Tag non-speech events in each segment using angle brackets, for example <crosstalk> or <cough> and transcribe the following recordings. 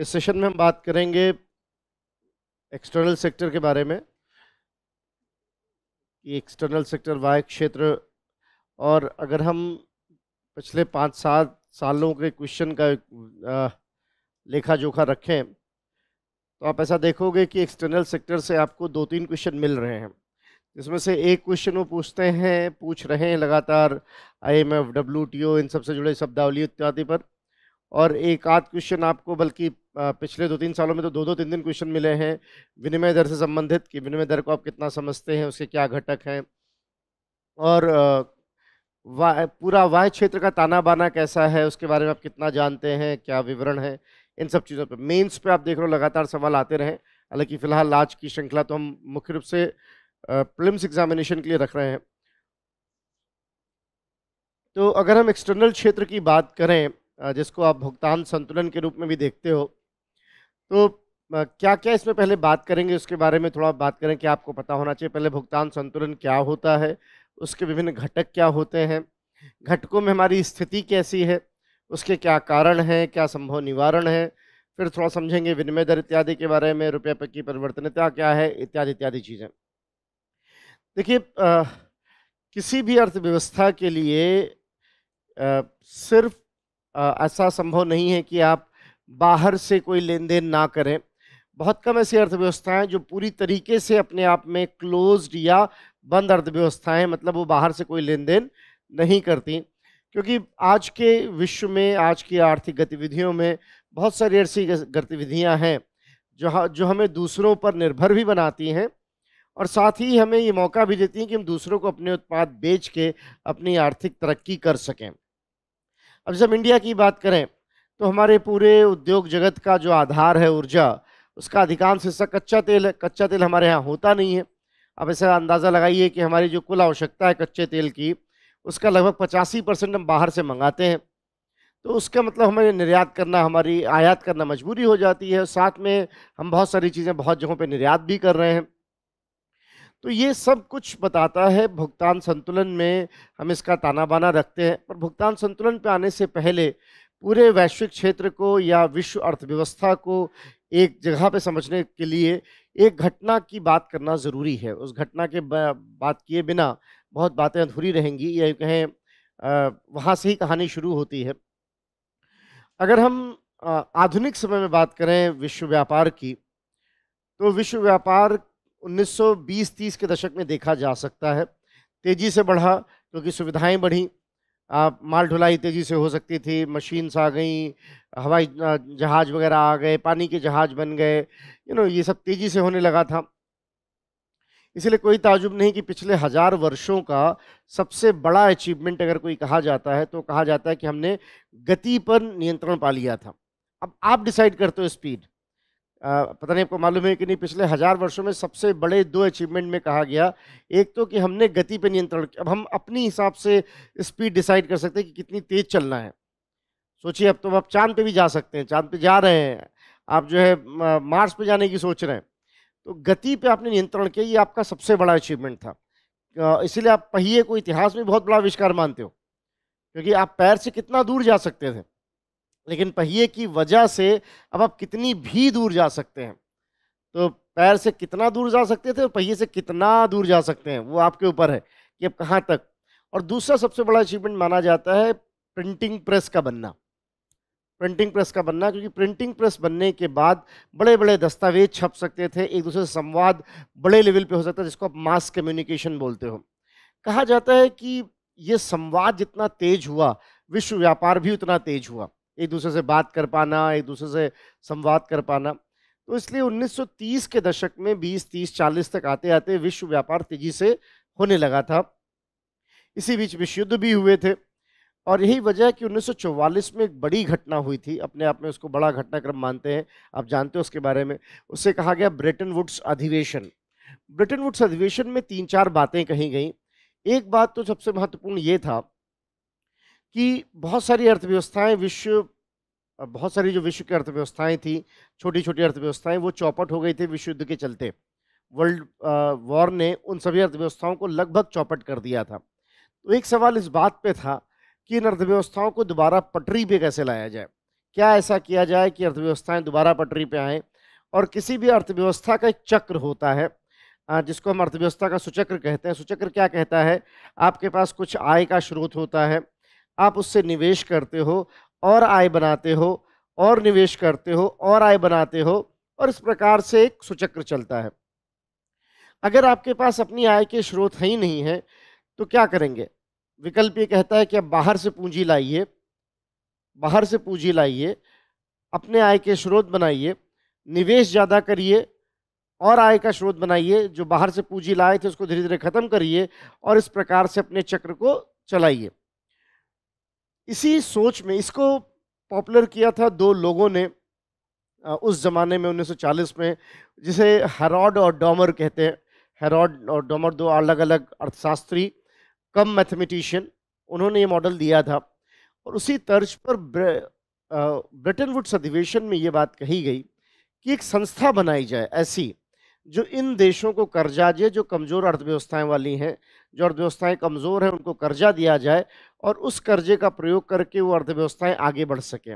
इस सेशन में हम बात करेंगे एक्सटर्नल सेक्टर के बारे में कि एक्सटर्नल सेक्टर वाय क्षेत्र और अगर हम पिछले पाँच सात सालों के क्वेश्चन का लेखा जोखा रखें तो आप ऐसा देखोगे कि एक्सटर्नल सेक्टर से आपको दो तीन क्वेश्चन मिल रहे हैं जिसमें से एक क्वेश्चन वो पूछते हैं पूछ रहे हैं लगातार I M F W T O इन सबसे जुड़े शब्दावली इत्यादि पर और एक आध क्वेश्चन आपको बल्कि पिछले दो तीन सालों में तो दो दो तीन दिन क्वेश्चन मिले हैं विनिमय दर से संबंधित कि विनिमय दर को आप कितना समझते हैं उसके क्या घटक हैं और वा, पूरा वाह क्षेत्र का ताना बाना कैसा है उसके बारे में आप कितना जानते हैं क्या विवरण है इन सब चीज़ों पर मेन्स पर आप देख रहे हो लगातार सवाल आते रहें हालांकि फ़िलहाल आज की श्रृंखला तो हम मुख्य रूप से प्रिलिम्स एग्जामिनेशन के लिए रख रहे हैं तो अगर हम एक्सटर्नल क्षेत्र की बात करें जिसको आप भुगतान संतुलन के रूप में भी देखते हो तो क्या क्या इसमें पहले बात करेंगे उसके बारे में थोड़ा बात करें कि आपको पता होना चाहिए पहले भुगतान संतुलन क्या होता है उसके विभिन्न घटक क्या होते हैं घटकों में हमारी स्थिति कैसी है उसके क्या कारण हैं क्या संभव निवारण है फिर थोड़ा समझेंगे विनिमय दर इत्यादि के बारे में रुपये की परिवर्तनता क्या है इत्यादि इत्यादि चीज़ें देखिए किसी भी अर्थव्यवस्था के लिए आ, सिर्फ ऐसा संभव नहीं है कि आप बाहर से कोई लेन देन ना करें बहुत कम ऐसी अर्थव्यवस्थाएं जो पूरी तरीके से अपने आप में क्लोज्ड या बंद अर्थव्यवस्थाएं मतलब वो बाहर से कोई लेन देन नहीं करती क्योंकि आज के विश्व में आज की आर्थिक गतिविधियों में बहुत सारी ऐसी गतिविधियां हैं जो जो हमें दूसरों पर निर्भर भी बनाती हैं और साथ ही हमें ये मौका भी देती हैं कि हम दूसरों को अपने उत्पाद बेच के अपनी आर्थिक तरक्की कर सकें अब जब इंडिया की बात करें तो हमारे पूरे उद्योग जगत का जो आधार है ऊर्जा उसका अधिकांश हिस्सा कच्चा तेल है कच्चा तेल हमारे यहाँ होता नहीं है अब ऐसा अंदाज़ा लगाइए कि हमारी जो कुल आवश्यकता है कच्चे तेल की उसका लगभग पचासी परसेंट हम बाहर से मंगाते हैं तो उसका मतलब हमें निर्यात करना हमारी आयात करना मजबूरी हो जाती है साथ में हम बहुत सारी चीज़ें बहुत जगहों पर निर्यात भी कर रहे हैं तो ये सब कुछ बताता है भुगतान संतुलन में हम इसका ताना बाना रखते हैं पर भुगतान संतुलन पे आने से पहले पूरे वैश्विक क्षेत्र को या विश्व अर्थव्यवस्था को एक जगह पे समझने के लिए एक घटना की बात करना ज़रूरी है उस घटना के बात किए बिना बहुत बातें अधूरी रहेंगी या कहें वहाँ से ही कहानी शुरू होती है अगर हम आधुनिक समय में बात करें विश्व व्यापार की तो विश्व व्यापार 1920-30 के दशक में देखा जा सकता है तेज़ी से बढ़ा क्योंकि सुविधाएं बढ़ी आप माल ढुलाई तेज़ी से हो सकती थी मशीन्स आ गई हवाई जहाज़ वगैरह आ गए पानी के जहाज़ बन गए यू नो ये सब तेज़ी से होने लगा था इसलिए कोई ताजुब नहीं कि पिछले हज़ार वर्षों का सबसे बड़ा अचीवमेंट अगर कोई कहा जाता है तो कहा जाता है कि हमने गति पर नियंत्रण पा लिया था अब आप डिसाइड करते हो स्पीड पता नहीं आपको मालूम है कि नहीं पिछले हज़ार वर्षों में सबसे बड़े दो अचीवमेंट में कहा गया एक तो कि हमने गति पर नियंत्रण अब हम अपनी हिसाब से स्पीड डिसाइड कर सकते हैं कि कितनी तेज़ चलना है सोचिए अब तो आप चांद पे भी जा सकते हैं चांद पे जा रहे हैं आप जो है मार्स पे जाने की सोच रहे हैं तो गति पे आपने नियंत्रण किया ये आपका सबसे बड़ा अचीवमेंट था इसीलिए आप पहिए को इतिहास में बहुत बड़ा आविष्कार मानते हो क्योंकि आप पैर से कितना दूर जा सकते थे लेकिन पहिए की वजह से अब आप कितनी भी दूर जा सकते हैं तो पैर से कितना दूर जा सकते थे और पहिए से कितना दूर जा सकते हैं वो आपके ऊपर है कि अब कहाँ तक और दूसरा सबसे बड़ा अचीवमेंट माना जाता है प्रिंटिंग प्रेस का बनना प्रिंटिंग प्रेस का बनना क्योंकि प्रिंटिंग प्रेस बनने के बाद बड़े बड़े दस्तावेज छप सकते थे एक दूसरे से संवाद बड़े लेवल पे हो सकता है जिसको आप मास कम्युनिकेशन बोलते हो कहा जाता है कि ये संवाद जितना तेज हुआ विश्व व्यापार भी उतना तेज हुआ एक दूसरे से बात कर पाना एक दूसरे से संवाद कर पाना तो इसलिए 1930 के दशक में 20, 30, 40 तक आते आते विश्व व्यापार तेजी से होने लगा था इसी बीच विश्व युद्ध भी हुए थे और यही वजह है कि 1944 में एक बड़ी घटना हुई थी अपने आप में उसको बड़ा घटनाक्रम मानते हैं आप जानते हो उसके बारे में उससे कहा गया ब्रिटेन वुड्स अधिवेशन ब्रिटेन वुड्स अधिवेशन में तीन चार बातें कही गई एक बात तो सबसे महत्वपूर्ण ये था कि बहुत सारी अर्थव्यवस्थाएं विश्व बहुत सारी जो विश्व की अर्थव्यवस्थाएं थी छोटी छोटी अर्थव्यवस्थाएं वो चौपट हो गई थी विश्व युद्ध के चलते वर्ल्ड वॉर ने उन सभी अर्थव्यवस्थाओं को लगभग चौपट कर दिया था तो एक सवाल इस बात पे था कि इन अर्थव्यवस्थाओं को दोबारा पटरी पे कैसे लाया जाए क्या ऐसा किया जाए कि अर्थव्यवस्थाएँ दोबारा पटरी पर आएँ और किसी भी अर्थव्यवस्था का एक चक्र होता है जिसको हम अर्थव्यवस्था का सुचक्र कहते हैं सुचक्र क्या कहता है आपके पास कुछ आय का स्रोत होता है आप उससे निवेश करते हो और आय बनाते हो और निवेश करते हो और आय बनाते हो और इस प्रकार से एक सुचक्र चलता है अगर आपके पास अपनी आय के स्रोत ही नहीं है तो क्या करेंगे विकल्प ये कहता है कि आप बाहर से पूंजी लाइए बाहर से पूंजी लाइए अपने आय के स्रोत बनाइए निवेश ज़्यादा करिए और आय का स्रोत बनाइए जो बाहर से पूंजी लाए थे उसको धीरे धीरे ख़त्म करिए और इस प्रकार से अपने चक्र को चलाइए इसी सोच में इसको पॉपुलर किया था दो लोगों ने उस ज़माने में 1940 में जिसे हरॉड और डॉमर कहते हैं हेरोड और डोमर दो अलग अलग अर्थशास्त्री कम मैथमेटिशियन उन्होंने ये मॉडल दिया था और उसी तर्ज पर ब्रिटेन वुड्स अधिवेशन में ये बात कही गई कि एक संस्था बनाई जाए ऐसी जो इन देशों को कर्जा दिए जो कमज़ोर अर्थव्यवस्थाएं वाली हैं जो अर्थव्यवस्थाएं कमज़ोर हैं उनको कर्जा दिया जाए और उस कर्जे का प्रयोग करके वो अर्थव्यवस्थाएं आगे बढ़ सकें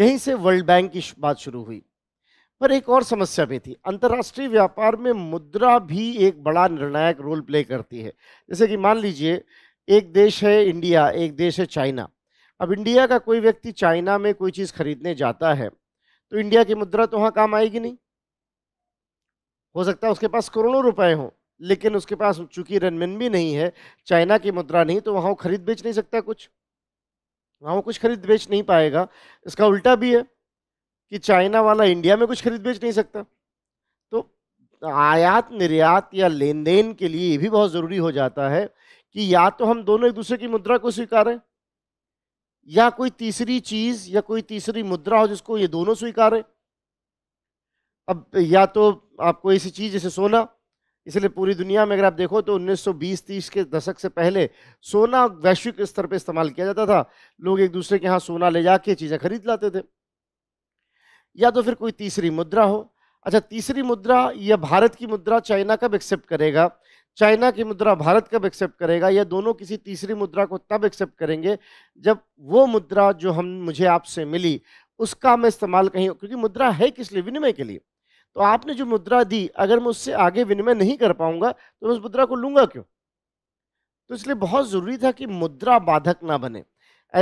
यहीं से वर्ल्ड बैंक की बात शुरू हुई पर एक और समस्या भी थी अंतर्राष्ट्रीय व्यापार में मुद्रा भी एक बड़ा निर्णायक रोल प्ले करती है जैसे कि मान लीजिए एक देश है इंडिया एक देश है चाइना अब इंडिया का कोई व्यक्ति चाइना में कोई चीज़ खरीदने जाता है तो इंडिया की मुद्रा तो वहाँ काम आएगी नहीं हो सकता है उसके पास करोड़ों रुपए हों लेकिन उसके पास चूंकि रनमिन भी नहीं है चाइना की मुद्रा नहीं तो वहाँ खरीद बेच नहीं सकता कुछ वहाँ वो कुछ खरीद बेच नहीं पाएगा इसका उल्टा भी है कि चाइना वाला इंडिया में कुछ खरीद बेच नहीं सकता तो आयात निर्यात या लेन देन के लिए ये भी बहुत ज़रूरी हो जाता है कि या तो हम दोनों एक दूसरे की मुद्रा को स्वीकारें या कोई तीसरी चीज़ या कोई तीसरी मुद्रा हो जिसको ये दोनों स्वीकारें अब या तो आपको ऐसी चीज़ जैसे सोना इसलिए पूरी दुनिया में अगर आप देखो तो 1920-30 के दशक से पहले सोना वैश्विक स्तर पर इस्तेमाल किया जाता था लोग एक दूसरे के यहाँ सोना ले जाके चीज़ें खरीद लाते थे या तो फिर कोई तीसरी मुद्रा हो अच्छा तीसरी मुद्रा या भारत की मुद्रा चाइना कब एक्सेप्ट करेगा चाइना की मुद्रा भारत कब एक्सेप्ट करेगा या दोनों किसी तीसरी मुद्रा को तब एक्सेप्ट करेंगे जब वो मुद्रा जो हम मुझे आपसे मिली उसका मैं इस्तेमाल कहीं क्योंकि मुद्रा है किस लिए विनिमय के लिए तो आपने जो मुद्रा दी अगर मैं उससे आगे विनिमय नहीं कर पाऊंगा तो मैं उस मुद्रा को लूंगा क्यों तो इसलिए बहुत ज़रूरी था कि मुद्रा बाधक ना बने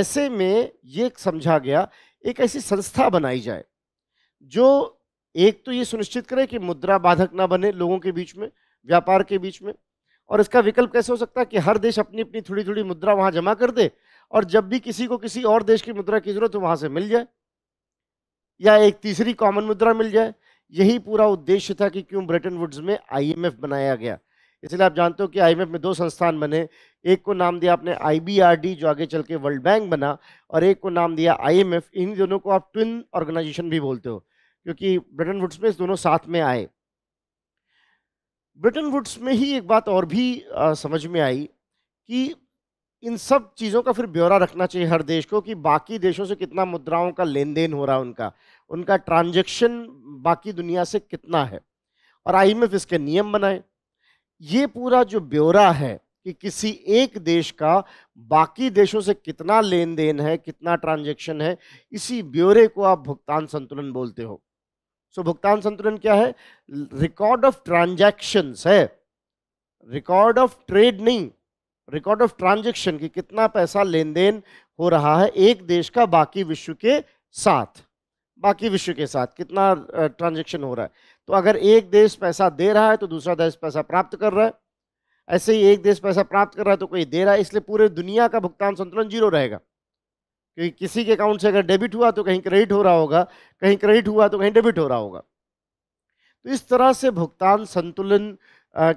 ऐसे में ये समझा गया एक ऐसी संस्था बनाई जाए जो एक तो ये सुनिश्चित करे कि मुद्रा बाधक ना बने लोगों के बीच में व्यापार के बीच में और इसका विकल्प कैसे हो सकता है कि हर देश अपनी अपनी थोड़ी थोड़ी मुद्रा वहाँ जमा कर दे और जब भी किसी को किसी और देश की मुद्रा की जरूरत हो वहाँ से मिल जाए या एक तीसरी कॉमन मुद्रा मिल जाए यही पूरा उद्देश्य था कि क्यों ब्रेटन वुड्स में आईएमएफ बनाया गया इसलिए आप जानते हो कि आईएमएफ में दो संस्थान बने एक को नाम दिया आपने आईबीआरडी जो आगे चल के वर्ल्ड बैंक बना और एक को नाम दिया आईएमएफ इन दोनों को आप ट्विन ऑर्गेनाइजेशन भी बोलते हो क्योंकि ब्रिटन वुड्स में दोनों साथ में आए ब्रिटन वुड्स में ही एक बात और भी आ, समझ में आई कि इन सब चीज़ों का फिर ब्यौरा रखना चाहिए हर देश को कि बाकी देशों से कितना मुद्राओं का लेन देन हो रहा है उनका उनका ट्रांजेक्शन बाकी दुनिया से कितना है और आई एम एफ इसके नियम बनाए ये पूरा जो ब्यौरा है कि किसी एक देश का बाकी देशों से कितना लेन देन है कितना ट्रांजेक्शन है इसी ब्यौरे को आप भुगतान संतुलन बोलते हो सो भुगतान संतुलन क्या है रिकॉर्ड ऑफ ट्रांजेक्शन है रिकॉर्ड ऑफ ट्रेड नहीं रिकॉर्ड ऑफ ट्रांजेक्शन की कितना पैसा लेन देन हो रहा है एक देश का बाकी विश्व के साथ बाकी विश्व के साथ कितना ट्रांजेक्शन हो रहा है तो अगर एक देश पैसा दे रहा है तो दूसरा देश पैसा प्राप्त कर रहा है ऐसे ही एक देश पैसा प्राप्त कर रहा है तो कोई दे रहा है इसलिए पूरे दुनिया का भुगतान संतुलन जीरो रहेगा क्योंकि किसी के अकाउंट से अगर डेबिट हुआ तो कहीं क्रेडिट हो रहा होगा कहीं क्रेडिट हुआ तो कहीं डेबिट हो रहा होगा तो इस तरह से भुगतान संतुलन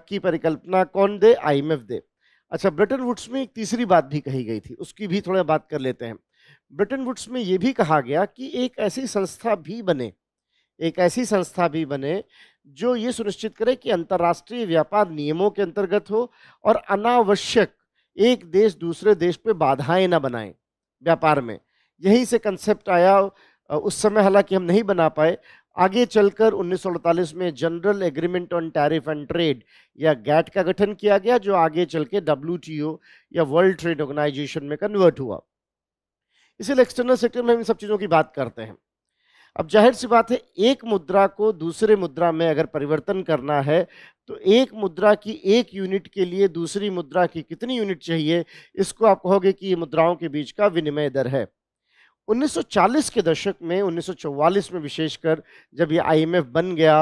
की परिकल्पना कौन दे आईएमएफ दे अच्छा ब्रिटेन वुड्स में एक तीसरी बात भी कही गई थी उसकी भी थोड़ा बात कर लेते हैं ब्रिटेन वुड्स में ये भी कहा गया कि एक ऐसी संस्था भी बने एक ऐसी संस्था भी बने जो ये सुनिश्चित करे कि अंतर्राष्ट्रीय व्यापार नियमों के अंतर्गत हो और अनावश्यक एक देश दूसरे देश पे बाधाएं ना बनाए व्यापार में यहीं से कंसेप्ट आया उस समय हालांकि हम नहीं बना पाए आगे चलकर उन्नीस में general agreement on tariff and trade या गैट का गठन किया गया जो आगे चल के डब्ल्यू या वर्ल्ड ट्रेड ऑर्गेनाइजेशन में कन्वर्ट हुआ इसीलिए एक्सटर्नल सेक्टर में हम इन सब चीज़ों की बात करते हैं अब जाहिर सी बात है एक मुद्रा को दूसरे मुद्रा में अगर परिवर्तन करना है तो एक मुद्रा की एक यूनिट के लिए दूसरी मुद्रा की कितनी यूनिट चाहिए इसको आप कहोगे कि ये मुद्राओं के बीच का विनिमय दर है 1940 के दशक में 1944 में विशेषकर जब ये आईएमएफ बन गया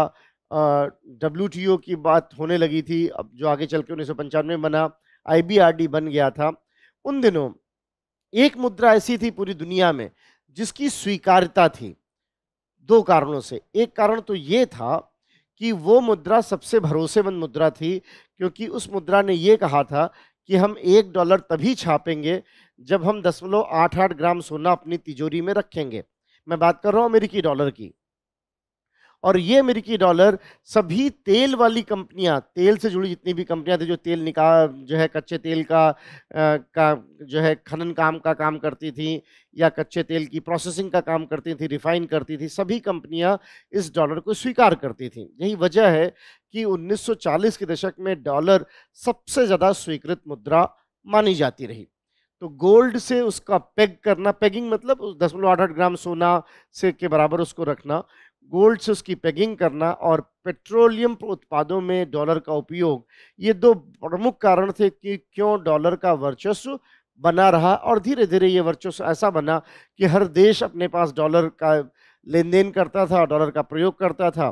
डब्ल्यू की बात होने लगी थी अब जो आगे चल के उन्नीस में बना आई बन गया था उन दिनों एक मुद्रा ऐसी थी पूरी दुनिया में जिसकी स्वीकारता थी दो कारणों से एक कारण तो ये था कि वो मुद्रा सबसे भरोसेमंद मुद्रा थी क्योंकि उस मुद्रा ने ये कहा था कि हम एक डॉलर तभी छापेंगे जब हम दसमलव आठ आठ ग्राम सोना अपनी तिजोरी में रखेंगे मैं बात कर रहा हूँ अमेरिकी डॉलर की और ये अमेरिकी डॉलर सभी तेल वाली कंपनियां तेल से जुड़ी जितनी भी कंपनियां थी जो तेल निकाल जो है कच्चे तेल का आ, का जो है खनन काम का काम करती थी या कच्चे तेल की प्रोसेसिंग का काम करती थी रिफाइन करती थी सभी कंपनियां इस डॉलर को स्वीकार करती थी यही वजह है कि 1940 के दशक में डॉलर सबसे ज़्यादा स्वीकृत मुद्रा मानी जाती रही तो गोल्ड से उसका पैग करना पैगिंग मतलब दशमलव आठ आठ ग्राम सोना से के बराबर उसको रखना गोल्ड से उसकी पैगिंग करना और पेट्रोलियम उत्पादों में डॉलर का उपयोग ये दो प्रमुख कारण थे कि क्यों डॉलर का वर्चस्व बना रहा और धीरे धीरे ये वर्चस्व ऐसा बना कि हर देश अपने पास डॉलर का लेन देन करता था डॉलर का प्रयोग करता था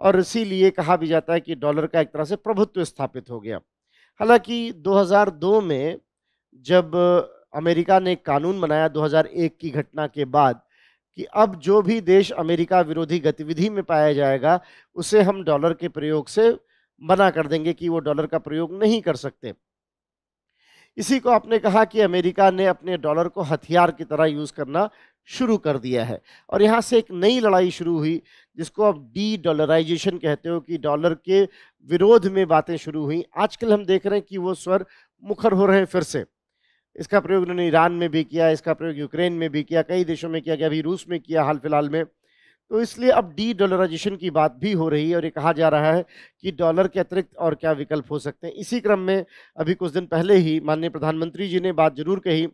और इसीलिए कहा भी जाता है कि डॉलर का एक तरह से प्रभुत्व स्थापित हो गया हालांकि 2002 में जब अमेरिका ने कानून बनाया 2001 की घटना के बाद कि अब जो भी देश अमेरिका विरोधी गतिविधि में पाया जाएगा उसे हम डॉलर के प्रयोग से मना कर देंगे कि वो डॉलर का प्रयोग नहीं कर सकते इसी को आपने कहा कि अमेरिका ने अपने डॉलर को हथियार की तरह यूज़ करना शुरू कर दिया है और यहाँ से एक नई लड़ाई शुरू हुई जिसको आप डी डॉलराइजेशन कहते हो कि डॉलर के विरोध में बातें शुरू हुई आजकल हम देख रहे हैं कि वो स्वर मुखर हो रहे हैं फिर से इसका प्रयोग उन्होंने ईरान में भी किया इसका प्रयोग यूक्रेन में भी किया कई देशों में किया गया अभी रूस में किया हाल फिलहाल में तो इसलिए अब डी डॉलराइजेशन की बात भी हो रही है और ये कहा जा रहा है कि डॉलर के अतिरिक्त और क्या विकल्प हो सकते हैं इसी क्रम में अभी कुछ दिन पहले ही माननीय प्रधानमंत्री जी ने बात जरूर कही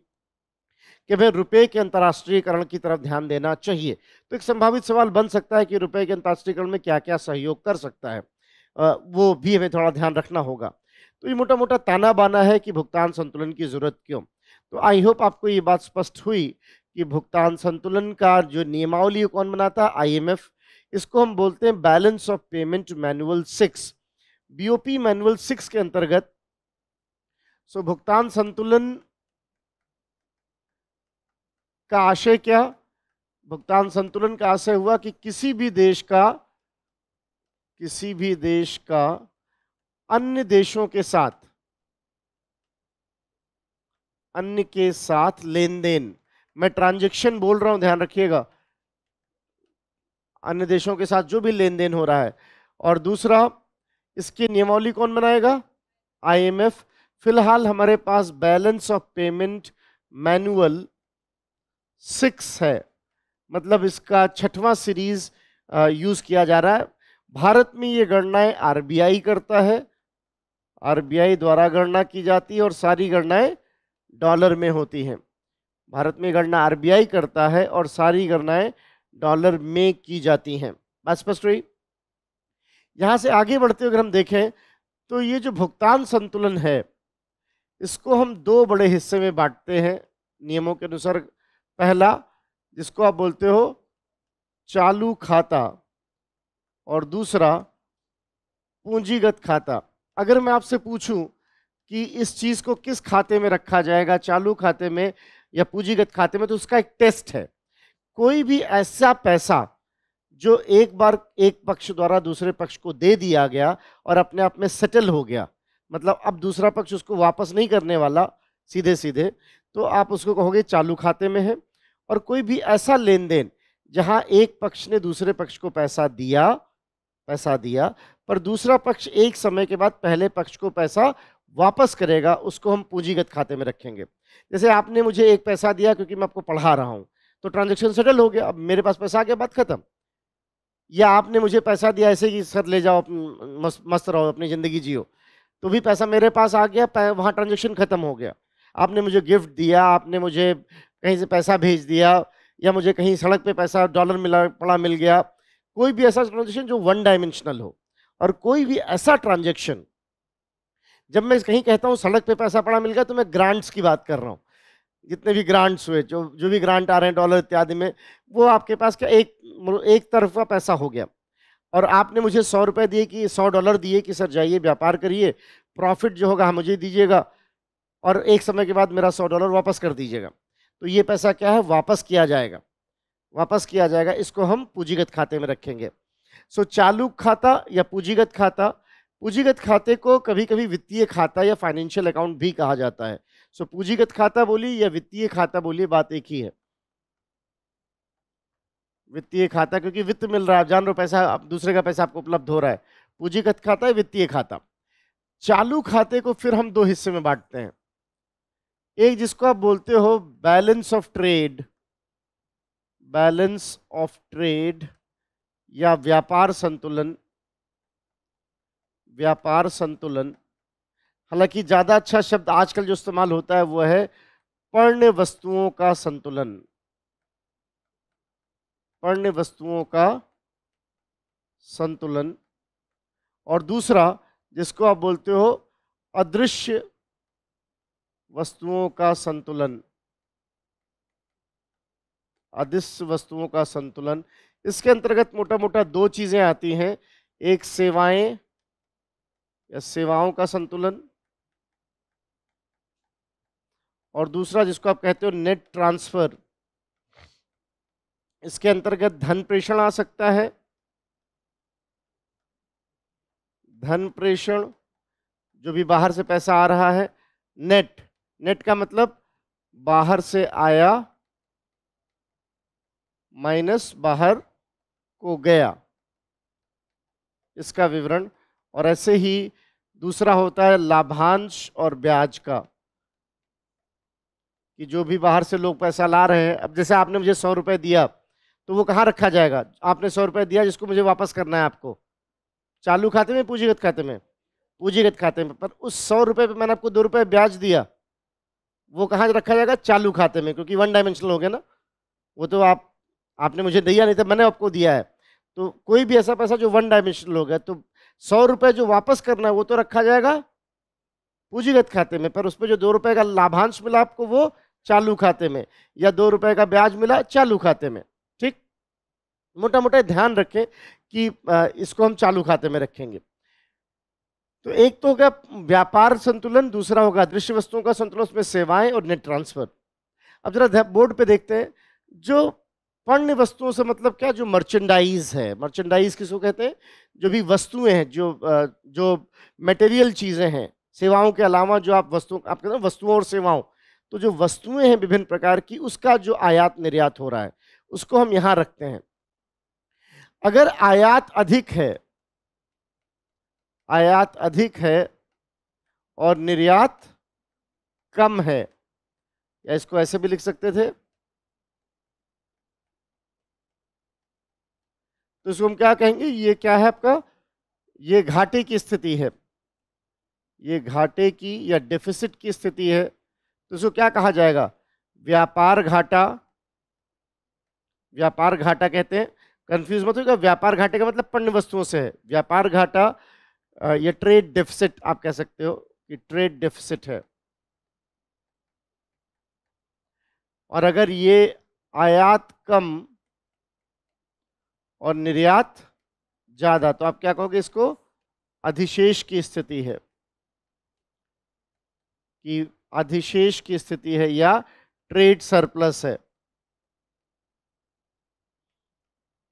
कि भाई रुपए के अंतर्राष्ट्रीयकरण की तरफ ध्यान देना चाहिए तो एक संभावित सवाल बन सकता है कि रुपये के अंतर्राष्ट्रीयकरण में क्या क्या सहयोग कर सकता है वो भी हमें थोड़ा ध्यान रखना होगा तो ये मोटा मोटा ताना बाना है कि भुगतान संतुलन की ज़रूरत क्यों तो आई होप आपको ये बात स्पष्ट हुई कि भुगतान संतुलन का जो नियमावली कौन बनाता है आई इसको हम बोलते हैं balance of payment manual six BOP manual six के अंतर्गत सो भुगतान संतुलन का आशय क्या भुगतान संतुलन का आशय हुआ कि किसी भी देश का किसी भी देश का अन्य देशों के साथ अन्य के साथ लेन देन मैं ट्रांजेक्शन बोल रहा हूं ध्यान रखिएगा अन्य देशों के साथ जो भी लेन देन हो रहा है और दूसरा इसकी नियमावली कौन बनाएगा आईएमएफ फिलहाल हमारे पास balance of payment manual six है मतलब इसका छठवां सीरीज यूज़ किया जा रहा है भारत में ये गणनाएं आरबीआई करता है आरबीआई द्वारा गणना की जाती है और सारी गणनाएं डॉलर में होती हैं भारत में गणना आरबीआई करता है और सारी गणनाएं डॉलर में की जाती हैं बात स्पष्ट हुई यहाँ से आगे बढ़ते हुए अगर हम देखें तो ये जो भुगतान संतुलन है इसको हम दो बड़े हिस्से में बांटते हैं नियमों के अनुसार पहला जिसको आप बोलते हो चालू खाता और दूसरा पूंजीगत खाता अगर मैं आपसे पूछूं कि इस चीज़ को किस खाते में रखा जाएगा चालू खाते में या पूंजीगत खाते में तो उसका एक टेस्ट है कोई भी ऐसा पैसा जो एक बार एक पक्ष द्वारा दूसरे पक्ष को दे दिया गया और अपने आप में सेटल हो गया मतलब अब दूसरा पक्ष उसको वापस नहीं करने वाला सीधे सीधे तो आप उसको कहोगे चालू खाते में है और कोई भी ऐसा लेन देन जहाँ एक पक्ष ने दूसरे पक्ष को पैसा दिया पैसा दिया पर दूसरा पक्ष एक समय के बाद पहले पक्ष को पैसा वापस करेगा उसको हम पूंजीगत खाते में रखेंगे जैसे आपने मुझे एक पैसा दिया क्योंकि मैं आपको पढ़ा रहा हूँ तो ट्रांजेक्शन सेटल हो गया अब मेरे पास पैसा आ गया बात खत्म या आपने मुझे पैसा दिया ऐसे कि सर ले जाओ मस्त रहो अपनी ज़िंदगी जियो तो भी पैसा मेरे पास आ गया वहाँ ट्रांजेक्शन ख़त्म हो गया आपने मुझे गिफ्ट दिया आपने मुझे कहीं से पैसा भेज दिया या मुझे कहीं सड़क पे पैसा डॉलर मिला पड़ा मिल गया कोई भी ऐसा ट्रांजेक्शन जो वन डायमेंशनल हो और कोई भी ऐसा ट्रांजेक्शन जब मैं कहीं कहता हूँ सड़क पे पैसा पड़ा मिल गया तो मैं ग्रांट्स की बात कर रहा हूँ जितने भी ग्रांट्स हुए जो जो भी ग्रांट आ रहे हैं डॉलर इत्यादि में वो आपके पास क्या एक मतलब एक तरफ का पैसा हो गया और आपने मुझे सौ रुपये दिए कि सौ डॉलर दिए कि सर जाइए व्यापार करिए प्रॉफिट जो होगा मुझे दीजिएगा और एक समय के बाद मेरा सौ डॉलर वापस कर दीजिएगा तो ये पैसा क्या है वापस किया जाएगा वापस किया जाएगा इसको हम पूंजीगत खाते में रखेंगे सो चालू खाता या पूंजीगत खाता पूंजीगत खाते को कभी कभी वित्तीय खाता या फाइनेंशियल अकाउंट भी कहा जाता है सो पूंजीगत खाता बोलिए या वित्तीय खाता बोलिए बात एक ही है वित्तीय खाता क्योंकि वित्त मिल रहा है आप जान रहे हो पैसा आप दूसरे का पैसा आपको उपलब्ध हो रहा है पूंजीगत खाता है वित्तीय खाता चालू खाते को फिर हम दो हिस्से में बांटते हैं एक जिसको आप बोलते हो balance of trade balance of trade या व्यापार संतुलन व्यापार संतुलन हालांकि ज़्यादा अच्छा शब्द आजकल जो इस्तेमाल होता है वह है पर्ण वस्तुओं का संतुलन पर्ण वस्तुओं का संतुलन और दूसरा जिसको आप बोलते हो अदृश्य वस्तुओं का संतुलन अदृश्य वस्तुओं का संतुलन इसके अंतर्गत मोटा मोटा दो चीज़ें आती हैं एक सेवाएं या सेवाओं का संतुलन और दूसरा जिसको आप कहते हो नेट ट्रांसफर इसके अंतर्गत धन प्रेषण आ सकता है धन प्रेषण जो भी बाहर से पैसा आ रहा है नेट नेट का मतलब बाहर से आया माइनस बाहर को गया इसका विवरण और ऐसे ही दूसरा होता है लाभांश और ब्याज का कि जो भी बाहर से लोग पैसा ला रहे हैं अब जैसे आपने मुझे सौ रुपये दिया तो वो कहाँ रखा जाएगा आपने सौ रुपये दिया जिसको मुझे वापस करना है आपको चालू खाते में पूंजीगत खाते में पूंजीगत खाते में पर उस सौ रुपये पर मैंने आपको दो रुपये ब्याज दिया वो कहाँ रखा जाएगा चालू खाते में क्योंकि वन डायमेंशनल हो गया ना वो तो आप आपने मुझे दिया नहीं था मैंने आपको दिया है तो कोई भी ऐसा पैसा जो वन डायमेंशनल होगा तो सौ रुपये जो वापस करना है वो तो रखा जाएगा पूंजीगत खाते में पर उस पर जो दो रुपये का लाभांश मिला आपको वो चालू खाते में या दो रुपये का ब्याज मिला चालू खाते में ठीक मोटा मोटा ध्यान रखें कि इसको हम चालू खाते में रखेंगे तो एक तो होगा व्यापार संतुलन दूसरा होगा दृश्य वस्तुओं का संतुलन उसमें सेवाएं और नेट ट्रांसफर अब जरा बोर्ड पे देखते हैं जो पण्य वस्तुओं से मतलब क्या जो मर्चेंडाइज है मर्चेंडाइज किसको कहते हैं जो भी वस्तुएं हैं जो जो मटेरियल चीज़ें हैं सेवाओं के अलावा जो आप वस्तु आप कहते हैं वस्तुओं और सेवाओं तो जो वस्तुएं हैं विभिन्न प्रकार की उसका जो आयात निर्यात हो रहा है उसको हम यहाँ रखते हैं अगर आयात अधिक है आयात अधिक है और निर्यात कम है या इसको ऐसे भी लिख सकते थे तो इसको हम क्या कहेंगे ये क्या है आपका ये घाटे की स्थिति है ये घाटे की या डेफिसिट की स्थिति है तो इसको क्या कहा जाएगा व्यापार घाटा व्यापार घाटा कहते हैं कंफ्यूज मत होगा व्यापार घाटे का मतलब पण्य वस्तुओं से है व्यापार घाटा या ट्रेड डेफिसिट आप कह सकते हो कि ट्रेड डेफिसिट है और अगर ये आयात कम और निर्यात ज़्यादा तो आप क्या कहोगे इसको अधिशेष की स्थिति है कि अधिशेष की स्थिति है या ट्रेड सरप्लस है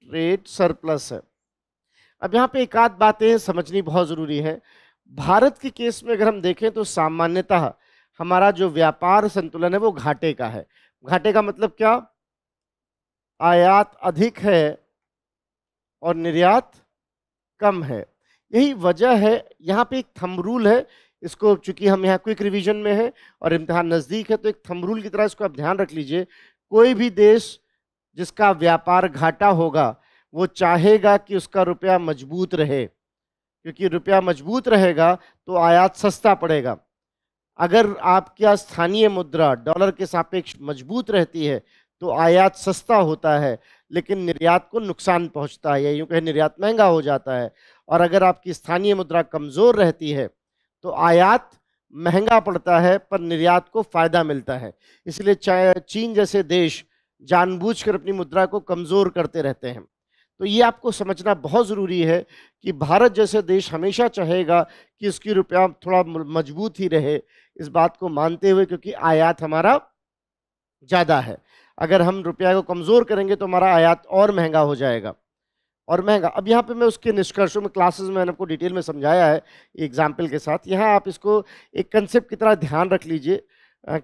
ट्रेड सरप्लस है अब यहाँ पे एक आध बातें समझनी बहुत ज़रूरी है भारत के केस में अगर हम देखें तो सामान्यतः हमारा जो व्यापार संतुलन है वो घाटे का है घाटे का मतलब क्या आयात अधिक है और निर्यात कम है यही वजह है यहाँ पे एक थम रूल है इसको चूंकि हम यहाँ क्विक रिवीजन में है और इम्तहान नज़दीक है तो एक थम रूल की तरह इसको आप ध्यान रख लीजिए कोई भी देश जिसका व्यापार घाटा होगा वो चाहेगा कि उसका रुपया मजबूत रहे क्योंकि रुपया मजबूत रहेगा तो आयात सस्ता पड़ेगा अगर आपका स्थानीय मुद्रा डॉलर के सापेक्ष मजबूत रहती है तो आयात सस्ता होता है लेकिन निर्यात को नुकसान पहुंचता है या यूँ कहें निर्यात महंगा हो जाता है और अगर आपकी स्थानीय मुद्रा कमज़ोर रहती है तो आयात महंगा पड़ता है पर निर्यात को फ़ायदा मिलता है इसलिए चीन जैसे देश जानबूझकर अपनी मुद्रा को कमज़ोर करते रहते हैं तो ये आपको समझना बहुत ज़रूरी है कि भारत जैसे देश हमेशा चाहेगा कि उसकी रुपया थोड़ा मजबूत ही रहे इस बात को मानते हुए क्योंकि आयात हमारा ज़्यादा है अगर हम रुपया को कमज़ोर करेंगे तो हमारा आयात और महंगा हो जाएगा और महंगा अब यहाँ पे मैं उसके निष्कर्षों में क्लासेस में मैंने आपको डिटेल में समझाया है एग्जाम्पल के साथ यहाँ आप इसको एक कंसेप्ट की तरह ध्यान रख लीजिए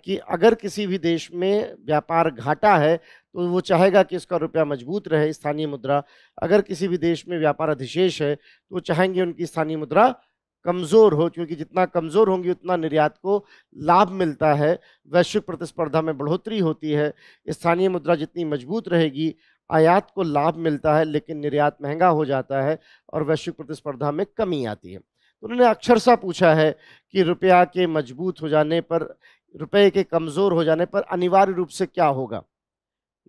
कि अगर किसी भी देश में व्यापार घाटा है तो वो चाहेगा कि इसका रुपया मजबूत रहे स्थानीय मुद्रा अगर किसी भी देश में व्यापार अधिशेष है तो वो चाहेंगे उनकी स्थानीय मुद्रा कमज़ोर हो क्योंकि जितना कमज़ोर होंगी उतना निर्यात को लाभ मिलता है वैश्विक प्रतिस्पर्धा में बढ़ोतरी होती है स्थानीय मुद्रा जितनी मजबूत रहेगी आयात को लाभ मिलता है लेकिन निर्यात महंगा हो जाता है और वैश्विक प्रतिस्पर्धा में कमी आती है तो उन्होंने अक्षरशा पूछा है कि रुपया के मजबूत हो जाने पर रुपये के कमज़ोर हो जाने पर अनिवार्य रूप से क्या होगा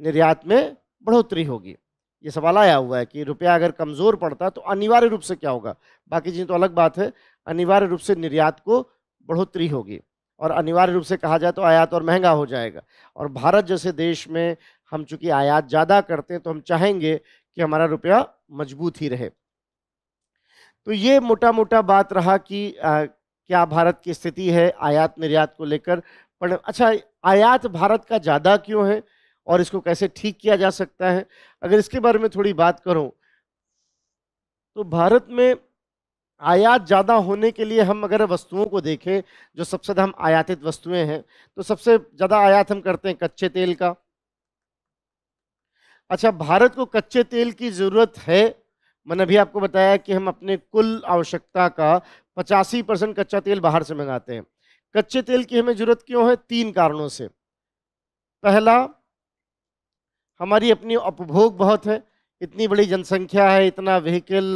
निर्यात में बढ़ोतरी होगी ये सवाल आया हुआ है कि रुपया अगर कमज़ोर पड़ता तो अनिवार्य रूप से क्या होगा बाकी चीज़ तो अलग बात है अनिवार्य रूप से निर्यात को बढ़ोतरी होगी और अनिवार्य रूप से कहा जाए तो आयात और महंगा हो जाएगा और भारत जैसे देश में हम चूँकि आयात ज़्यादा करते हैं तो हम चाहेंगे कि हमारा रुपया मजबूत ही रहे तो ये मोटा मोटा बात रहा कि आ, क्या भारत की स्थिति है आयात निर्यात को लेकर पर अच्छा आयात भारत का ज़्यादा क्यों है और इसको कैसे ठीक किया जा सकता है अगर इसके बारे में थोड़ी बात करूं तो भारत में आयात ज़्यादा होने के लिए हम अगर वस्तुओं को देखें जो सबसे ज़्यादा हम आयातित वस्तुएं हैं तो सबसे ज़्यादा आयात हम करते हैं कच्चे तेल का अच्छा भारत को कच्चे तेल की ज़रूरत है मैंने अभी आपको बताया कि हम अपने कुल आवश्यकता का पचासी परसेंट कच्चा तेल बाहर से मंगाते हैं कच्चे तेल की हमें ज़रूरत क्यों है तीन कारणों से पहला हमारी अपनी उपभोग बहुत है इतनी बड़ी जनसंख्या है इतना व्हीकल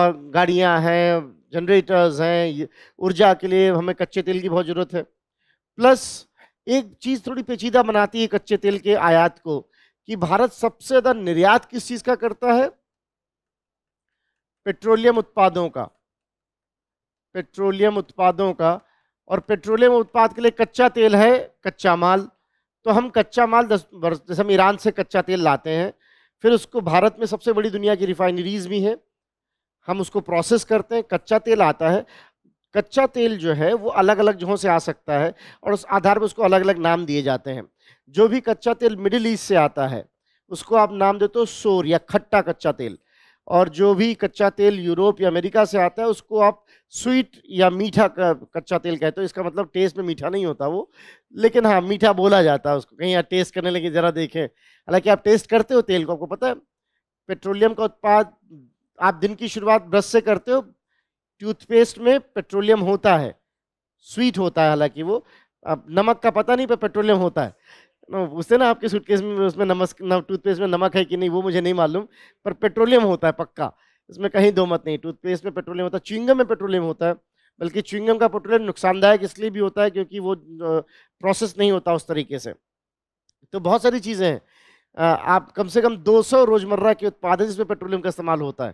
और गाड़ियां हैं जनरेटर्स हैं ऊर्जा के लिए हमें कच्चे तेल की बहुत ज़रूरत है प्लस एक चीज़ थोड़ी पेचीदा बनाती है कच्चे तेल के आयात को कि भारत सबसे ज़्यादा निर्यात किस चीज़ का करता है पेट्रोलियम उत्पादों का पेट्रोलियम उत्पादों का और पेट्रोलियम उत्पाद के लिए कच्चा तेल है कच्चा माल तो हम कच्चा माल दस वर्ष जैसे हम ईरान से कच्चा तेल लाते हैं फिर उसको भारत में सबसे बड़ी दुनिया की रिफाइनरीज भी हैं हम उसको प्रोसेस करते हैं कच्चा तेल आता है कच्चा तेल जो है वो अलग अलग जगहों से आ सकता है और उस आधार पर उसको अलग अलग नाम दिए जाते हैं जो भी कच्चा तेल मिडिल ईस्ट से आता है उसको आप नाम देते हो सोर या खट्टा कच्चा तेल और जो भी कच्चा तेल यूरोप या अमेरिका से आता है उसको आप स्वीट या मीठा कच्चा तेल कहते हो इसका मतलब टेस्ट में मीठा नहीं होता वो लेकिन हाँ मीठा बोला जाता है उसको कहीं यार टेस्ट करने लगे ज़रा देखें हालांकि आप टेस्ट करते हो तेल को आपको पता है पेट्रोलियम का उत्पाद आप दिन की शुरुआत ब्रश से करते हो टूथपेस्ट में पेट्रोलियम होता है स्वीट होता है हालांकि वो अब नमक का पता नहीं पर पेट्रोलियम होता है उससे ना आपके सूटकेस में उसमें नमक टूथपेस्ट में नमक है कि नहीं वो मुझे नहीं मालूम पर पेट्रोलियम होता है पक्का इसमें कहीं दो मत नहीं टूथपेस्ट में पेट्रोलियम होता है चुंगम में पेट्रोलियम होता है बल्कि चुंगम का पेट्रोलियम नुकसानदायक इसलिए भी होता है क्योंकि वो प्रोसेस नहीं होता उस तरीके से तो बहुत सारी चीज़ें हैं आप कम से कम 200 रोज़मर्रा के उत्पाद हैं जिसमें पेट्रोलियम का इस्तेमाल होता है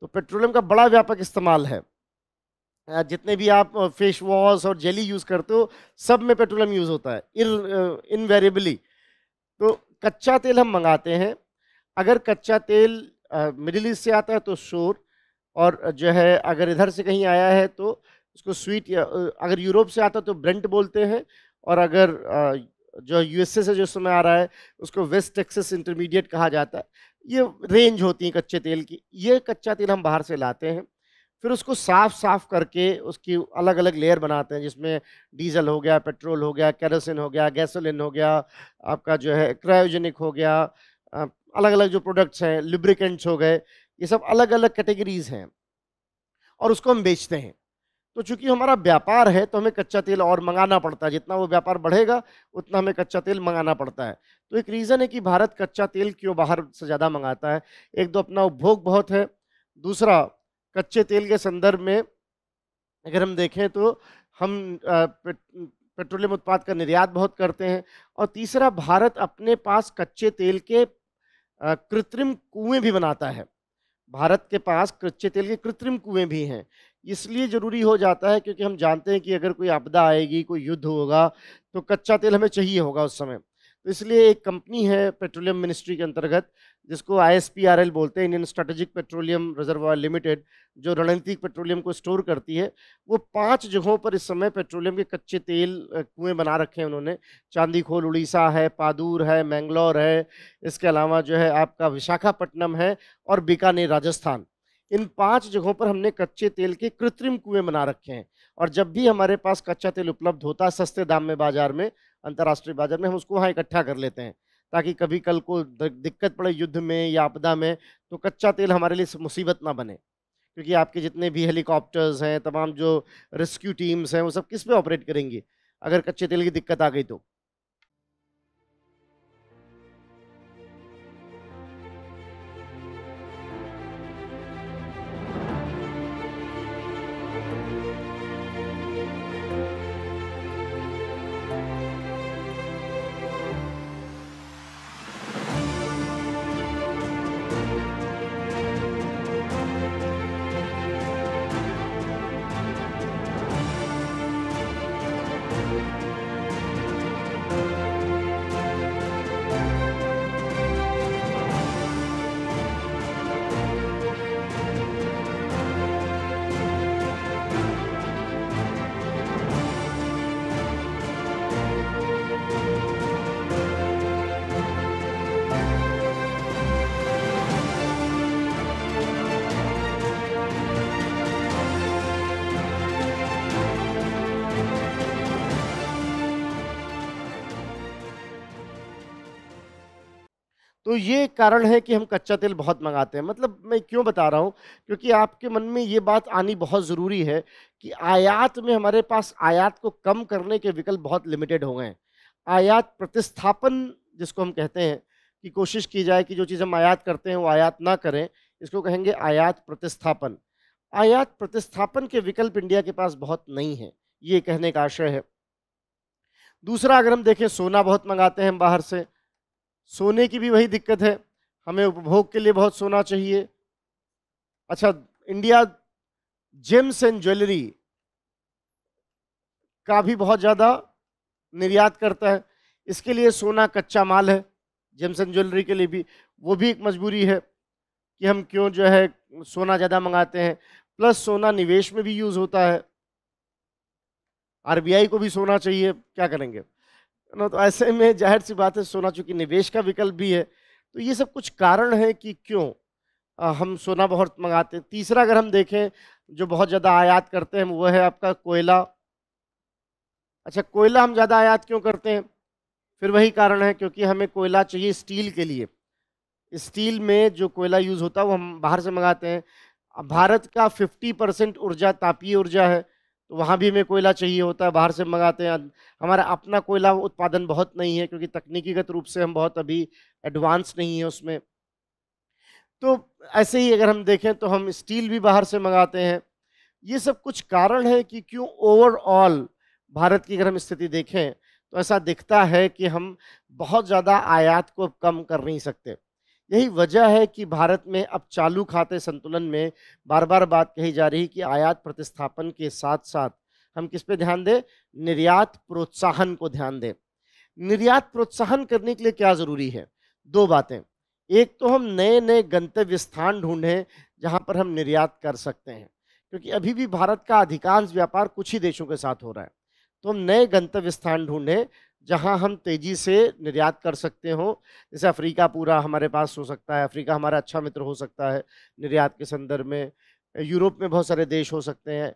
तो पेट्रोलियम का बड़ा व्यापक इस्तेमाल है जितने भी आप फेस वॉश और जेली यूज़ करते हो सब में पेट्रोलियम यूज़ होता है इनवेरेबली तो कच्चा तेल हम मंगाते हैं अगर कच्चा तेल मिडिल ईस्ट से आता है तो शोर और जो है अगर इधर से कहीं आया है तो उसको स्वीट या अगर यूरोप से आता है तो ब्रेंट बोलते हैं और अगर जो यूएसए से जो समय आ रहा है उसको वेस्ट टेक्सस इंटरमीडिएट कहा जाता है ये रेंज होती है कच्चे तेल की ये कच्चा तेल हम बाहर से लाते हैं फिर उसको साफ साफ करके उसकी अलग अलग लेयर बनाते हैं जिसमें डीजल हो गया पेट्रोल हो गया कैरोसिन हो गया गैसोलिन हो गया आपका जो है क्रायोजेनिक हो गया अलग अलग जो प्रोडक्ट्स हैं लिब्रिकेंट्स हो गए ये सब अलग अलग कैटेगरीज हैं और उसको हम बेचते हैं तो चूंकि हमारा व्यापार है तो हमें कच्चा तेल और मंगाना पड़ता है जितना वो व्यापार बढ़ेगा उतना हमें कच्चा तेल मंगाना पड़ता है तो एक रीज़न है कि भारत कच्चा तेल क्यों बाहर से ज़्यादा मंगाता है एक तो अपना उपभोग बहुत है दूसरा कच्चे तेल के संदर्भ में अगर हम देखें तो हम पेट्रोलियम उत्पाद का निर्यात बहुत करते हैं और तीसरा भारत अपने पास कच्चे तेल के कृत्रिम कुएं भी बनाता है भारत के पास कच्चे तेल के कृत्रिम कुएं भी हैं इसलिए ज़रूरी हो जाता है क्योंकि हम जानते हैं कि अगर कोई आपदा आएगी कोई युद्ध होगा तो कच्चा तेल हमें चाहिए होगा उस समय तो इसलिए एक कंपनी है पेट्रोलियम मिनिस्ट्री के अंतर्गत जिसको आई बोलते हैं Indian strategic petroleum reserve limited जो रणनीतिक पेट्रोलियम को स्टोर करती है वो पांच जगहों पर इस समय पेट्रोलियम के कच्चे तेल कुएं बना रखे हैं उन्होंने चांदीखोल उड़ीसा है पादूर है मैंगलोर है इसके अलावा जो है आपका विशाखापट्टनम है और बीकानेर राजस्थान इन पाँच जगहों पर हमने कच्चे तेल के कृत्रिम कुएँ बना रखे हैं और जब भी हमारे पास कच्चा तेल उपलब्ध होता है सस्ते दाम में बाजार में अंतर्राष्ट्रीय बाजार में हम उसको वहाँ इकट्ठा कर लेते हैं ताकि कभी कल को दिक्कत पड़े युद्ध में या आपदा में तो कच्चा तेल हमारे लिए मुसीबत ना बने क्योंकि आपके जितने भी हेलीकॉप्टर्स हैं तमाम जो रेस्क्यू टीम्स हैं वो सब किस पे ऑपरेट करेंगी अगर कच्चे तेल की दिक्कत आ गई तो तो ये कारण है कि हम कच्चा तेल बहुत मंगाते हैं मतलब मैं क्यों बता रहा हूँ क्योंकि आपके मन में ये बात आनी बहुत ज़रूरी है कि आयात में हमारे पास आयात को कम करने के विकल्प बहुत लिमिटेड हो गए हैं आयात प्रतिस्थापन जिसको हम कहते हैं कि कोशिश की जाए कि जो चीज़ हम आयात करते हैं वो आयात ना करें इसको कहेंगे आयात प्रतिस्थापन आयात प्रतिस्थापन के विकल्प इंडिया के पास बहुत नहीं है ये कहने का आशय है दूसरा अगर हम देखें सोना बहुत मंगाते हैं हम बाहर से सोने की भी वही दिक्कत है हमें उपभोग के लिए बहुत सोना चाहिए अच्छा इंडिया जेम्स एंड ज्वेलरी का भी बहुत ज़्यादा निर्यात करता है इसके लिए सोना कच्चा माल है जेम्स एंड ज्वेलरी के लिए भी वो भी एक मजबूरी है कि हम क्यों जो है सोना ज़्यादा मंगाते हैं प्लस सोना निवेश में भी यूज़ होता है आरबीआई को भी सोना चाहिए क्या करेंगे ना तो ऐसे में जाहिर सी बात है सोना चूंकि निवेश का विकल्प भी है तो ये सब कुछ कारण है कि क्यों हम सोना बहुत मंगाते हैं तीसरा अगर हम देखें जो बहुत ज़्यादा आयात करते हैं वह है आपका कोयला अच्छा कोयला हम ज़्यादा आयात क्यों करते हैं फिर वही कारण है क्योंकि हमें कोयला चाहिए स्टील के लिए स्टील में जो कोयला यूज़ होता है वो हम बाहर से मंगाते हैं भारत का 50 परसेंट ऊर्जा तापीय ऊर्जा है तो वहाँ भी हमें कोयला चाहिए होता है बाहर से मंगाते हैं हमारा अपना कोयला उत्पादन बहुत नहीं है क्योंकि तकनीकीगत रूप से हम बहुत अभी एडवांस नहीं है उसमें तो ऐसे ही अगर हम देखें तो हम स्टील भी बाहर से मंगाते हैं ये सब कुछ कारण है कि क्यों ओवरऑल भारत की अगर हम स्थिति देखें तो ऐसा दिखता है कि हम बहुत ज़्यादा आयात को कम कर नहीं सकते यही वजह है कि भारत में अब चालू खाते संतुलन में बार बार बात कही जा रही कि आयात प्रतिस्थापन के साथ साथ हम किस पे ध्यान दें निर्यात प्रोत्साहन को ध्यान दें निर्यात प्रोत्साहन करने के लिए क्या ज़रूरी है दो बातें एक तो हम नए नए गंतव्य स्थान ढूंढें जहां पर हम निर्यात कर सकते हैं क्योंकि अभी भी भारत का अधिकांश व्यापार कुछ ही देशों के साथ हो रहा है तो हम नए गंतव्य स्थान ढूंढें जहां हम तेज़ी से निर्यात कर सकते हो जैसे अफ्रीका पूरा हमारे पास हो सकता है अफ्रीका हमारा अच्छा मित्र हो सकता है निर्यात के संदर्भ में यूरोप में बहुत सारे देश हो सकते हैं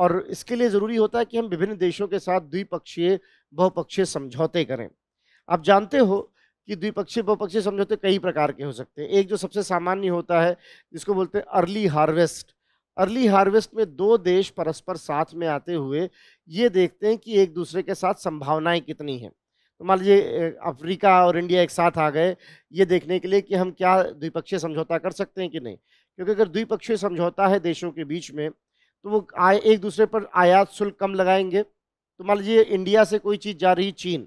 और इसके लिए ज़रूरी होता है कि हम विभिन्न देशों के साथ द्विपक्षीय बहुपक्षीय समझौते करें आप जानते हो कि द्विपक्षीय बहुपक्षीय समझौते कई प्रकार के हो सकते हैं एक जो सबसे सामान्य होता है जिसको बोलते हैं अर्ली हार्वेस्ट अर्ली हार्वेस्ट में दो देश परस्पर साथ में आते हुए ये देखते हैं कि एक दूसरे के साथ संभावनाएं कितनी हैं तो मान लीजिए अफ्रीका और इंडिया एक साथ आ गए ये देखने के लिए कि हम क्या द्विपक्षीय समझौता कर सकते हैं कि नहीं क्योंकि अगर द्विपक्षीय समझौता है देशों के बीच में तो वो आए एक दूसरे पर आयात शुल्क कम लगाएंगे तो मान लीजिए इंडिया से कोई चीज़ जा रही चीन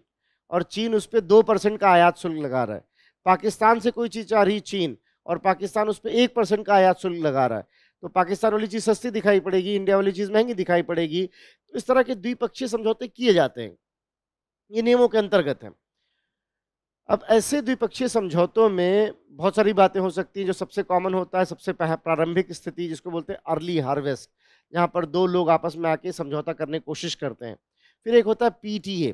और चीन उस पर दो परसेंट का आयात शुल्क लगा रहा है पाकिस्तान से कोई चीज़ जा रही चीन और पाकिस्तान उस पर एक परसेंट का आयात शुल्क लगा रहा है तो पाकिस्तान वाली चीज़ सस्ती दिखाई पड़ेगी इंडिया वाली चीज़ महंगी दिखाई पड़ेगी तो इस तरह के द्विपक्षीय समझौते किए जाते हैं ये नियमों के अंतर्गत हैं अब ऐसे द्विपक्षीय समझौतों में बहुत सारी बातें हो सकती हैं जो सबसे कॉमन होता है सबसे प्रारंभिक स्थिति जिसको बोलते हैं अर्ली हार्वेस्ट यहाँ पर दो लोग आपस में आके समझौता करने की कोशिश करते हैं फिर एक होता है पीटीए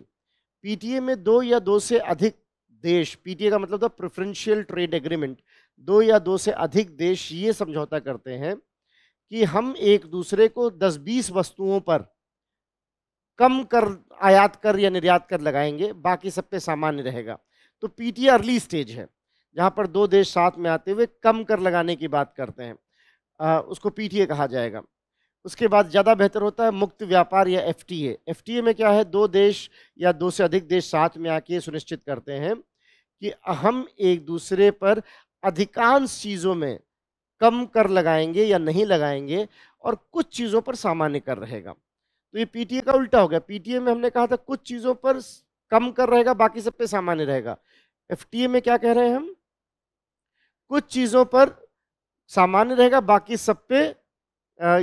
पीटीए में दो या दो से अधिक देश पीटीए का मतलब था प्रेफरेंशियल ट्रेड एग्रीमेंट दो या दो से अधिक देश ये समझौता करते हैं कि हम एक दूसरे को 10-20 वस्तुओं पर कम कर आयात कर या निर्यात कर लगाएंगे बाकी सब पे सामान्य रहेगा तो पीटी अर्ली स्टेज है जहाँ पर दो देश साथ में आते हुए कम कर लगाने की बात करते हैं आ, उसको पीटीए कहा जाएगा उसके बाद ज़्यादा बेहतर होता है मुक्त व्यापार या एफटीए एफटीए में क्या है दो देश या दो से अधिक देश साथ में आके सुनिश्चित करते हैं कि हम एक दूसरे पर अधिकांश चीज़ों में कम कर लगाएंगे या नहीं लगाएंगे और कुछ चीज़ों पर सामान्य कर रहेगा तो ये पीटीए का उल्टा हो गया पीटीए में हमने कहा था कुछ चीज़ों पर कम कर रहेगा बाकी सब पे सामान्य रहेगा एफटीए में क्या कह रहे हैं हम कुछ चीज़ों पर सामान्य रहेगा बाकी सब पे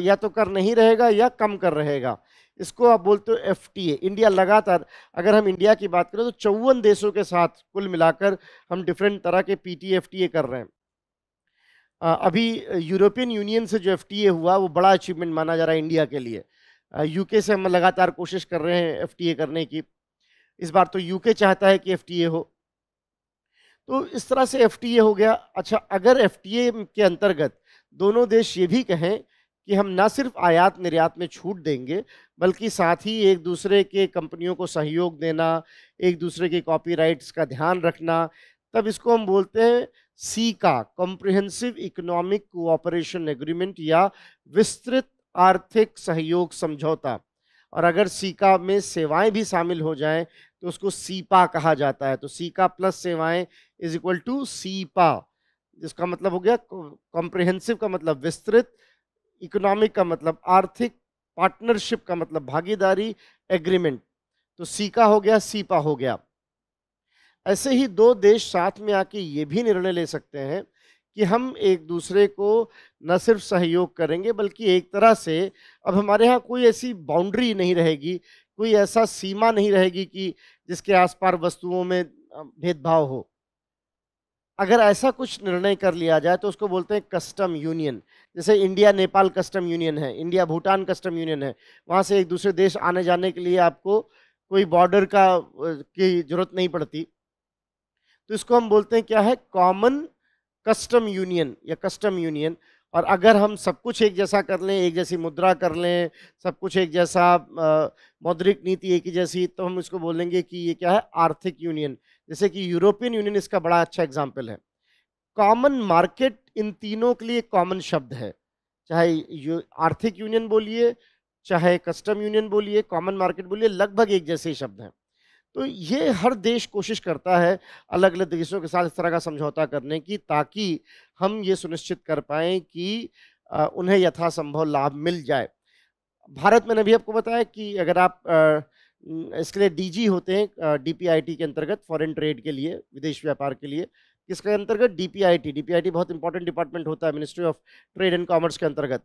या तो कर नहीं रहेगा या कम कर रहेगा इसको आप बोलते हो एफ इंडिया लगातार अगर हम इंडिया की बात करें तो चौवन देशों के साथ कुल मिलाकर हम डिफरेंट तरह के पी टी कर रहे हैं अभी यूरोपियन यूनियन से जो एफ हुआ वो बड़ा अचीवमेंट माना जा रहा है इंडिया के लिए यूके से हम लगातार कोशिश कर रहे हैं एफ करने की इस बार तो यूके चाहता है कि एफ हो तो इस तरह से एफ हो गया अच्छा अगर एफ के अंतर्गत दोनों देश ये भी कहें कि हम ना सिर्फ आयात निर्यात में छूट देंगे बल्कि साथ ही एक दूसरे के कंपनियों को सहयोग देना एक दूसरे के कॉपी का ध्यान रखना तब इसको हम बोलते हैं सी का कॉम्प्रिहेंसिव इकोनॉमिक कोऑपरेशन एग्रीमेंट या विस्तृत आर्थिक सहयोग समझौता और अगर सीका में सेवाएं भी शामिल हो जाएं तो उसको सीपा कहा जाता है तो सीका प्लस सेवाएं इज इक्वल टू सीपा जिसका मतलब हो गया कॉम्प्रिहेंसिव का मतलब विस्तृत इकोनॉमिक का मतलब आर्थिक पार्टनरशिप का मतलब भागीदारी एग्रीमेंट तो सीका हो गया सीपा हो गया ऐसे ही दो देश साथ में आके ये भी निर्णय ले सकते हैं कि हम एक दूसरे को न सिर्फ सहयोग करेंगे बल्कि एक तरह से अब हमारे यहाँ कोई ऐसी बाउंड्री नहीं रहेगी कोई ऐसा सीमा नहीं रहेगी कि जिसके आसपार वस्तुओं में भेदभाव हो अगर ऐसा कुछ निर्णय कर लिया जाए तो उसको बोलते हैं कस्टम यूनियन जैसे इंडिया नेपाल कस्टम यूनियन है इंडिया भूटान कस्टम यूनियन है वहाँ से एक दूसरे देश आने जाने के लिए आपको कोई बॉर्डर का की ज़रूरत नहीं पड़ती तो इसको हम बोलते हैं क्या है कॉमन कस्टम यूनियन या कस्टम यूनियन और अगर हम सब कुछ एक जैसा कर लें एक जैसी मुद्रा कर लें सब कुछ एक जैसा मौद्रिक नीति एक ही जैसी तो हम इसको बोलेंगे कि ये क्या है आर्थिक यूनियन जैसे कि यूरोपियन यूनियन इसका बड़ा अच्छा एग्जाम्पल है कॉमन मार्केट इन तीनों के लिए कॉमन शब्द है चाहे आर्थिक यूनियन बोलिए चाहे कस्टम यूनियन बोलिए कॉमन मार्केट बोलिए लगभग एक जैसे ही शब्द हैं तो ये हर देश कोशिश करता है अलग अलग देशों के साथ इस तरह का समझौता करने की ताकि हम ये सुनिश्चित कर पाएँ कि उन्हें यथासंभव लाभ मिल जाए भारत में अभी आपको बताया कि अगर आप इसके लिए डीजी होते हैं डीपीआईटी के अंतर्गत फॉरेन ट्रेड के लिए विदेश व्यापार के लिए किसके अंतर्गत डीपीआईटी डीपीआईटी बहुत इंपॉर्टेंट डिपार्टमेंट होता है ministry of trade and commerce के अंतर्गत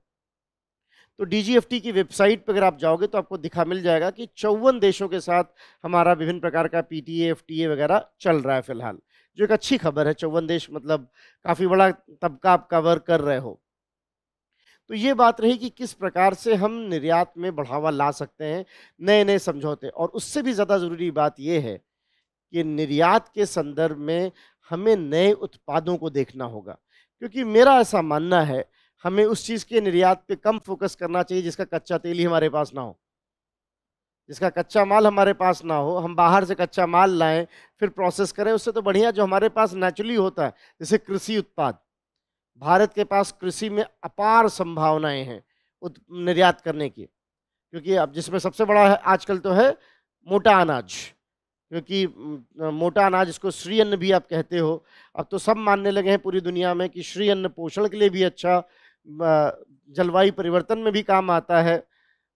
तो डीजीएफटी की वेबसाइट पर अगर आप जाओगे तो आपको दिखा मिल जाएगा कि चौवन देशों के साथ हमारा विभिन्न प्रकार का पीटीए ए वगैरह चल रहा है फिलहाल जो एक अच्छी खबर है चौवन देश मतलब काफ़ी बड़ा तबका आप कवर कर रहे हो तो ये बात रही कि किस प्रकार से हम निर्यात में बढ़ावा ला सकते हैं नए नए समझौते और उससे भी ज़्यादा ज़रूरी बात यह है कि निर्यात के संदर्भ में हमें नए उत्पादों को देखना होगा क्योंकि मेरा ऐसा मानना है हमें उस चीज़ के निर्यात पे कम फोकस करना चाहिए जिसका कच्चा तेल ही हमारे पास ना हो जिसका कच्चा माल हमारे पास ना हो हम बाहर से कच्चा माल लाएं फिर प्रोसेस करें उससे तो बढ़िया जो हमारे पास नेचुरली होता है जैसे कृषि उत्पाद भारत के पास कृषि में अपार संभावनाएं हैं निर्यात करने की क्योंकि अब जिसमें सबसे बड़ा है आजकल तो है मोटा अनाज क्योंकि मोटा अनाज इसको श्री अन्न भी आप कहते हो अब तो सब मानने लगे हैं पूरी दुनिया में कि श्री अन्न पोषण के लिए भी अच्छा जलवायु परिवर्तन में भी काम आता है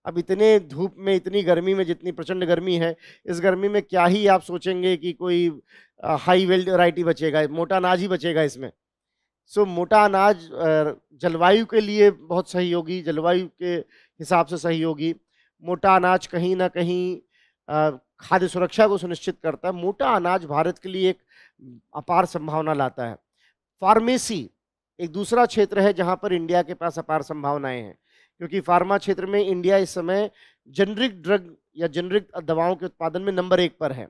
अब इतने धूप में इतनी गर्मी में जितनी प्रचंड गर्मी है इस गर्मी में क्या ही आप सोचेंगे कि कोई हाई वेल्ड वैरायटी बचेगा मोटा अनाज ही बचेगा इसमें सो मोटा अनाज जलवायु के लिए बहुत सही होगी जलवायु के हिसाब से सही होगी मोटा अनाज कहीं ना कहीं खाद्य सुरक्षा को सुनिश्चित करता है मोटा अनाज भारत के लिए एक अपार संभावना लाता है फार्मेसी एक दूसरा क्षेत्र है जहाँ पर इंडिया के पास अपार संभावनाएं हैं क्योंकि फार्मा क्षेत्र में इंडिया इस समय जेनरिक ड्रग या जेनरिक दवाओं के उत्पादन में नंबर एक पर है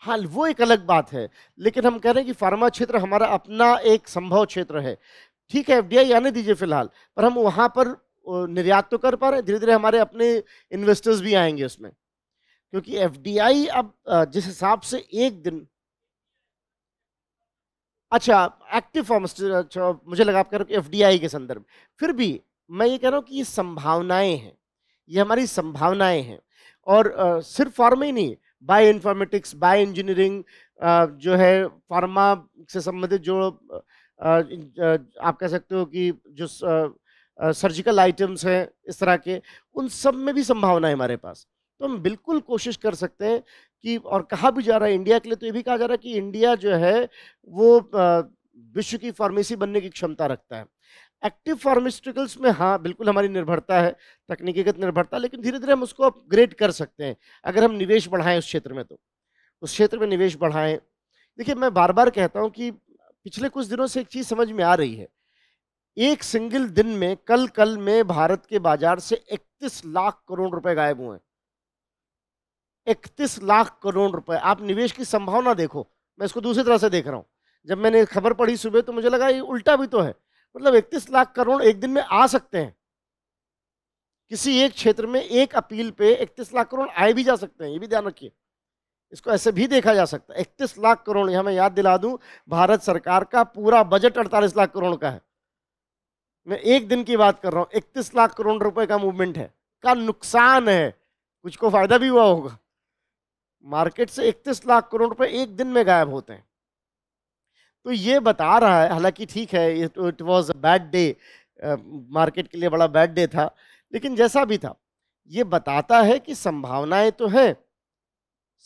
हाँ वो एक अलग बात है लेकिन हम कह रहे हैं कि फार्मा क्षेत्र हमारा अपना एक संभव क्षेत्र है ठीक है एफ आने दीजिए फिलहाल पर हम वहाँ पर निर्यात तो कर पा रहे हैं धीरे धीरे हमारे अपने इन्वेस्टर्स भी आएंगे उसमें क्योंकि एफ अब जिस हिसाब से एक दिन अच्छा एक्टिव फार्मास्यूटिकल अच्छा मुझे लगा आप कह रहे हो कि एफ के संदर्भ फिर भी मैं ये कह रहा हूँ कि ये संभावनाएँ हैं ये हमारी संभावनाएँ हैं और आ, सिर्फ फार्मा ही नहीं बाय इन्फॉर्मेटिक्स बाय इंजीनियरिंग जो है फार्मा से संबंधित जो आ, आप कह सकते हो कि जो सर्जिकल आइटम्स हैं इस तरह के उन सब में भी संभावना है हमारे पास तो हम बिल्कुल कोशिश कर सकते हैं कि और कहा भी जा रहा है इंडिया के लिए तो ये भी कहा जा रहा है कि इंडिया जो है वो विश्व की फार्मेसी बनने की क्षमता रखता है एक्टिव फार्मास्यूटिकल्स में हाँ बिल्कुल हमारी निर्भरता है तकनीकीगत निर्भरता लेकिन धीरे धीरे हम उसको अपग्रेड कर सकते हैं अगर हम निवेश बढ़ाएं उस क्षेत्र में तो उस क्षेत्र में निवेश बढ़ाएं देखिए मैं बार बार कहता हूँ कि पिछले कुछ दिनों से एक चीज़ समझ में आ रही है एक सिंगल दिन में कल कल में भारत के बाजार से इकतीस लाख करोड़ रुपये गायब हुए हैं इकतीस लाख करोड़ रुपए आप निवेश की संभावना देखो मैं इसको दूसरी तरह से देख रहा हूँ जब मैंने खबर पढ़ी सुबह तो मुझे लगा ये उल्टा भी तो है मतलब इकतीस लाख करोड़ एक दिन में आ सकते हैं किसी एक क्षेत्र में एक अपील पे इकतीस लाख करोड़ आए भी जा सकते हैं ये भी ध्यान रखिए इसको ऐसे भी देखा जा सकता है इकतीस लाख करोड़ यहाँ मैं याद दिला दूं भारत सरकार का पूरा बजट अड़तालीस लाख करोड़ का है मैं एक दिन की बात कर रहा हूँ इकतीस लाख करोड़ रुपए का मूवमेंट है का नुकसान है कुछ को फायदा भी हुआ होगा मार्केट से 31 लाख करोड़ रुपए एक दिन में गायब होते हैं तो ये बता रहा है हालांकि ठीक है इट वॉज तो, अ बैड डे मार्केट के लिए बड़ा बैड डे था लेकिन जैसा भी था ये बताता है कि संभावनाएं तो हैं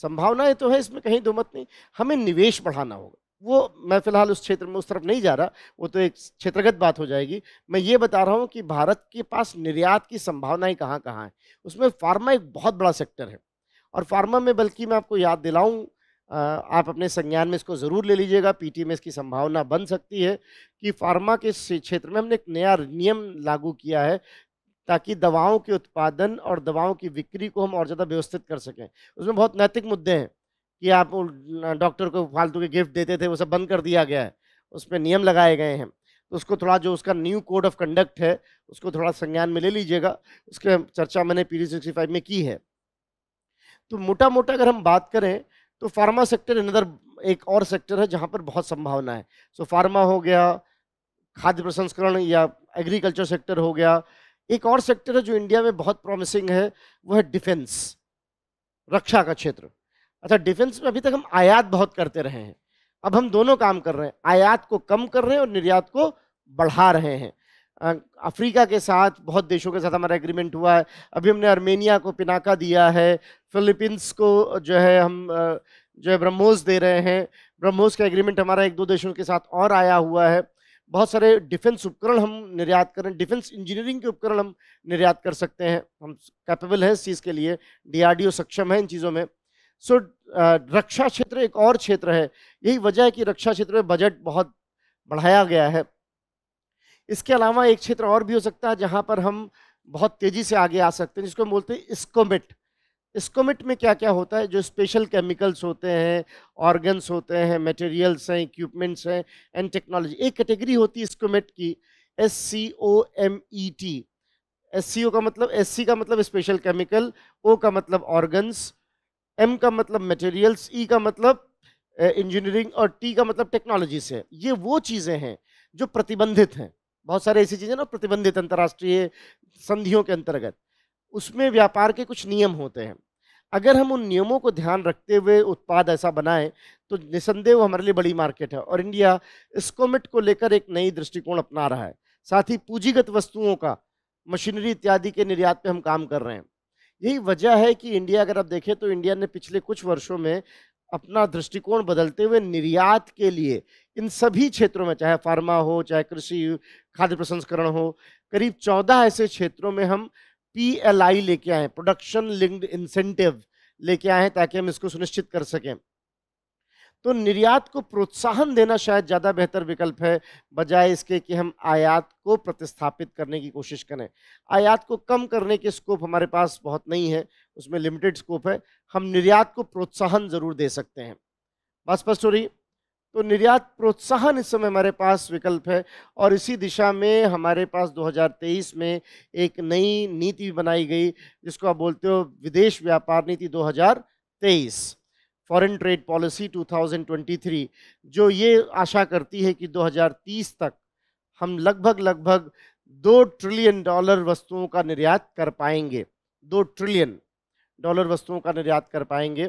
संभावनाएं तो है इसमें कहीं दो मत नहीं हमें निवेश बढ़ाना होगा वो मैं फिलहाल उस क्षेत्र में उस तरफ नहीं जा रहा वो तो एक क्षेत्रगत बात हो जाएगी मैं ये बता रहा हूँ कि भारत के पास निर्यात की संभावनाएं कहाँ कहाँ हैं उसमें फार्मा एक बहुत बड़ा सेक्टर है और फार्मा में बल्कि मैं आपको याद दिलाऊं आप अपने संज्ञान में इसको ज़रूर ले लीजिएगा पीटी में इसकी संभावना बन सकती है कि फार्मा के क्षेत्र में हमने एक नया नियम लागू किया है ताकि दवाओं के उत्पादन और दवाओं की बिक्री को हम और ज़्यादा व्यवस्थित कर सकें उसमें बहुत नैतिक मुद्दे हैं कि आप डॉक्टर को फालतू के गिफ्ट देते थे वो सब बंद कर दिया गया है उस पर नियम लगाए गए हैं तो उसको थोड़ा जो उसका न्यू कोड ऑफ कंडक्ट है उसको थोड़ा संज्ञान में ले लीजिएगा उसके चर्चा मैंने पी में की है तो मोटा मोटा अगर हम बात करें तो फार्मा सेक्टर अनदर एक और सेक्टर है जहाँ पर बहुत संभावना है सो फार्मा हो गया खाद्य प्रसंस्करण या एग्रीकल्चर सेक्टर हो गया एक और सेक्टर है जो इंडिया में बहुत प्रॉमिसिंग है वो है डिफेंस रक्षा का क्षेत्र अच्छा डिफेंस में अभी तक हम आयात बहुत करते रहे हैं अब हम दोनों काम कर रहे हैं आयात को कम कर रहे हैं और निर्यात को बढ़ा रहे हैं अफ्रीका के साथ बहुत देशों के साथ हमारा एग्रीमेंट हुआ है अभी हमने आर्मेनिया को पिनाका दिया है फिलीपींस को जो है हम जो है ब्रह्मोस दे रहे हैं ब्रह्मोस का एग्रीमेंट हमारा एक दो देशों के साथ और आया हुआ है बहुत सारे डिफेंस उपकरण हम निर्यात करें डिफेंस इंजीनियरिंग के उपकरण हम निर्यात कर सकते हैं हम कैपेबल हैं इस चीज़ के लिए डीआरडीओ सक्षम है इन चीज़ों में सो so, रक्षा क्षेत्र एक और क्षेत्र है यही वजह है कि रक्षा क्षेत्र में बजट बहुत बढ़ाया गया है इसके अलावा एक क्षेत्र और भी हो सकता है जहाँ पर हम बहुत तेज़ी से आगे आ सकते हैं जिसको हम बोलते हैं इस्कोमिट इस्कोमिट में क्या क्या होता है जो स्पेशल केमिकल्स होते हैं ऑर्गन्स होते हैं मटेरियल्स हैं इक्विपमेंट्स हैं एंड टेक्नोलॉजी एक कैटेगरी होती है इस्कोमिट की S C O M E T S C O का मतलब एस सी का मतलब स्पेशल केमिकल ओ का मतलब ऑर्गन्स एम का मतलब मटेरियल्स ई e का मतलब इंजीनियरिंग eh, और टी का मतलब टेक्नोलॉजी से ये वो चीज़ें हैं जो प्रतिबंधित हैं बहुत सारे ऐसी चीज़ें ना प्रतिबंधित अंतर्राष्ट्रीय संधियों के अंतर्गत उसमें व्यापार के कुछ नियम होते हैं अगर हम उन नियमों को ध्यान रखते हुए उत्पाद ऐसा बनाएं तो निसंदेह हमारे लिए बड़ी मार्केट है और इंडिया स्कोमिट को लेकर एक नई दृष्टिकोण अपना रहा है साथ ही पूंजीगत वस्तुओं का मशीनरी इत्यादि के निर्यात पर हम काम कर रहे हैं यही वजह है कि इंडिया अगर आप देखें तो इंडिया ने पिछले कुछ वर्षों में अपना दृष्टिकोण बदलते हुए निर्यात के लिए इन सभी क्षेत्रों में चाहे फार्मा हो चाहे कृषि खाद्य प्रसंस्करण हो करीब चौदह ऐसे क्षेत्रों में हम पी एल आई लेके आए प्रोडक्शन लिंक्ड इंसेंटिव लेके आए ताकि हम इसको सुनिश्चित कर सकें तो निर्यात को प्रोत्साहन देना शायद ज़्यादा बेहतर विकल्प है बजाय इसके कि हम आयात को प्रतिस्थापित करने की कोशिश करें आयात को कम करने के स्कोप हमारे पास बहुत नहीं है उसमें लिमिटेड स्कोप है हम निर्यात को प्रोत्साहन ज़रूर दे सकते हैं बात स्पष्ट हो रही तो निर्यात प्रोत्साहन इस समय हमारे पास विकल्प है और इसी दिशा में हमारे पास 2023 में एक नई नीति बनाई गई जिसको आप बोलते हो विदेश व्यापार नीति 2023 फॉरेन ट्रेड पॉलिसी 2023 जो ये आशा करती है कि 2030 तक हम लगभग लगभग दो ट्रिलियन डॉलर वस्तुओं का निर्यात कर पाएंगे दो ट्रिलियन डॉलर वस्तुओं का निर्यात कर पाएंगे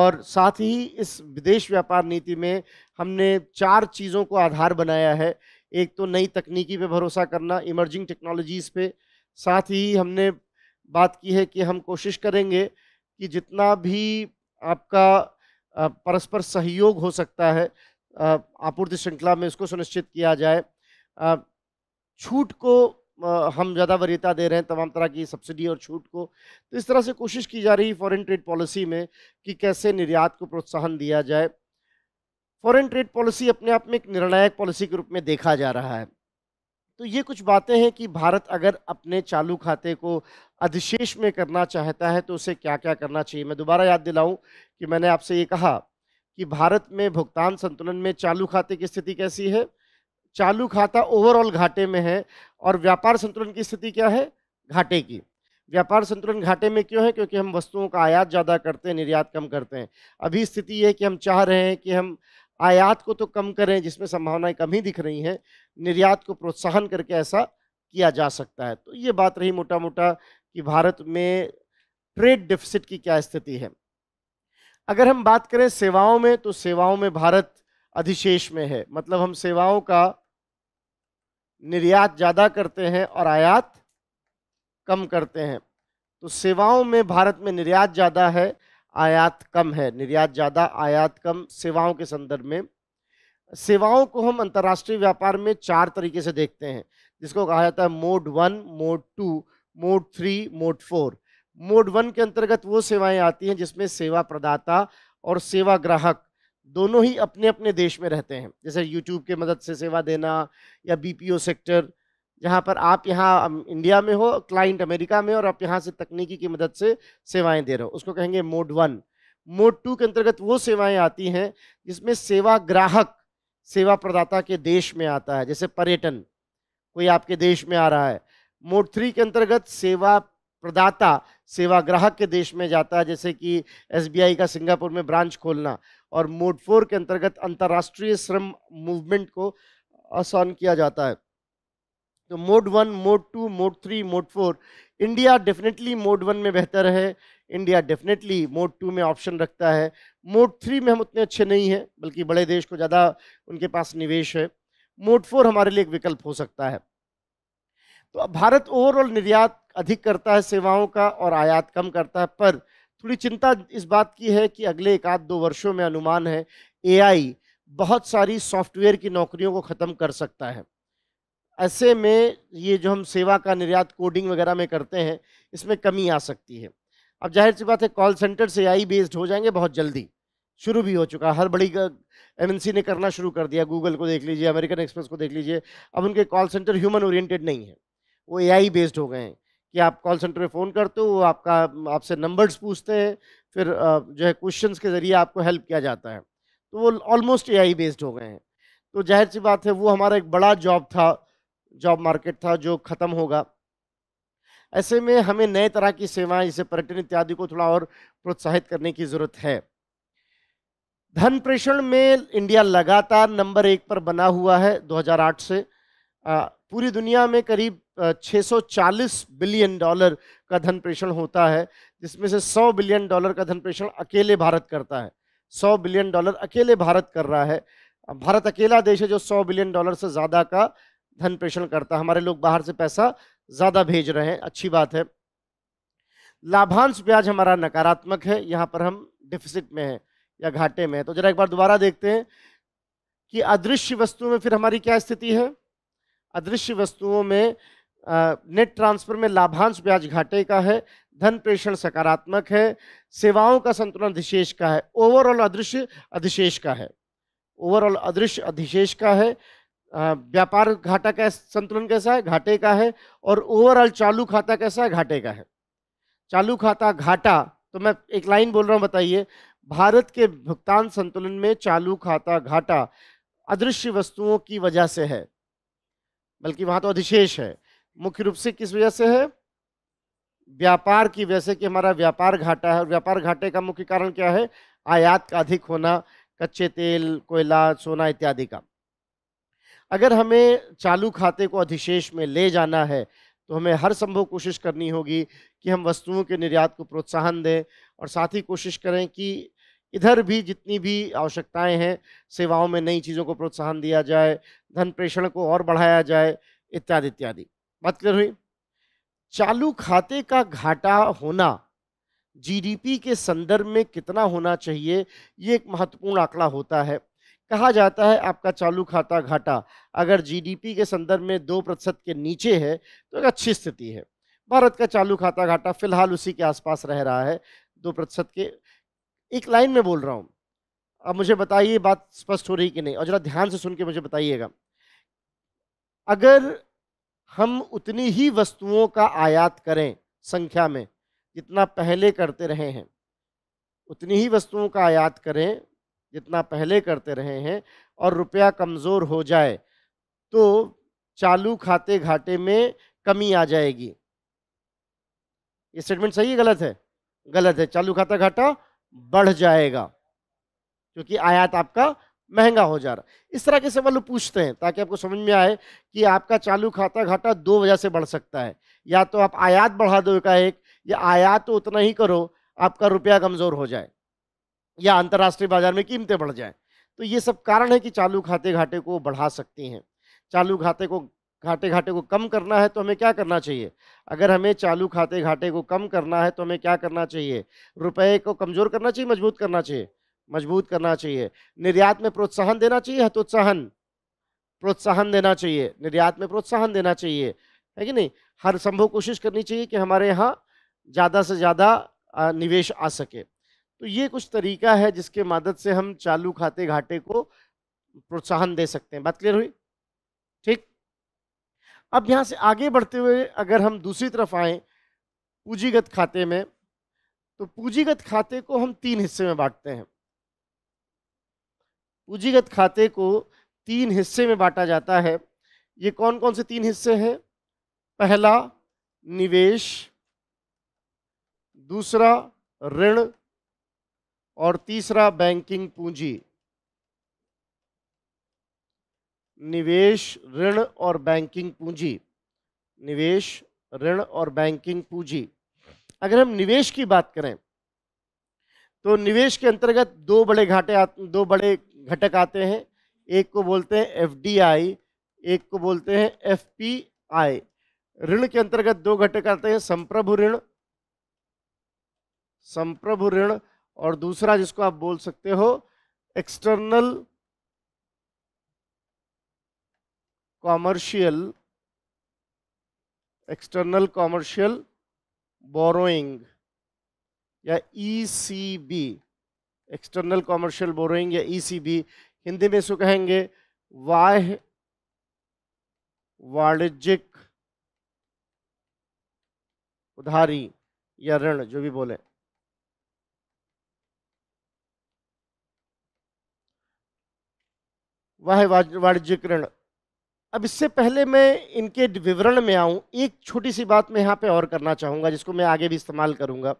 और साथ ही इस विदेश व्यापार नीति में हमने चार चीज़ों को आधार बनाया है एक तो नई तकनीकी पे भरोसा करना इमर्जिंग टेक्नोलॉजीज़ पे साथ ही हमने बात की है कि हम कोशिश करेंगे कि जितना भी आपका परस्पर सहयोग हो सकता है आपूर्ति श्रृंखला में उसको सुनिश्चित किया जाए छूट को हम ज़्यादा वरीयता दे रहे हैं तमाम तरह की सब्सिडी और छूट को तो इस तरह से कोशिश की जा रही है फॉरेन ट्रेड पॉलिसी में कि कैसे निर्यात को प्रोत्साहन दिया जाए फॉरेन ट्रेड पॉलिसी अपने आप में एक निर्णायक पॉलिसी के रूप में देखा जा रहा है तो ये कुछ बातें हैं कि भारत अगर अपने चालू खाते को अधिशेष में करना चाहता है तो उसे क्या क्या करना चाहिए मैं दोबारा याद दिलाऊं कि मैंने आपसे ये कहा कि भारत में भुगतान संतुलन में चालू खाते की स्थिति कैसी है चालू खाता ओवरऑल घाटे में है और व्यापार संतुलन की स्थिति क्या है घाटे की व्यापार संतुलन घाटे में क्यों है क्योंकि हम वस्तुओं का आयात ज़्यादा करते हैं निर्यात कम करते हैं अभी स्थिति ये है कि हम चाह रहे हैं कि हम आयात को तो कम करें जिसमें संभावनाएं कम ही दिख रही हैं निर्यात को प्रोत्साहन करके ऐसा किया जा सकता है तो ये बात रही मोटा मोटा कि भारत में ट्रेड डिफिसिट की क्या स्थिति है अगर हम बात करें सेवाओं में तो सेवाओं में भारत अधिशेष में है मतलब हम सेवाओं का निर्यात ज़्यादा करते हैं और आयात कम करते हैं तो सेवाओं में भारत में निर्यात ज़्यादा है आयात कम है निर्यात ज़्यादा आयात कम सेवाओं के संदर्भ में सेवाओं को हम अंतर्राष्ट्रीय व्यापार में चार तरीके से देखते हैं जिसको कहा जाता है mode one mode two mode three mode four mode one के अंतर्गत वो सेवाएं आती हैं जिसमें सेवा प्रदाता और सेवा ग्राहक दोनों ही अपने अपने देश में रहते हैं जैसे यूट्यूब के मदद से सेवा देना या बी सेक्टर जहाँ पर आप यहाँ इंडिया में हो क्लाइंट अमेरिका में और आप यहाँ से तकनीकी की मदद से सेवाएं दे रहे हो उसको कहेंगे मोड वन मोड टू के अंतर्गत वो सेवाएं आती हैं जिसमें सेवा ग्राहक सेवा प्रदाता के देश में आता है जैसे पर्यटन कोई आपके देश में आ रहा है मोड थ्री के अंतर्गत सेवा प्रदाता सेवा ग्राहक के देश में जाता है जैसे कि एसबीआई का सिंगापुर में ब्रांच खोलना और मोड फोर के अंतर्गत अंतर्राष्ट्रीय श्रम मूवमेंट को आसान किया जाता है तो mode one mode two mode three mode four India definitely mode one में बेहतर है इंडिया डेफिनेटली मोड टू में ऑप्शन रखता है मोड थ्री में हम उतने अच्छे नहीं हैं बल्कि बड़े देश को ज़्यादा उनके पास निवेश है मोड फोर हमारे लिए एक विकल्प हो सकता है तो भारत ओवरऑल निर्यात अधिक करता है सेवाओं का और आयात कम करता है पर थोड़ी चिंता इस बात की है कि अगले एक आध दो वर्षों में अनुमान है एआई बहुत सारी सॉफ्टवेयर की नौकरियों को ख़त्म कर सकता है ऐसे में ये जो हम सेवा का निर्यात कोडिंग वगैरह में करते हैं इसमें कमी आ सकती है अब जाहिर सी बात है कॉल सेंटर से आई बेस्ड हो जाएंगे बहुत जल्दी शुरू भी हो चुका हर बड़ी एम ने करना शुरू कर दिया गूगल को देख लीजिए अमेरिकन एक्सप्रेस को देख लीजिए अब उनके कॉल सेंटर ह्यूमन ओरिएंटेड नहीं है वो ए बेस्ड हो गए हैं कि आप कॉल सेंटर पे फ़ोन करते हो आपका आपसे नंबर्स पूछते हैं फिर जो है क्वेश्चंस के ज़रिए आपको हेल्प किया जाता है तो वो ऑलमोस्ट ए बेस्ड हो गए हैं तो जाहिर सी बात है वो हमारा एक बड़ा जॉब था जॉब मार्केट था जो ख़त्म होगा ऐसे में हमें नए तरह की सेवाएं जैसे पर्यटन इत्यादि को थोड़ा और प्रोत्साहित करने की ज़रूरत है धन प्रेषण में इंडिया लगातार नंबर एक पर बना हुआ है 2008 से पूरी दुनिया में करीब 640 बिलियन डॉलर का धन प्रेषण होता है जिसमें से 100 बिलियन डॉलर का धन प्रेषण अकेले भारत करता है 100 बिलियन डॉलर अकेले भारत कर रहा है भारत अकेला देश है जो 100 बिलियन डॉलर से ज़्यादा का धन प्रेषण करता है हमारे लोग बाहर से पैसा ज़्यादा भेज रहे हैं अच्छी बात है लाभांश ब्याज हमारा नकारात्मक है यहाँ पर हम डिफिसिट में हैं या घाटे में है तो जरा एक बार दोबारा देखते हैं कि अदृश्य वस्तु में फिर हमारी क्या स्थिति है अदृश्य वस्तुओं में नेट ट्रांसफर में लाभांश ब्याज घाटे का है धन प्रेषण सकारात्मक है सेवाओं का संतुलन अधिशेष का है ओवरऑल अदृश्य अधिशेष का है ओवरऑल अदृश्य अधिशेष का है व्यापार घाटा का संतुलन कैसा है घाटे का है और ओवरऑल चालू खाता कैसा है घाटे का है चालू खाता घाटा तो मैं एक लाइन बोल रहा हूँ बताइए भारत के भुगतान संतुलन में चालू खाता घाटा अदृश्य वस्तुओं की वजह से है बल्कि वहाँ तो अधिशेष है मुख्य रूप से किस वजह से है व्यापार की वजह से कि हमारा व्यापार घाटा है और व्यापार घाटे का मुख्य कारण क्या है आयात का अधिक होना कच्चे तेल कोयला सोना इत्यादि का अगर हमें चालू खाते को अधिशेष में ले जाना है तो हमें हर संभव कोशिश करनी होगी कि हम वस्तुओं के निर्यात को प्रोत्साहन दें और साथ ही कोशिश करें कि इधर भी जितनी भी आवश्यकताएं हैं सेवाओं में नई चीज़ों को प्रोत्साहन दिया जाए धन प्रेषण को और बढ़ाया जाए इत्यादि इत्यादि बात क्लियर हुई चालू खाते का घाटा होना जीडीपी के संदर्भ में कितना होना चाहिए ये एक महत्वपूर्ण आंकड़ा होता है कहा जाता है आपका चालू खाता घाटा अगर जीडीपी के संदर्भ में दो प्रतिशत के नीचे है तो एक अच्छी स्थिति है भारत का चालू खाता घाटा फिलहाल उसी के आसपास रह रहा है दो प्रतिशत के एक लाइन में बोल रहा हूँ अब मुझे बताइए बात स्पष्ट हो रही कि नहीं और ज़रा ध्यान से सुन के मुझे बताइएगा अगर हम उतनी ही वस्तुओं का आयात करें संख्या में जितना पहले करते रहे हैं उतनी ही वस्तुओं का आयात करें जितना पहले करते रहे हैं और रुपया कमज़ोर हो जाए तो चालू खाते घाटे में कमी आ जाएगी ये स्टेटमेंट सही है गलत है गलत है चालू खाता घाटा बढ़ जाएगा क्योंकि आयात आपका महंगा हो जा रहा इस तरह के सवाल पूछते हैं ताकि आपको समझ में आए कि आपका चालू खाता घाटा दो वजह से बढ़ सकता है या तो आप आयात बढ़ा दो एक या आयात तो उतना ही करो आपका रुपया कमज़ोर हो जाए या अंतर्राष्ट्रीय बाजार में कीमतें बढ़ जाएँ तो ये सब कारण है कि चालू खाते घाटे को बढ़ा सकती हैं चालू खाते को घाटे घाटे को कम करना है तो हमें क्या करना चाहिए अगर हमें चालू खाते घाटे को कम करना है तो हमें क्या करना चाहिए रुपए को कमज़ोर करना चाहिए मजबूत करना चाहिए मजबूत करना चाहिए निर्यात में प्रोत्साहन देना चाहिए हतोत्साहन प्रोत्साहन देना चाहिए निर्यात में प्रोत्साहन देना चाहिए है कि नहीं हर संभव कोशिश करनी चाहिए कि हमारे यहाँ ज़्यादा से ज़्यादा निवेश आ सके तो ये कुछ तरीका है जिसके मदद से हम चालू खाते घाटे को प्रोत्साहन दे सकते हैं बात क्लियर हुई ठीक अब यहाँ से आगे बढ़ते हुए अगर हम दूसरी तरफ आए पूंजीगत खाते में तो पूंजीगत खाते को हम तीन हिस्से में बांटते हैं पूंजीगत खाते को तीन हिस्से में बांटा जाता है ये कौन कौन से तीन हिस्से हैं पहला निवेश दूसरा ऋण और तीसरा बैंकिंग पूंजी निवेश ऋण और बैंकिंग पूंजी निवेश ऋण और बैंकिंग पूंजी अगर हम निवेश की बात करें तो निवेश के अंतर्गत दो बड़े घाटे दो बड़े घटक आते हैं एक को बोलते हैं एफडीआई एक को बोलते हैं एफपीआई ऋण के अंतर्गत दो घटक आते हैं संप्रभु ऋण संप्रभु ऋण और दूसरा जिसको आप बोल सकते हो external commercial external commercial borrowing या ECB एक्सटर्नल कॉमर्शियल बोरोइंग या बी e हिंदी में इसको कहेंगे वाह वाणिज्यिक उधारी या ऋण जो भी बोले वह वाणिज्यिक ऋण अब इससे पहले मैं इनके विवरण में आऊं एक छोटी सी बात मैं यहाँ पे और करना चाहूँगा जिसको मैं आगे भी इस्तेमाल करूँगा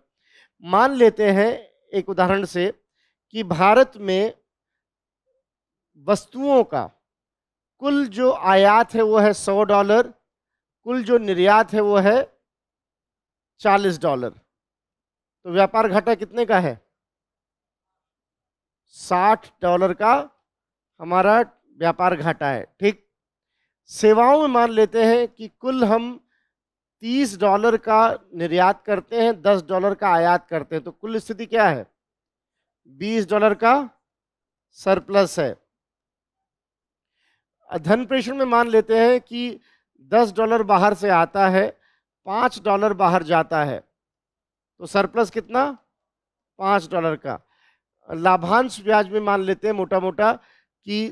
मान लेते हैं एक उदाहरण से कि भारत में वस्तुओं का कुल जो आयात है वो है सौ डॉलर कुल जो निर्यात है वो है चालीस डॉलर तो व्यापार घाटा कितने का है साठ डॉलर का हमारा व्यापार घाटा है ठीक सेवाओं में मान लेते हैं कि कुल हम तीस डॉलर का निर्यात करते हैं दस डॉलर का आयात करते हैं तो कुल स्थिति क्या है बीस डॉलर का सरप्लस है धन प्रेषण में मान लेते हैं कि दस डॉलर बाहर से आता है 5 डॉलर बाहर जाता है तो सरप्लस कितना 5 डॉलर का लाभांश ब्याज में मान लेते हैं मोटा मोटा कि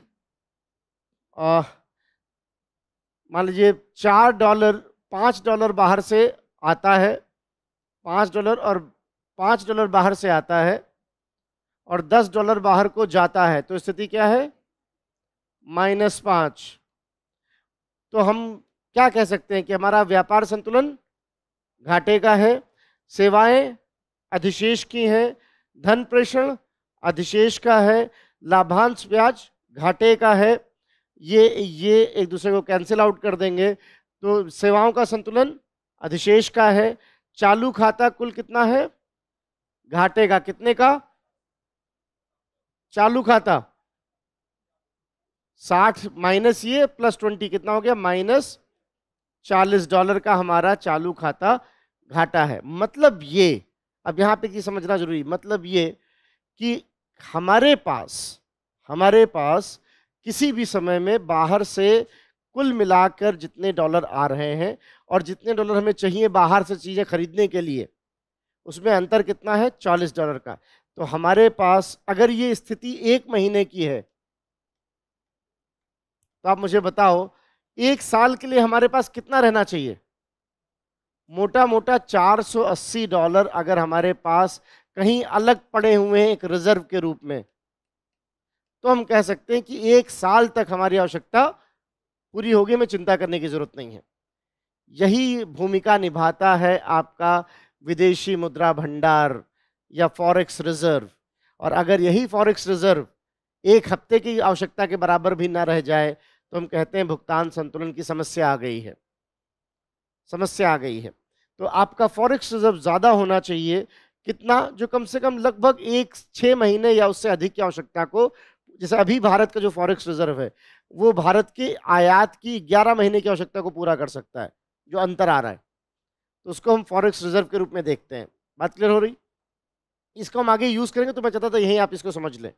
आ, मान लीजिए चार डॉलर पाँच डॉलर बाहर से आता है पाँच डॉलर और पाँच डॉलर बाहर से आता है और दस डॉलर बाहर को जाता है तो स्थिति क्या है माइनस पाँच तो हम क्या कह सकते हैं कि हमारा व्यापार संतुलन घाटे का है सेवाएं अधिशेष की हैं धन प्रेषण अधिशेष का है लाभांश ब्याज घाटे का है ये ये एक दूसरे को कैंसिल आउट कर देंगे तो सेवाओं का संतुलन अधिशेष का है चालू खाता कुल कितना है घाटे का कितने का चालू खाता साठ माइनस ये प्लस ट्वेंटी कितना हो गया माइनस चालीस डॉलर का हमारा चालू खाता घाटा है मतलब ये अब यहाँ पे की समझना जरूरी मतलब ये कि हमारे पास हमारे पास किसी भी समय में बाहर से कुल मिलाकर जितने डॉलर आ रहे हैं और जितने डॉलर हमें चाहिए बाहर से चीज़ें खरीदने के लिए उसमें अंतर कितना है चालीस डॉलर का तो हमारे पास अगर ये स्थिति एक महीने की है तो आप मुझे बताओ एक साल के लिए हमारे पास कितना रहना चाहिए मोटा मोटा 480 डॉलर अगर हमारे पास कहीं अलग पड़े हुए हैं एक रिजर्व के रूप में तो हम कह सकते हैं कि एक साल तक हमारी आवश्यकता पूरी होगी हमें चिंता करने की ज़रूरत नहीं है यही भूमिका निभाता है आपका विदेशी मुद्रा भंडार या फॉरेक्स रिजर्व और अगर यही फॉरेक्स रिजर्व एक हफ्ते की आवश्यकता के बराबर भी ना रह जाए तो हम कहते हैं भुगतान संतुलन की समस्या आ गई है समस्या आ गई है तो आपका फॉरेक्स रिजर्व ज़्यादा होना चाहिए कितना जो कम से कम लगभग एक छः महीने या उससे अधिक की आवश्यकता को जैसे अभी भारत का जो फॉरेक्स रिजर्व है वो भारत के आयात की 11 महीने की आवश्यकता को पूरा कर सकता है जो अंतर आ रहा है तो उसको हम फॉरेक्स रिजर्व के रूप में देखते हैं बात क्लियर हो रही इसको हम आगे यूज़ करेंगे तो मैं चाहता था यहीं आप इसको समझ लें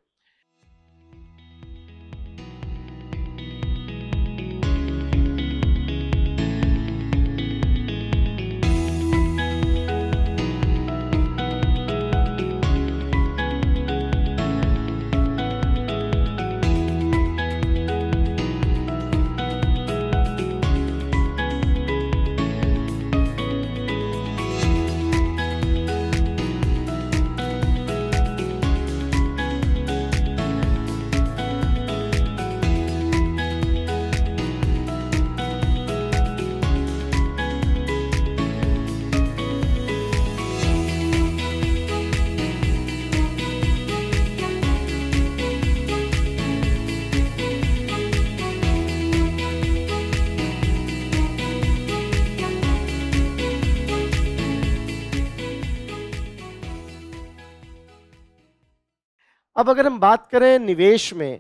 अब अगर हम बात करें निवेश में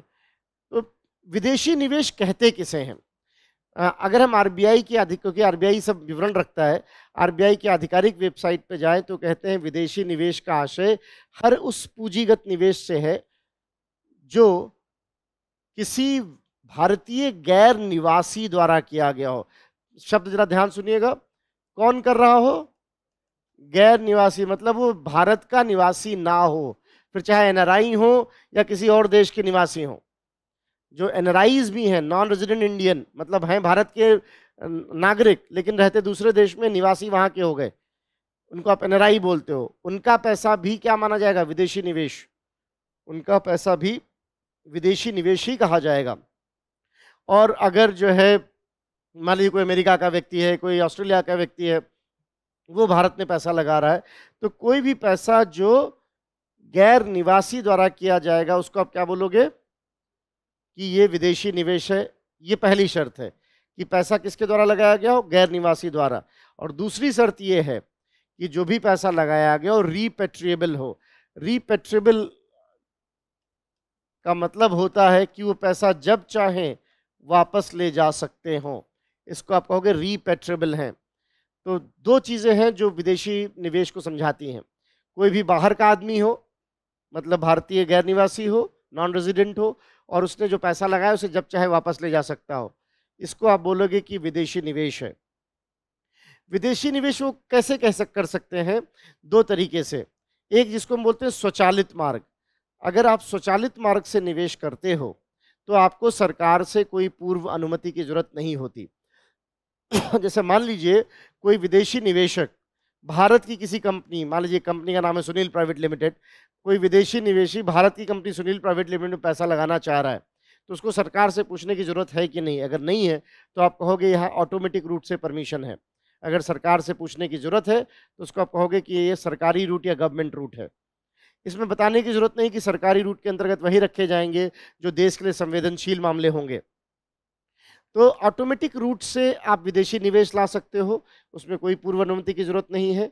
तो विदेशी निवेश कहते किसे हैं अगर हम आरबीआई की अधिक क्योंकि आरबीआई सब विवरण रखता है आरबीआई की आधिकारिक वेबसाइट पर जाएं तो कहते हैं विदेशी निवेश का आशय हर उस पूंजीगत निवेश से है जो किसी भारतीय गैर निवासी द्वारा किया गया हो शब्द जरा ध्यान सुनिएगा कौन कर रहा हो गैर निवासी मतलब वो भारत का निवासी ना हो फिर चाहे एन हो या किसी और देश के निवासी हों जो एन भी हैं नॉन रेजिडेंट इंडियन मतलब हैं भारत के नागरिक लेकिन रहते दूसरे देश में निवासी वहाँ के हो गए उनको आप एन बोलते हो उनका पैसा भी क्या माना जाएगा विदेशी निवेश उनका पैसा भी विदेशी निवेश ही कहा जाएगा और अगर जो है मान लीजिए कोई अमेरिका का व्यक्ति है कोई ऑस्ट्रेलिया का व्यक्ति है वो भारत में पैसा लगा रहा है तो कोई भी पैसा जो गैर निवासी द्वारा किया जाएगा उसको आप क्या बोलोगे कि ये विदेशी निवेश है ये पहली शर्त है कि पैसा किसके द्वारा लगाया गया हो गैर निवासी द्वारा और दूसरी शर्त ये है कि जो भी पैसा लगाया गया हो रीपेट्रिएबल हो रीपेट्रिएबल का मतलब होता है कि वो पैसा जब चाहें वापस ले जा सकते हों इसको आप कहोगे रीपेट्रेबल हैं तो दो चीज़ें हैं जो विदेशी निवेश को समझाती हैं कोई भी बाहर का आदमी हो मतलब भारतीय गैर निवासी हो नॉन रेजिडेंट हो और उसने जो पैसा लगाया उसे जब चाहे वापस ले जा सकता हो इसको आप बोलोगे कि विदेशी निवेश है विदेशी निवेश वो कैसे कह सक कर सकते हैं दो तरीके से एक जिसको हम बोलते हैं स्वचालित मार्ग अगर आप स्वचालित मार्ग से निवेश करते हो तो आपको सरकार से कोई पूर्व अनुमति की ज़रूरत नहीं होती <coughs> जैसे मान लीजिए कोई विदेशी निवेशक भारत की किसी कंपनी मान लीजिए कंपनी का नाम है सुनील प्राइवेट लिमिटेड कोई विदेशी निवेशी भारत की कंपनी सुनील प्राइवेट लिमिटेड में पैसा लगाना चाह रहा है तो उसको सरकार से पूछने की ज़रूरत है कि नहीं अगर नहीं है तो आप कहोगे यह ऑटोमेटिक रूट से परमिशन है अगर सरकार से पूछने की ज़रूरत है तो उसको आप कहोगे कि ये सरकारी रूट या गवर्नमेंट रूट है इसमें बताने की ज़रूरत नहीं कि सरकारी रूट के अंतर्गत वही रखे जाएंगे जो देश के लिए संवेदनशील मामले होंगे तो ऑटोमेटिक रूट से आप विदेशी निवेश ला सकते हो उसमें कोई पूर्व अनुमति की ज़रूरत नहीं है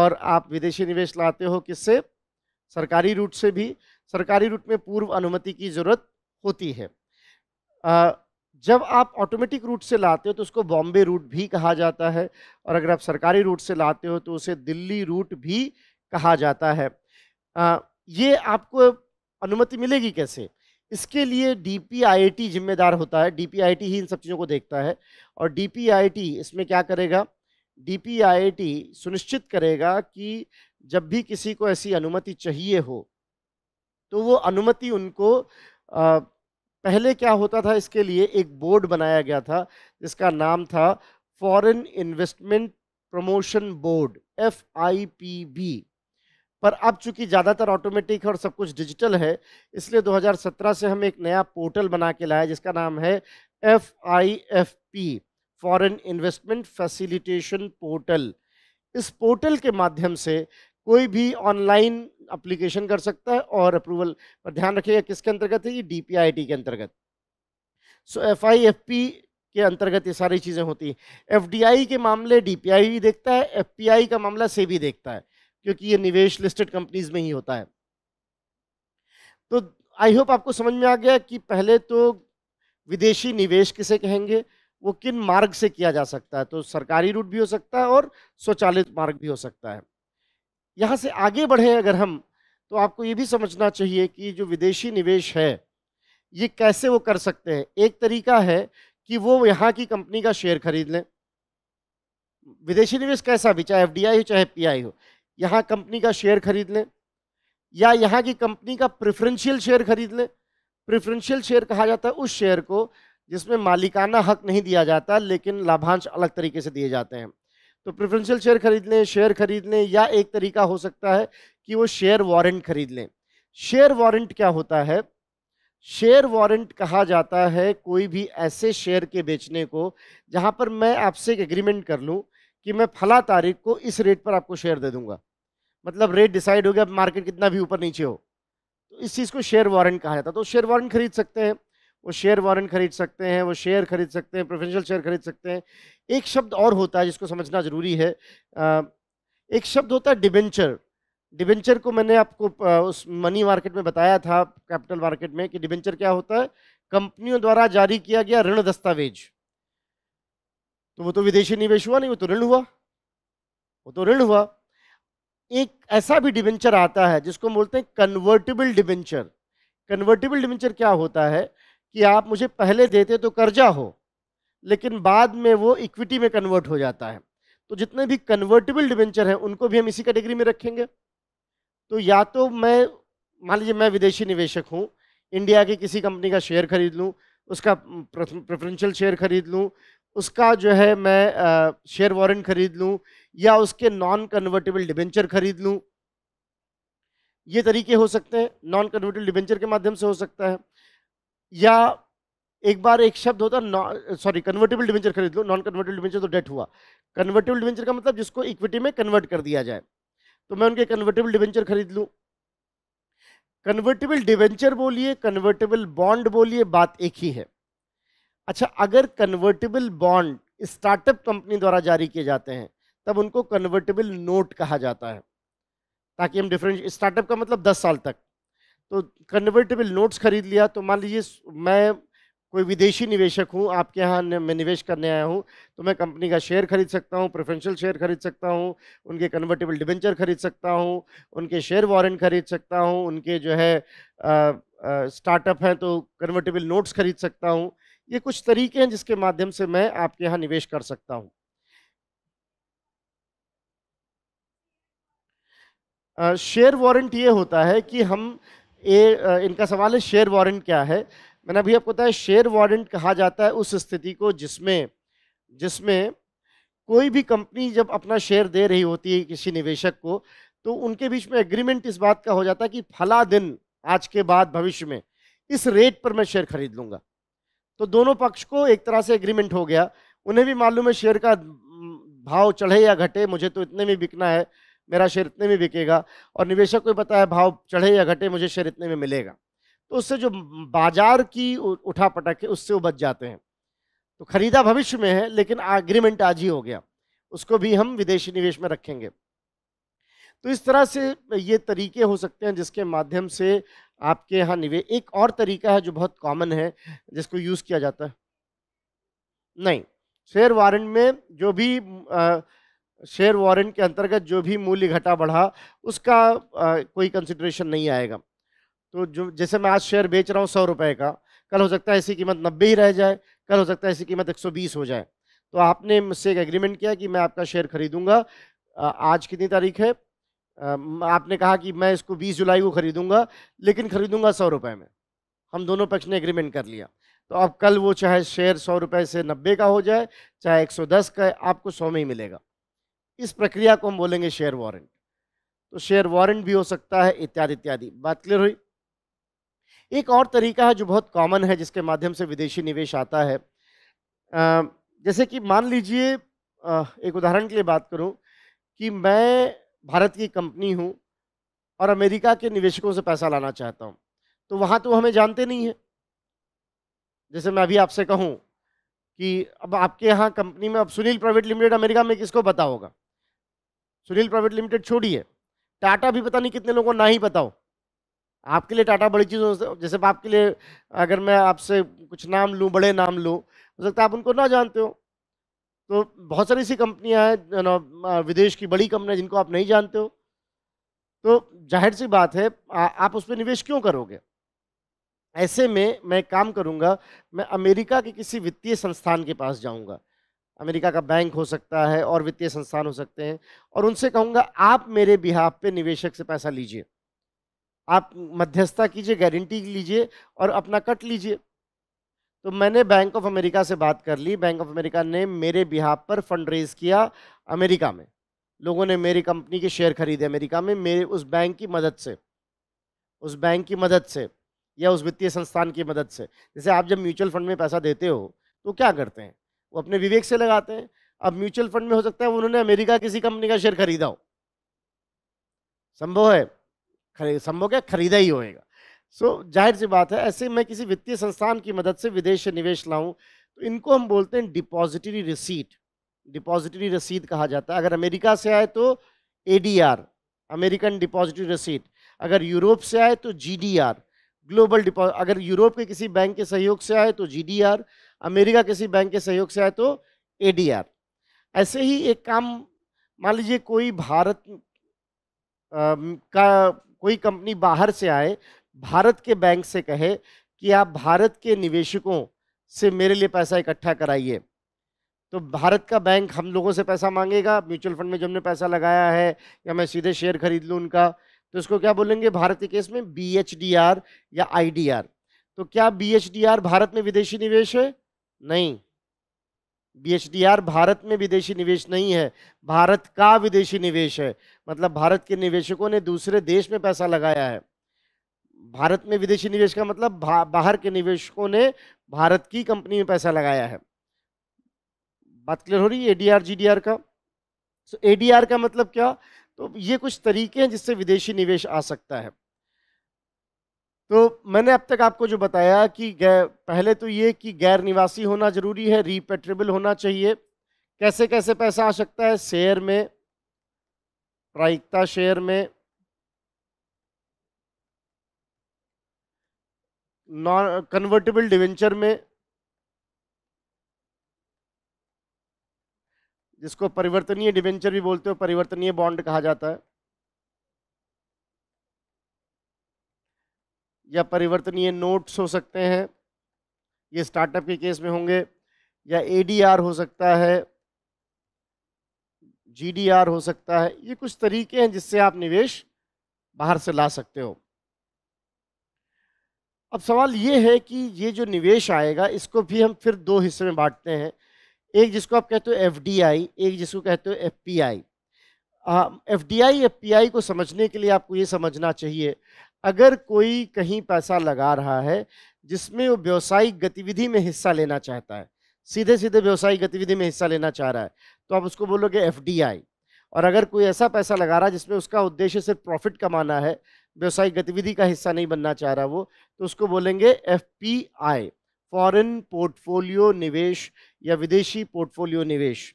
और आप विदेशी निवेश लाते हो किससे सरकारी रूट से भी सरकारी रूट में पूर्व अनुमति की ज़रूरत होती है आ, जब आप ऑटोमेटिक रूट से लाते हो तो उसको बॉम्बे रूट भी कहा जाता है और अगर आप सरकारी रूट से लाते हो तो उसे दिल्ली रूट भी कहा जाता है आ, ये आपको अनुमति मिलेगी कैसे इसके लिए डीपीआईटी जिम्मेदार होता है डीपीआईटी ही इन सब चीज़ों को देखता है और डीपीआईटी इसमें क्या करेगा डीपीआईटी सुनिश्चित करेगा कि जब भी किसी को ऐसी अनुमति चाहिए हो तो वो अनुमति उनको आ, पहले क्या होता था इसके लिए एक बोर्ड बनाया गया था जिसका नाम था foreign investment promotion board F I P B पर अब चूंकि ज़्यादातर ऑटोमेटिक और सब कुछ डिजिटल है इसलिए 2017 से हम एक नया पोर्टल बना के लाया जिसका नाम है F I F P foreign investment facilitation portal इस पोर्टल के माध्यम से कोई भी ऑनलाइन अप्लीकेशन कर सकता है और अप्रूवल पर ध्यान रखिएगा किसके अंतर्गत है ये डी के अंतर्गत सो एफ के अंतर्गत ये सारी चीज़ें होती हैं एफ के मामले डी भी देखता है एफ का मामला से भी देखता है क्योंकि ये निवेश लिस्टेड कंपनीज में ही होता है तो आई होप आपको समझ में आ गया कि पहले तो विदेशी निवेश किसे कहेंगे वो किन मार्ग से किया जा सकता है तो सरकारी रूट भी हो सकता है और स्वचालित मार्ग भी हो सकता है यहाँ से आगे बढ़े अगर हम तो आपको ये भी समझना चाहिए कि जो विदेशी निवेश है ये कैसे वो कर सकते हैं एक तरीका है कि वो यहाँ की कंपनी का शेयर खरीद लें विदेशी निवेश कैसा भी चाहे एफ हो चाहे पी हो यहाँ कंपनी का शेयर खरीद लें या यहाँ की कंपनी का प्रेफरेंशियल शेयर खरीद लें प्रेफरेंशियल शेयर कहा जाता है उस शेयर को जिसमें मालिकाना हक नहीं दिया जाता लेकिन लाभांश अलग तरीके से दिए जाते हैं तो प्रिफ्रेंशियल शेयर खरीद लें शेयर खरीद लें या एक तरीका हो सकता है कि वो शेयर वारंट खरीद लें शेयर वारंट क्या होता है शेयर वारंट कहा जाता है कोई भी ऐसे शेयर के बेचने को जहाँ पर मैं आपसे एक एग्रीमेंट कर लूँ कि मैं फला तारीख को इस रेट पर आपको शेयर दे दूँगा मतलब रेट डिसाइड हो गया मार्केट कितना भी ऊपर नीचे हो तो इस चीज़ को शेयर वारंट कहा जाता है तो शेयर वारंट खरीद सकते हैं वो शेयर वारंट खरीद सकते हैं वो शेयर खरीद सकते हैं प्रोफेशनल शेयर खरीद सकते हैं एक शब्द और होता है जिसको समझना ज़रूरी है एक शब्द होता है डिबेंचर डिबेंचर को मैंने आपको उस मनी मार्केट में बताया था कैपिटल मार्केट में कि डिबेंचर क्या होता है कंपनियों द्वारा जारी किया गया ऋण दस्तावेज तो वो तो विदेशी निवेश हुआ नहीं वो तो ऋण हुआ वो तो ऋण हुआ एक ऐसा भी डिबेंचर आता है जिसको बोलते हैं कन्वर्टेबल डिबेंचर कन्वर्टेबल डिबेंचर क्या होता है कि आप मुझे पहले देते तो कर्जा हो लेकिन बाद में वो इक्विटी में कन्वर्ट हो जाता है तो जितने भी कन्वर्टेबल डिवेंचर हैं उनको भी हम इसी कैटेगरी में रखेंगे तो या तो मैं मान लीजिए मैं विदेशी निवेशक हूँ इंडिया की किसी कंपनी का शेयर खरीद लूँ उसका प्रेफरेंशियल शेयर खरीद लूँ उसका जो है मैं शेयर वारंट खरीद लूँ या उसके नॉन कन्वर्टेबल डिबेंचर खरीद लूँ ये तरीके हो सकते हैं नॉन कन्वर्टेबल डिवेंचर के माध्यम से हो सकता है या एक बार एक शब्द होता है सॉरी कन्वर्टेबल डिवेंचर खरीद लो नॉन कन्वर्टेबल डिवेंचर तो डेट हुआ कन्वर्टेबल डिवेंचर का मतलब जिसको इक्विटी में कन्वर्ट कर दिया जाए तो मैं उनके कन्वर्टेबल डिवेंचर खरीद लूँ कन्वर्टेबल डिवेंचर बोलिए कन्वर्टेबल बॉन्ड बोलिए बात एक ही है अच्छा अगर कन्वर्टेबल बॉन्ड स्टार्टअप कंपनी द्वारा जारी किए जाते हैं तब उनको कन्वर्टेबल नोट कहा जाता है ताकि हम डिफरेंट स्टार्टअप का मतलब 10 साल तक तो कन्वर्टेबल नोट्स खरीद लिया तो मान लीजिए मैं कोई विदेशी निवेशक हूँ आपके यहाँ मैं निवेश करने आया हूँ तो मैं कंपनी का शेयर खरीद सकता हूँ प्रेफरेंशियल शेयर खरीद सकता हूँ उनके कन्वर्टेबल डिवेंचर खरीद सकता हूँ उनके शेयर वारंट खरीद सकता हूँ उनके जो है स्टार्टअप हैं तो कन्वर्टेबल नोट्स खरीद सकता हूँ ये कुछ तरीके हैं जिसके माध्यम से मैं आपके यहाँ निवेश कर सकता हूँ शेयर वारंट ये होता है कि हम ए इनका सवाल है शेयर वारंट क्या है मैंने अभी आपको बताया शेयर वारंट कहा जाता है उस स्थिति को जिसमें जिसमें कोई भी कंपनी जब अपना शेयर दे रही होती है किसी निवेशक को तो उनके बीच में एग्रीमेंट इस बात का हो जाता है कि फला दिन आज के बाद भविष्य में इस रेट पर मैं शेयर खरीद लूँगा तो दोनों पक्ष को एक तरह से एग्रीमेंट हो गया उन्हें भी मालूम है शेयर का भाव चढ़े या घटे मुझे तो इतने में बिकना है मेरा शेयर इतने में बिकेगा और निवेशक को बताया भाव चढ़े या घटे मुझे शेयर इतने में मिलेगा तो उससे जो बाजार की उठा पटक है उससे वो बच जाते हैं तो खरीदा भविष्य में है लेकिन एग्रीमेंट आज ही हो गया उसको भी हम विदेशी निवेश में रखेंगे तो इस तरह से ये तरीके हो सकते हैं जिसके माध्यम से आपके यहाँ निवेश एक और तरीका है जो बहुत कॉमन है जिसको यूज़ किया जाता है नहीं शेयर वारंट में जो भी आ, शेयर वारंट के अंतर्गत जो भी मूल्य घटा बढ़ा उसका आ, कोई कंसिड्रेशन नहीं आएगा तो जो जैसे मैं आज शेयर बेच रहा हूँ सौ रुपये का कल हो सकता है ऐसी कीमत नब्बे ही रह जाए कल हो सकता है ऐसी कीमत एक सौ बीस हो जाए तो आपने मुझसे एक एग्रीमेंट किया कि मैं आपका शेयर खरीदूंगा आज कितनी तारीख है आपने कहा कि मैं इसको बीस जुलाई को खरीदूंगा लेकिन खरीदूंगा सौ रुपये में हम दोनों पक्ष ने एग्रीमेंट कर लिया तो अब कल वो चाहे शेयर सौ रुपये से नब्बे का हो जाए चाहे एक सौ दस का आपको सौ में ही मिलेगा इस प्रक्रिया को हम बोलेंगे शेयर वारंट तो शेयर वारंट भी हो सकता है इत्यादि इत्यादि बात क्लियर हुई एक और तरीका है जो बहुत कॉमन है जिसके माध्यम से विदेशी निवेश आता है आ, जैसे कि मान लीजिए एक उदाहरण के लिए बात करूं कि मैं भारत की कंपनी हूं और अमेरिका के निवेशकों से पैसा लाना चाहता हूं तो वहां तो हमें जानते नहीं है जैसे मैं अभी आपसे कहूं कि अब आपके यहाँ कंपनी में अब सुनील प्राइवेट लिमिटेड अमेरिका में किसको बताओगा सुनील प्राइवेट लिमिटेड छोड़िए टाटा भी पता नहीं कितने लोगों को ना ही पता हो आपके लिए टाटा बड़ी चीज़ हो जैसे आपके लिए अगर मैं आपसे कुछ नाम लूँ बड़े नाम लूँ हो सकता है आप उनको ना जानते हो तो बहुत सारी ऐसी कंपनियाँ हैं विदेश की बड़ी कंपनियाँ जिनको आप नहीं जानते हो तो जाहिर सी बात है आ, आप उस पर निवेश क्यों करोगे ऐसे में मैं काम करूँगा मैं अमेरिका के किसी वित्तीय संस्थान के पास जाऊँगा अमेरिका का बैंक हो सकता है और वित्तीय संस्थान हो सकते हैं और उनसे कहूँगा आप मेरे बिहाब पे निवेशक से पैसा लीजिए आप मध्यस्थता कीजिए गारंटी लीजिए और अपना कट लीजिए तो मैंने बैंक ऑफ अमेरिका से बात कर ली बैंक ऑफ अमेरिका ने मेरे बिहाब पर फंड रेज किया अमेरिका में लोगों ने मेरी कंपनी के शेयर खरीदे अमेरिका में मेरे उस बैंक की मदद से उस बैंक की मदद से या उस वित्तीय संस्थान की मदद से जैसे आप जब म्यूचुअल फंड में पैसा देते हो तो क्या करते हैं वो अपने विवेक से लगाते हैं अब म्यूचुअल फंड में हो सकता है उन्होंने अमेरिका किसी कंपनी का शेयर खरीदा हो संभव है संभव क्या खरीदा ही होएगा सो so, जाहिर सी बात है ऐसे मैं किसी वित्तीय संस्थान की मदद से विदेश से निवेश लाऊं तो इनको हम बोलते हैं डिपॉजिटरी रिसीट डिपॉजिटरी रसीद कहा जाता है अगर अमेरिका से आए तो ए अमेरिकन डिपॉजिटरी रसीट अगर यूरोप से आए तो जी ग्लोबल डिपॉजिट अगर यूरोप के किसी बैंक के सहयोग से आए तो जी अमेरिका किसी बैंक के सहयोग से आए तो एडीआर ऐसे ही एक काम मान लीजिए कोई भारत आ, का कोई कंपनी बाहर से आए भारत के बैंक से कहे कि आप भारत के निवेशकों से मेरे लिए पैसा इकट्ठा कराइए तो भारत का बैंक हम लोगों से पैसा मांगेगा म्यूचुअल फंड में जो हमने पैसा लगाया है या मैं सीधे शेयर खरीद लूँ उनका तो उसको क्या बोलेंगे भारत के केस में बी या आई तो क्या बी भारत में विदेशी निवेश है नहीं आर भारत में विदेशी निवेश नहीं है भारत का विदेशी निवेश है मतलब भारत के निवेशकों ने दूसरे देश में पैसा लगाया है भारत में विदेशी निवेश का मतलब बाहर के निवेशकों ने भारत की कंपनी में पैसा लगाया है बात क्लियर हो रही है एडीआर जीडीआर का सो so, एडीआर का मतलब क्या तो ये कुछ तरीके हैं जिससे विदेशी निवेश आ सकता है तो मैंने अब तक आपको जो बताया कि पहले तो ये कि गैर निवासी होना ज़रूरी है रिपेट्रेबल होना चाहिए कैसे कैसे पैसा आ सकता है शेयर में प्रायिकता शेयर में नॉन कन्वर्टेबल डिवेंचर में जिसको परिवर्तनीय डिवेंचर भी बोलते हो परिवर्तनीय बॉन्ड कहा जाता है या परिवर्तनीय नोट्स हो सकते हैं ये स्टार्टअप के केस में होंगे या एडीआर हो सकता है जीडीआर हो सकता है ये कुछ तरीके हैं जिससे आप निवेश बाहर से ला सकते हो अब सवाल ये है कि ये जो निवेश आएगा इसको भी हम फिर दो हिस्से में बांटते हैं एक जिसको आप कहते हो एफडीआई एक जिसको कहते हो FPI F D I F P I को समझने के लिए आपको ये समझना चाहिए अगर कोई कहीं पैसा लगा रहा है जिसमें वो व्यवसायिक गतिविधि में हिस्सा लेना चाहता है सीधे सीधे व्यवसायिक गतिविधि में हिस्सा लेना चाह रहा है तो आप उसको बोलोगे एफ और अगर कोई ऐसा पैसा लगा रहा है जिसमें उसका उद्देश्य सिर्फ प्रॉफिट कमाना है व्यवसायिक गतिविधि का हिस्सा नहीं बनना चाह रहा वो तो उसको बोलेंगे F P I foreign portfolio निवेश या विदेशी पोर्टफोलियो निवेश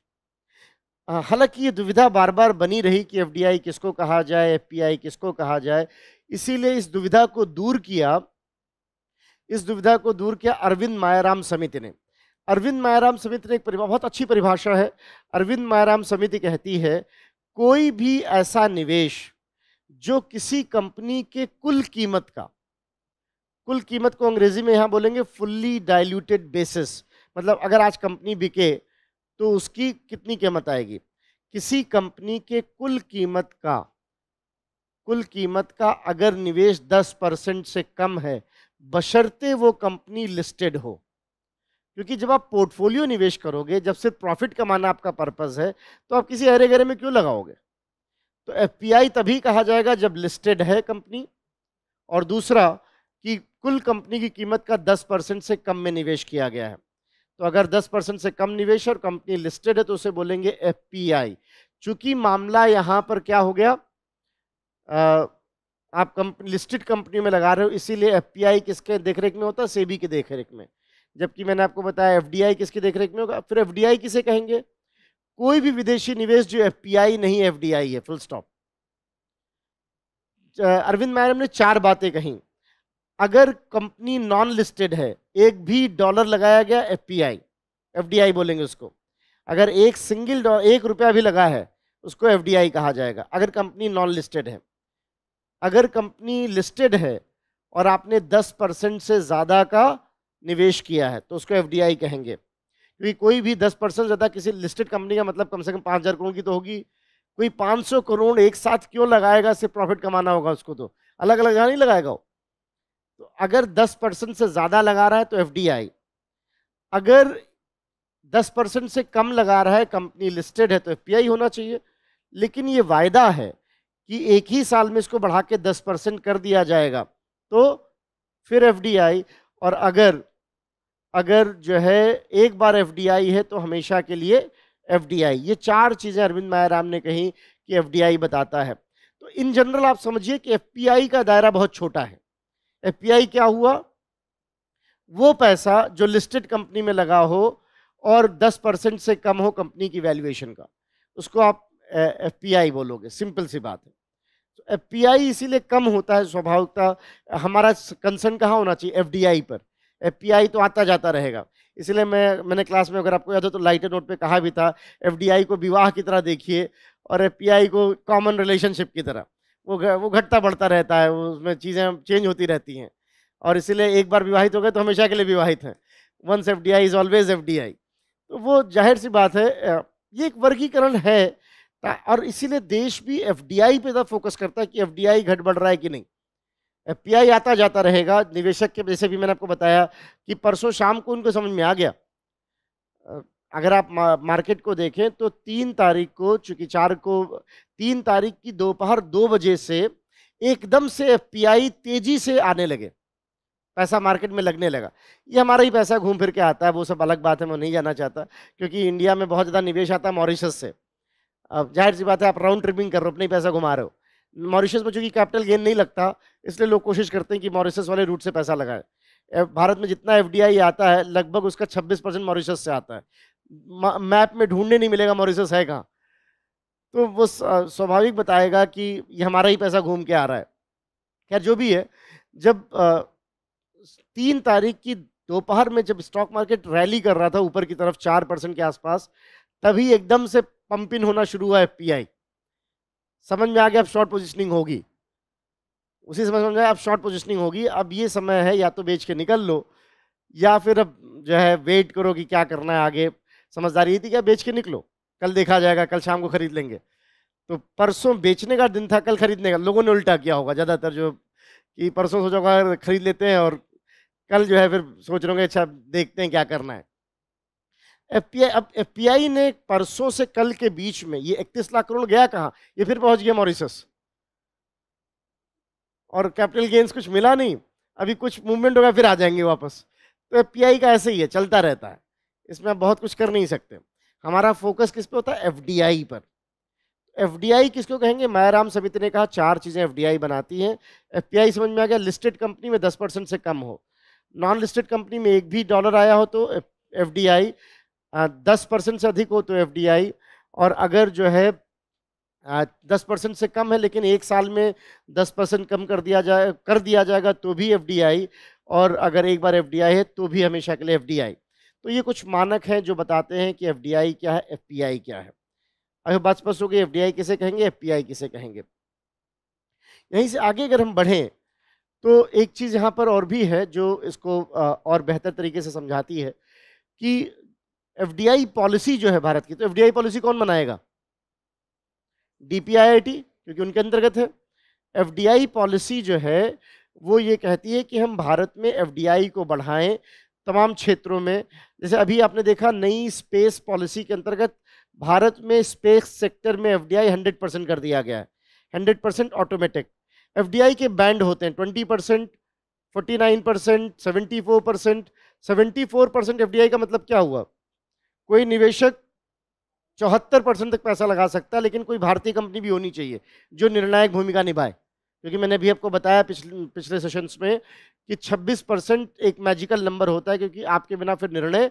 हालांकि ये दुविधा बार बार बनी रही कि एफ किसको कहा जाए एफ किसको कहा जाए इसीलिए इस दुविधा को दूर किया इस दुविधा को दूर किया अरविंद मायाराम समिति ने अरविंद मायाराम समिति ने एक बहुत अच्छी परिभाषा है अरविंद मायाराम समिति कहती है कोई भी ऐसा निवेश जो किसी कंपनी के कुल कीमत का कुल कीमत को अंग्रेजी में यहाँ बोलेंगे फुल्ली डाइल्यूटेड बेसिस मतलब अगर आज कंपनी बिके तो उसकी कितनी कीमत आएगी किसी कंपनी के कुल कीमत का कुल कीमत का अगर निवेश 10 परसेंट से कम है बशर्ते वो कंपनी लिस्टेड हो क्योंकि जब आप पोर्टफोलियो निवेश करोगे जब सिर्फ प्रॉफिट कमाना आपका पर्पज़ है तो आप किसी अरे गहरे में क्यों लगाओगे तो एफ तभी कहा जाएगा जब लिस्टेड है कंपनी और दूसरा कि कुल कंपनी की कीमत का 10 परसेंट से कम में निवेश किया गया है तो अगर 10 परसेंट से कम निवेश और कंपनी लिस्टेड है तो उसे बोलेंगे एफ पी मामला यहाँ पर क्या हो गया आप कंपनी लिस्टेड कंपनी में लगा रहे हो इसीलिए एफपीआई किसके देख रेख में होता है सेबी के देख रेख में जबकि मैंने आपको बताया एफडीआई किसके देख रेख में होगा फिर एफडीआई किसे कहेंगे कोई भी विदेशी निवेश जो एफपीआई नहीं एफडीआई है फुल स्टॉप अरविंद मैडम ने चार बातें कही अगर कंपनी नॉन लिस्टेड है एक भी डॉलर लगाया गया डी आई बोलेंगे उसको अगर एक सिंगल एक रुपया भी लगा है उसको आई कहा जाएगा अगर कंपनी नॉन लिस्टेड है अगर कंपनी लिस्टेड है और आपने 10 परसेंट से ज़्यादा का निवेश किया है तो उसको एफ कहेंगे क्योंकि कोई भी 10 परसेंट ज़्यादा किसी लिस्टेड कंपनी का मतलब कम से कम पाँच हज़ार करोड़ की तो होगी कोई 500 करोड़ एक साथ क्यों लगाएगा सिर्फ प्रॉफिट कमाना होगा उसको तो अलग अलग नहीं लगाएगा वो तो अगर 10 परसेंट से ज़्यादा लगा रहा है तो एफ अगर दस परसेंट से कम लगा रहा है कंपनी लिस्टेड है तो एफ होना चाहिए लेकिन ये वायदा है कि एक ही साल में इसको बढ़ा के दस परसेंट कर दिया जाएगा तो फिर एफ और अगर अगर जो है एक बार एफ है तो हमेशा के लिए एफ ये चार चीज़ें अरविंद मायाराम ने कही कि एफ बताता है तो इन जनरल आप समझिए कि एफ का दायरा बहुत छोटा है एफ क्या हुआ वो पैसा जो लिस्टेड कंपनी में लगा हो और 10 परसेंट से कम हो कंपनी की वैल्यूएशन का उसको आप एफ बोलोगे सिंपल सी बात है एफपीआई e इसीलिए कम होता है स्वाभाविकता हमारा कंसर्न कहाँ होना चाहिए एफडीआई पर एफपीआई तो आता जाता रहेगा इसलिए मैं मैंने क्लास में अगर आपको याद हो तो लाइटर नोट पे कहा भी था एफडीआई को विवाह की तरह देखिए और एफपीआई को कॉमन रिलेशनशिप की तरह वो वो घटता बढ़ता रहता है उसमें चीज़ें चेंज होती रहती हैं और इसीलिए एक बार विवाहित हो गए तो हमेशा के लिए विवाहित हैं once F D I is always F D I तो वो जाहिर सी बात है ये एक वर्गीकरण है और इसीलिए देश भी एफडीआई पे ज़्यादा फोकस करता है कि एफडीआई घट बढ़ रहा है कि नहीं एफपीआई आता जाता रहेगा निवेशक के जैसे भी मैंने आपको बताया कि परसों शाम को उनको समझ में आ गया अगर आप मार्केट को देखें तो तीन तारीख को चूँकि चार को तीन तारीख की दोपहर दो बजे से एकदम से एफपीआई तेज़ी से आने लगे पैसा मार्केट में लगने लगा ये हमारा ही पैसा घूम फिर के आता है वो सब अलग बात है मैं नहीं जाना चाहता क्योंकि इंडिया में बहुत ज़्यादा निवेश आता है मॉरिशस से अब जाहिर सी बात है आप राउंड ट्रिपिंग कर रहे हो अपने पैसा घुमा रहे हो मॉरिशस में चूंकि कैपिटल गेन नहीं लगता इसलिए लोग कोशिश करते हैं कि मॉरिशस वाले रूट से पैसा लगाए भारत में जितना एफ आता है लगभग उसका छब्बीस परसेंट मॉरिशस से आता है मैप में ढूंढने नहीं मिलेगा मॉरिशस है कहाँ तो वो स्वाभाविक बताएगा कि ये हमारा ही पैसा घूम के आ रहा है खैर जो भी है जब तीन तारीख की दोपहर में जब स्टॉक मार्केट रैली कर रहा था ऊपर की तरफ चार परसेंट के आसपास तभी एकदम से पंपिंग होना शुरू हुआ एफ समझ में आ गया अब शॉर्ट पोजिशनिंग होगी उसी समझ में अब शॉर्ट पोजिशनिंग होगी अब ये समय है या तो बेच के निकल लो या फिर अब जो है वेट करो कि क्या करना है आगे समझदारी ये थी क्या बेच के निकलो कल देखा जाएगा कल शाम को खरीद लेंगे तो परसों बेचने का दिन था कल खरीदने का लोगों ने उल्टा किया होगा ज़्यादातर जो कि परसों सोचा होगा खरीद लेते हैं और कल जो है फिर सोच रहे होंगे अच्छा देखते हैं क्या करना है एफ पी आई ने परसों से कल के बीच में ये 31 लाख करोड़ गया कहाँ ये फिर पहुंच गया मॉरिसस और कैपिटल गेंस कुछ मिला नहीं अभी कुछ मूवमेंट होगा फिर आ जाएंगे वापस तो आई का ऐसे ही है चलता रहता है इसमें आप बहुत कुछ कर नहीं सकते हमारा फोकस किस पे होता है आई पर आई किसको कहेंगे मायाराम समिति ने कहा चार चीज़ें आई बनाती हैं आई समझ में आ गया लिस्टेड कंपनी में दस परसेंट से कम हो नॉन लिस्टेड कंपनी में एक भी डॉलर आया हो तो आई दस परसेंट से अधिक हो तो एफडीआई और अगर जो है दस परसेंट से कम है लेकिन एक साल में दस परसेंट कम कर दिया जाए कर दिया जाएगा तो भी एफडीआई और अगर एक बार एफडीआई है तो भी हमेशा के लिए एफडीआई तो ये कुछ मानक हैं जो बताते हैं कि एफडीआई क्या है एफपीआई क्या है अगर बात स्पष्ट होगी एफ किसे कहेंगे एफ किसे कहेंगे यहीं से आगे अगर हम बढ़ें तो एक चीज़ यहाँ पर और भी है जो इसको और बेहतर तरीके से समझाती है कि एफडीआई पॉलिसी जो है भारत की तो एफडीआई पॉलिसी कौन बनाएगा डीपीआईआईटी क्योंकि उनके अंतर्गत है एफडीआई पॉलिसी जो है वो ये कहती है कि हम भारत में एफडीआई को बढ़ाएं तमाम क्षेत्रों में जैसे अभी आपने देखा नई स्पेस पॉलिसी के अंतर्गत भारत में स्पेस सेक्टर में एफ डी परसेंट कर दिया गया है हंड्रेड परसेंट ऑटोमेटिक एफ के बैंड होते हैं twenty percent forty nine percent seventy four percent seventy four percent F का मतलब क्या हुआ कोई निवेशक चौहत्तर परसेंट तक पैसा लगा सकता है लेकिन कोई भारतीय कंपनी भी होनी चाहिए जो निर्णायक भूमिका निभाए क्योंकि मैंने भी आपको बताया पिछले पिछले सेशंस में कि 26 परसेंट एक मैजिकल नंबर होता है क्योंकि आपके बिना फिर निर्णय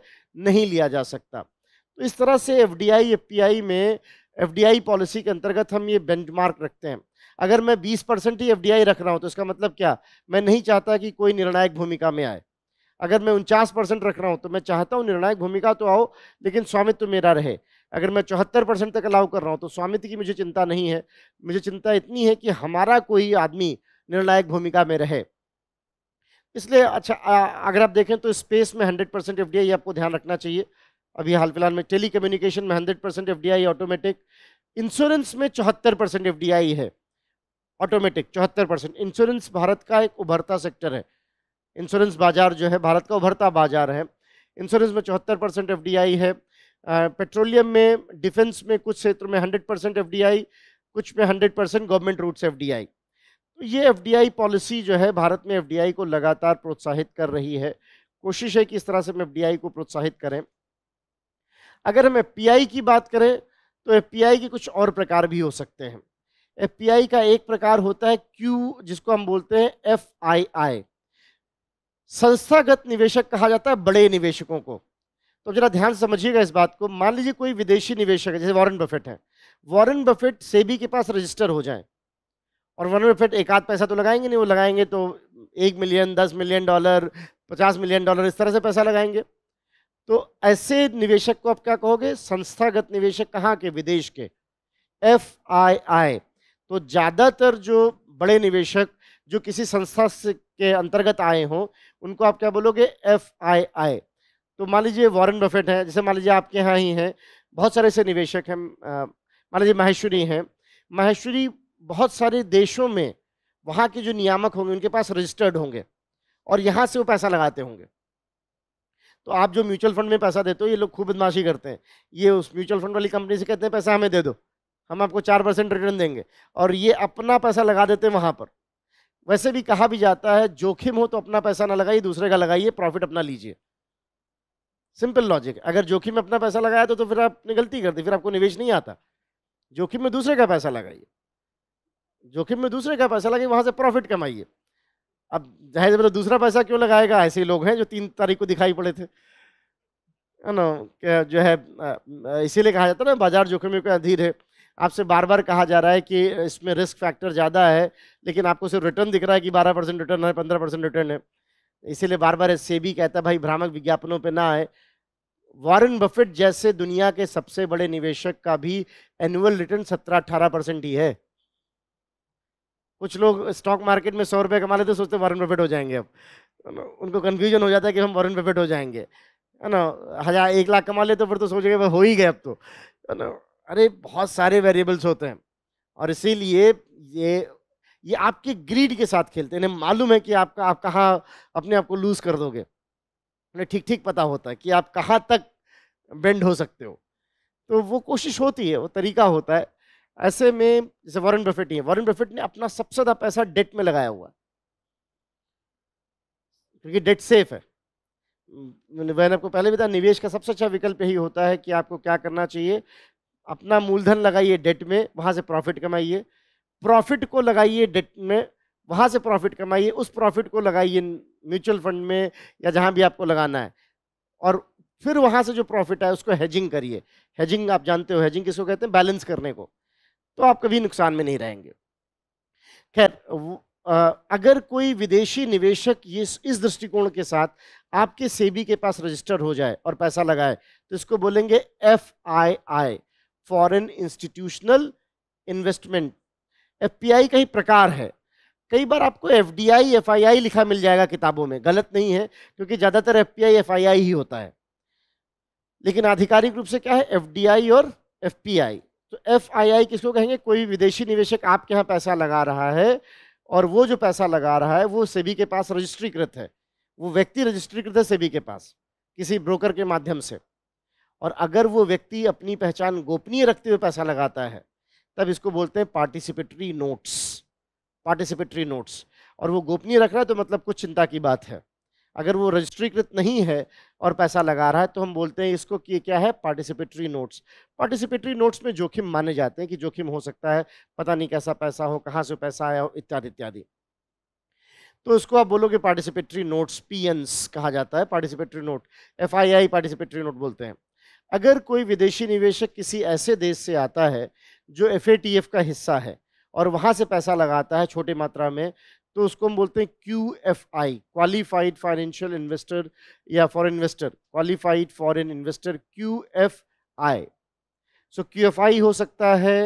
नहीं लिया जा सकता तो इस तरह से एफ डी में एफ पॉलिसी के अंतर्गत हम ये बेंचमार्क रखते हैं अगर मैं 20 परसेंट ही एफ रख रहा हूँ तो इसका मतलब क्या मैं नहीं चाहता कि कोई निर्णायक भूमिका में आए अगर मैं उनचास परसेंट रख रहा हूँ तो मैं चाहता हूँ निर्णायक भूमिका तो आओ लेकिन स्वामित्व मेरा रहे अगर मैं चौहत्तर परसेंट तक अलाउ कर रहा हूँ तो स्वामित्व की मुझे चिंता नहीं है मुझे चिंता इतनी है कि हमारा कोई आदमी निर्णायक भूमिका में रहे इसलिए अच्छा अगर आप देखें तो स्पेस में हंड्रेड परसेंट एफ आपको ध्यान रखना चाहिए अभी हाल फिलहाल में टेली कम्युनिकेशन में hundred percent F automatic insurance में चौहत्तर परसेंट एफ है ऑटोमेटिक चौहत्तर परसेंट इंश्योरेंस भारत का एक उभरता सेक्टर है इंश्योरेंस बाज़ार जो है भारत का उभरता बाज़ार है इंश्योरेंस में चौहत्तर परसेंट एफ है पेट्रोलियम में डिफेंस में कुछ क्षेत्र में हंड्रेड परसेंट एफ कुछ में hundred percent government route D F तो ये एफ पॉलिसी जो है भारत में एफ को लगातार प्रोत्साहित कर रही है कोशिश है कि इस तरह से हम एफ को प्रोत्साहित करें अगर हम एफ की बात करें तो एफ के कुछ और प्रकार भी हो सकते हैं एफ का एक प्रकार होता है क्यू जिसको हम बोलते हैं एफ आई आई संस्थागत निवेशक कहा जाता है बड़े निवेशकों को तो जरा ध्यान समझिएगा इस बात को मान लीजिए कोई विदेशी निवेशक है जैसे वॉरेन बफेट है वॉरेन बफेट सेबी के पास रजिस्टर हो जाए और वॉरेन बफेट एक आध पैसा तो लगाएंगे नहीं वो लगाएंगे तो एक मिलियन दस मिलियन डॉलर पचास मिलियन डॉलर इस तरह से पैसा लगाएंगे तो ऐसे निवेशक को आप क्या कहोगे संस्थागत निवेशक कहाँ के विदेश के एफ आई आई तो ज़्यादातर जो बड़े निवेशक जो किसी संस्था से के अंतर्गत आए हों उनको आप क्या बोलोगे एफ आई आई तो मान लीजिए वॉरेन बफेट हैं जैसे मान लीजिए आपके यहाँ ही हैं बहुत सारे ऐसे निवेशक हैं मान लीजिए माहेश्वरी हैं माहेश्वरी बहुत सारे देशों में वहाँ के जो नियामक होंगे उनके पास रजिस्टर्ड होंगे और यहाँ से वो पैसा लगाते होंगे तो आप जो म्यूचुअल फंड में पैसा देते हो ये लोग खूब बदमाशी करते हैं ये उस म्यूचुअल फंड वाली कंपनी से कहते हैं पैसा हमें दे दो हम आपको चार परसेंट रिटर्न देंगे और ये अपना पैसा लगा देते हैं वहाँ पर वैसे भी कहा भी जाता है जोखिम हो तो अपना पैसा ना लगाइए दूसरे का लगाइए प्रॉफिट अपना लीजिए सिंपल लॉजिक अगर जोखिम में अपना पैसा लगाया तो, तो फिर आपने गलती कर दी फिर आपको निवेश नहीं आता जोखिम में दूसरे का पैसा लगाइए जोखिम में दूसरे का पैसा लगाइए वहाँ से प्रॉफिट कमाइए अब जाहिर मतलब दूसरा पैसा क्यों लगाएगा ऐसे ही लोग हैं जो तीन तारीख को दिखाई पड़े थे है ना जो है इसीलिए कहा जाता है ना बाजार जोखिम का अधीर है आपसे बार बार कहा जा रहा है कि इसमें रिस्क फैक्टर ज़्यादा है लेकिन आपको सिर्फ रिटर्न दिख रहा है कि बारह परसेंट रिटर्न है पंद्रह परसेंट रिटर्न है इसीलिए बार बार से भी कहता है भाई भ्रामक विज्ञापनों पर ना आए वॉरेन बफेट जैसे दुनिया के सबसे बड़े निवेशक का भी एनुअल रिटर्न सत्रह अट्ठारह परसेंट ही है कुछ लोग स्टॉक मार्केट में सौ रुपये कमा लेते सोचते वॉरेन बफेट हो जाएंगे अब उनको कन्फ्यूजन हो जाता है कि हम वॉरेन बफेट हो जाएंगे है ना हज़ार एक लाख कमा लेते तो फिर तो सोचेंगे हो ही गए अब तो है ना अरे बहुत सारे वेरिएबल्स होते हैं और इसीलिए ये ये आपके ग्रीड के साथ खेलते हैं इन्हें मालूम है कि आपका आप कहाँ अपने आप को लूज़ कर दोगे उन्हें ठीक ठीक पता होता है कि आप कहाँ तक बेंड हो सकते हो तो वो कोशिश होती है वो तरीका होता है ऐसे में जैसे वॉरेन बफेट ही है वॉरेन बफेट ने अपना सबसे ज़्यादा पैसा डेट में लगाया हुआ क्योंकि डेट सेफ है मैंने आपको पहले भी बताया निवेश का सबसे अच्छा विकल्प यही होता है कि आपको क्या करना चाहिए अपना मूलधन लगाइए डेट में वहाँ से प्रॉफिट कमाइए प्रॉफिट को लगाइए डेट में वहाँ से प्रॉफिट कमाइए उस प्रॉफिट को लगाइए म्यूचुअल फंड में या जहाँ भी आपको लगाना है और फिर वहाँ से जो प्रॉफिट है उसको हैजिंग करिए हैजिंग आप जानते हो हैजिंग किसको कहते हैं बैलेंस करने को तो आप कभी नुकसान में नहीं रहेंगे खैर अगर कोई विदेशी निवेशक ये इस दृष्टिकोण के साथ आपके सेबी के पास रजिस्टर हो जाए और पैसा लगाए तो इसको बोलेंगे F I I foreign institutional investment FPI का ही प्रकार है कई बार आपको F D I F I I लिखा मिल जाएगा किताबों में गलत नहीं है क्योंकि ज़्यादातर F P I F I I ही होता है लेकिन आधिकारिक रूप से क्या है एफ डी आई और एफ पी आई तो एफ आई आई किसको कहेंगे कोई विदेशी निवेशक आपके यहाँ पैसा लगा रहा है और वो जो पैसा लगा रहा है वो सेबी के पास रजिस्ट्रीकृत है वो व्यक्ति रजिस्ट्रीकृत है सेबी के पास किसी ब्रोकर के माध्यम से और अगर वो व्यक्ति अपनी पहचान गोपनीय रखते हुए पैसा लगाता है तब इसको बोलते हैं पार्टिसिपेटरी नोट्स पार्टिसिपेटरी नोट्स और वो गोपनीय रख रहा है तो मतलब कुछ चिंता की बात है अगर वो रजिस्ट्रीकृत नहीं है और पैसा लगा रहा है तो हम बोलते हैं इसको कि क्या है पार्टिसिपेटरी नोट्स पार्टिसिपेटरी नोट्स में जोखिम माने जाते हैं कि जोखिम हो सकता है पता नहीं कैसा पैसा हो कहाँ से पैसा आया हो इत्यादि इत्यादि तो इसको आप बोलोगे पार्टिसिपेटरी नोट्स पी कहा जाता है participatory note F participatory note बोलते हैं अगर कोई विदेशी निवेशक किसी ऐसे देश से आता है जो एफ का हिस्सा है और वहाँ से पैसा लगाता है छोटे मात्रा में तो उसको हम बोलते हैं Q F I qualified financial investor या foreign investor qualified foreign investor Q F I so Q F I हो सकता है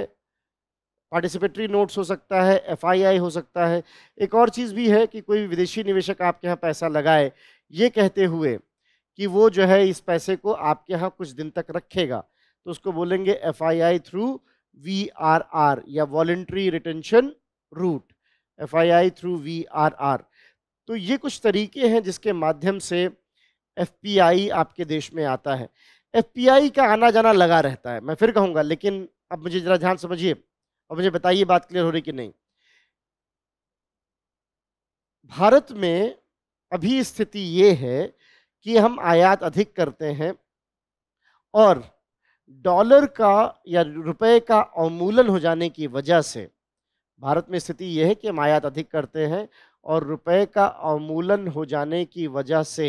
पार्टिसिपेटरी नोट्स हो सकता है एफ आई आई हो सकता है एक और चीज़ भी है कि कोई विदेशी निवेशक आपके यहाँ पैसा लगाए ये कहते हुए कि वो जो है इस पैसे को आपके यहाँ कुछ दिन तक रखेगा तो उसको बोलेंगे F I I through V R R या voluntary retention route F I I through V R R तो ये कुछ तरीके हैं जिसके माध्यम से एफ पी आई आपके देश में आता है एफ पी आई का आना जाना लगा रहता है मैं फिर कहूँगा लेकिन अब मुझे ज़रा ध्यान समझिए और मुझे बताइए बात क्लियर हो रही कि नहीं भारत में अभी स्थिति ये है कि हम आयात अधिक करते हैं और डॉलर का या रुपए का अवमूलन हो जाने की वजह से भारत में स्थिति यह है कि हम आयात अधिक करते हैं और रुपए का अवमूलन हो जाने की वजह से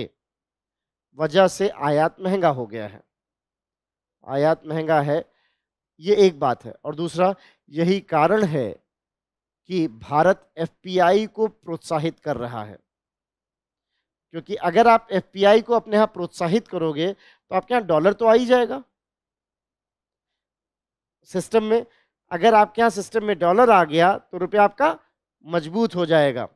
वजह से आयात महंगा हो गया है आयात महंगा है ये एक बात है और दूसरा यही कारण है कि भारत एफपीआई को प्रोत्साहित कर रहा है क्योंकि अगर आप एफ को अपने यहाँ प्रोत्साहित करोगे तो आपके यहाँ डॉलर तो आ ही जाएगा सिस्टम में अगर आपके यहाँ सिस्टम में डॉलर आ गया तो रुपया आपका मजबूत हो जाएगा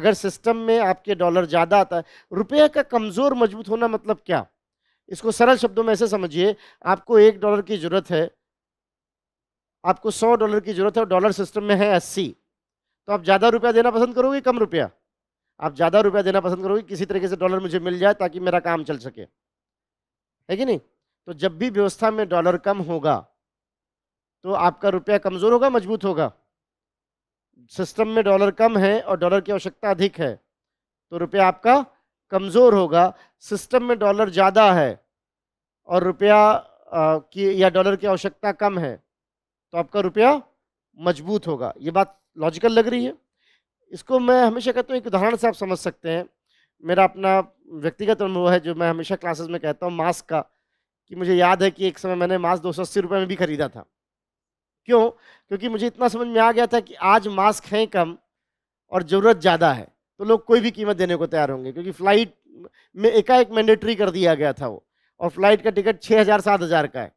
अगर सिस्टम में आपके डॉलर ज़्यादा आता है रुपये का कमज़ोर मजबूत होना मतलब क्या इसको सरल शब्दों में ऐसे समझिए आपको एक डॉलर की ज़रूरत है आपको सौ डॉलर की ज़रूरत है और डॉलर सिस्टम में है अस्सी तो आप ज़्यादा रुपया देना पसंद करोगे कम रुपया आप ज़्यादा रुपया देना पसंद करोगे किसी तरीके से डॉलर मुझे मिल जाए ताकि मेरा काम चल सके है कि नहीं तो जब भी व्यवस्था में डॉलर कम होगा तो आपका रुपया कमज़ोर होगा मजबूत होगा सिस्टम में डॉलर कम है और डॉलर की आवश्यकता अधिक है तो रुपया आपका कमज़ोर होगा सिस्टम में डॉलर ज़्यादा है और रुपया की या डॉलर की आवश्यकता कम है तो आपका रुपया मजबूत होगा ये बात लॉजिकल लग रही है इसको मैं हमेशा कहता हूँ एक उदाहरण से आप समझ सकते हैं मेरा अपना व्यक्तिगत अनुभव है जो मैं हमेशा क्लासेस में कहता हूँ मास्क का कि मुझे याद है कि एक समय मैंने मास्क दो सौ अस्सी रुपये में भी खरीदा था क्यों क्योंकि मुझे इतना समझ में आ गया था कि आज मास्क हैं कम और ज़रूरत ज़्यादा है तो लोग कोई भी कीमत देने को तैयार होंगे क्योंकि फ़्लाइट में एकाएक मैंडेटरी कर दिया गया था वो और फ्लाइट का टिकट छः हज़ार सात हज़ार का है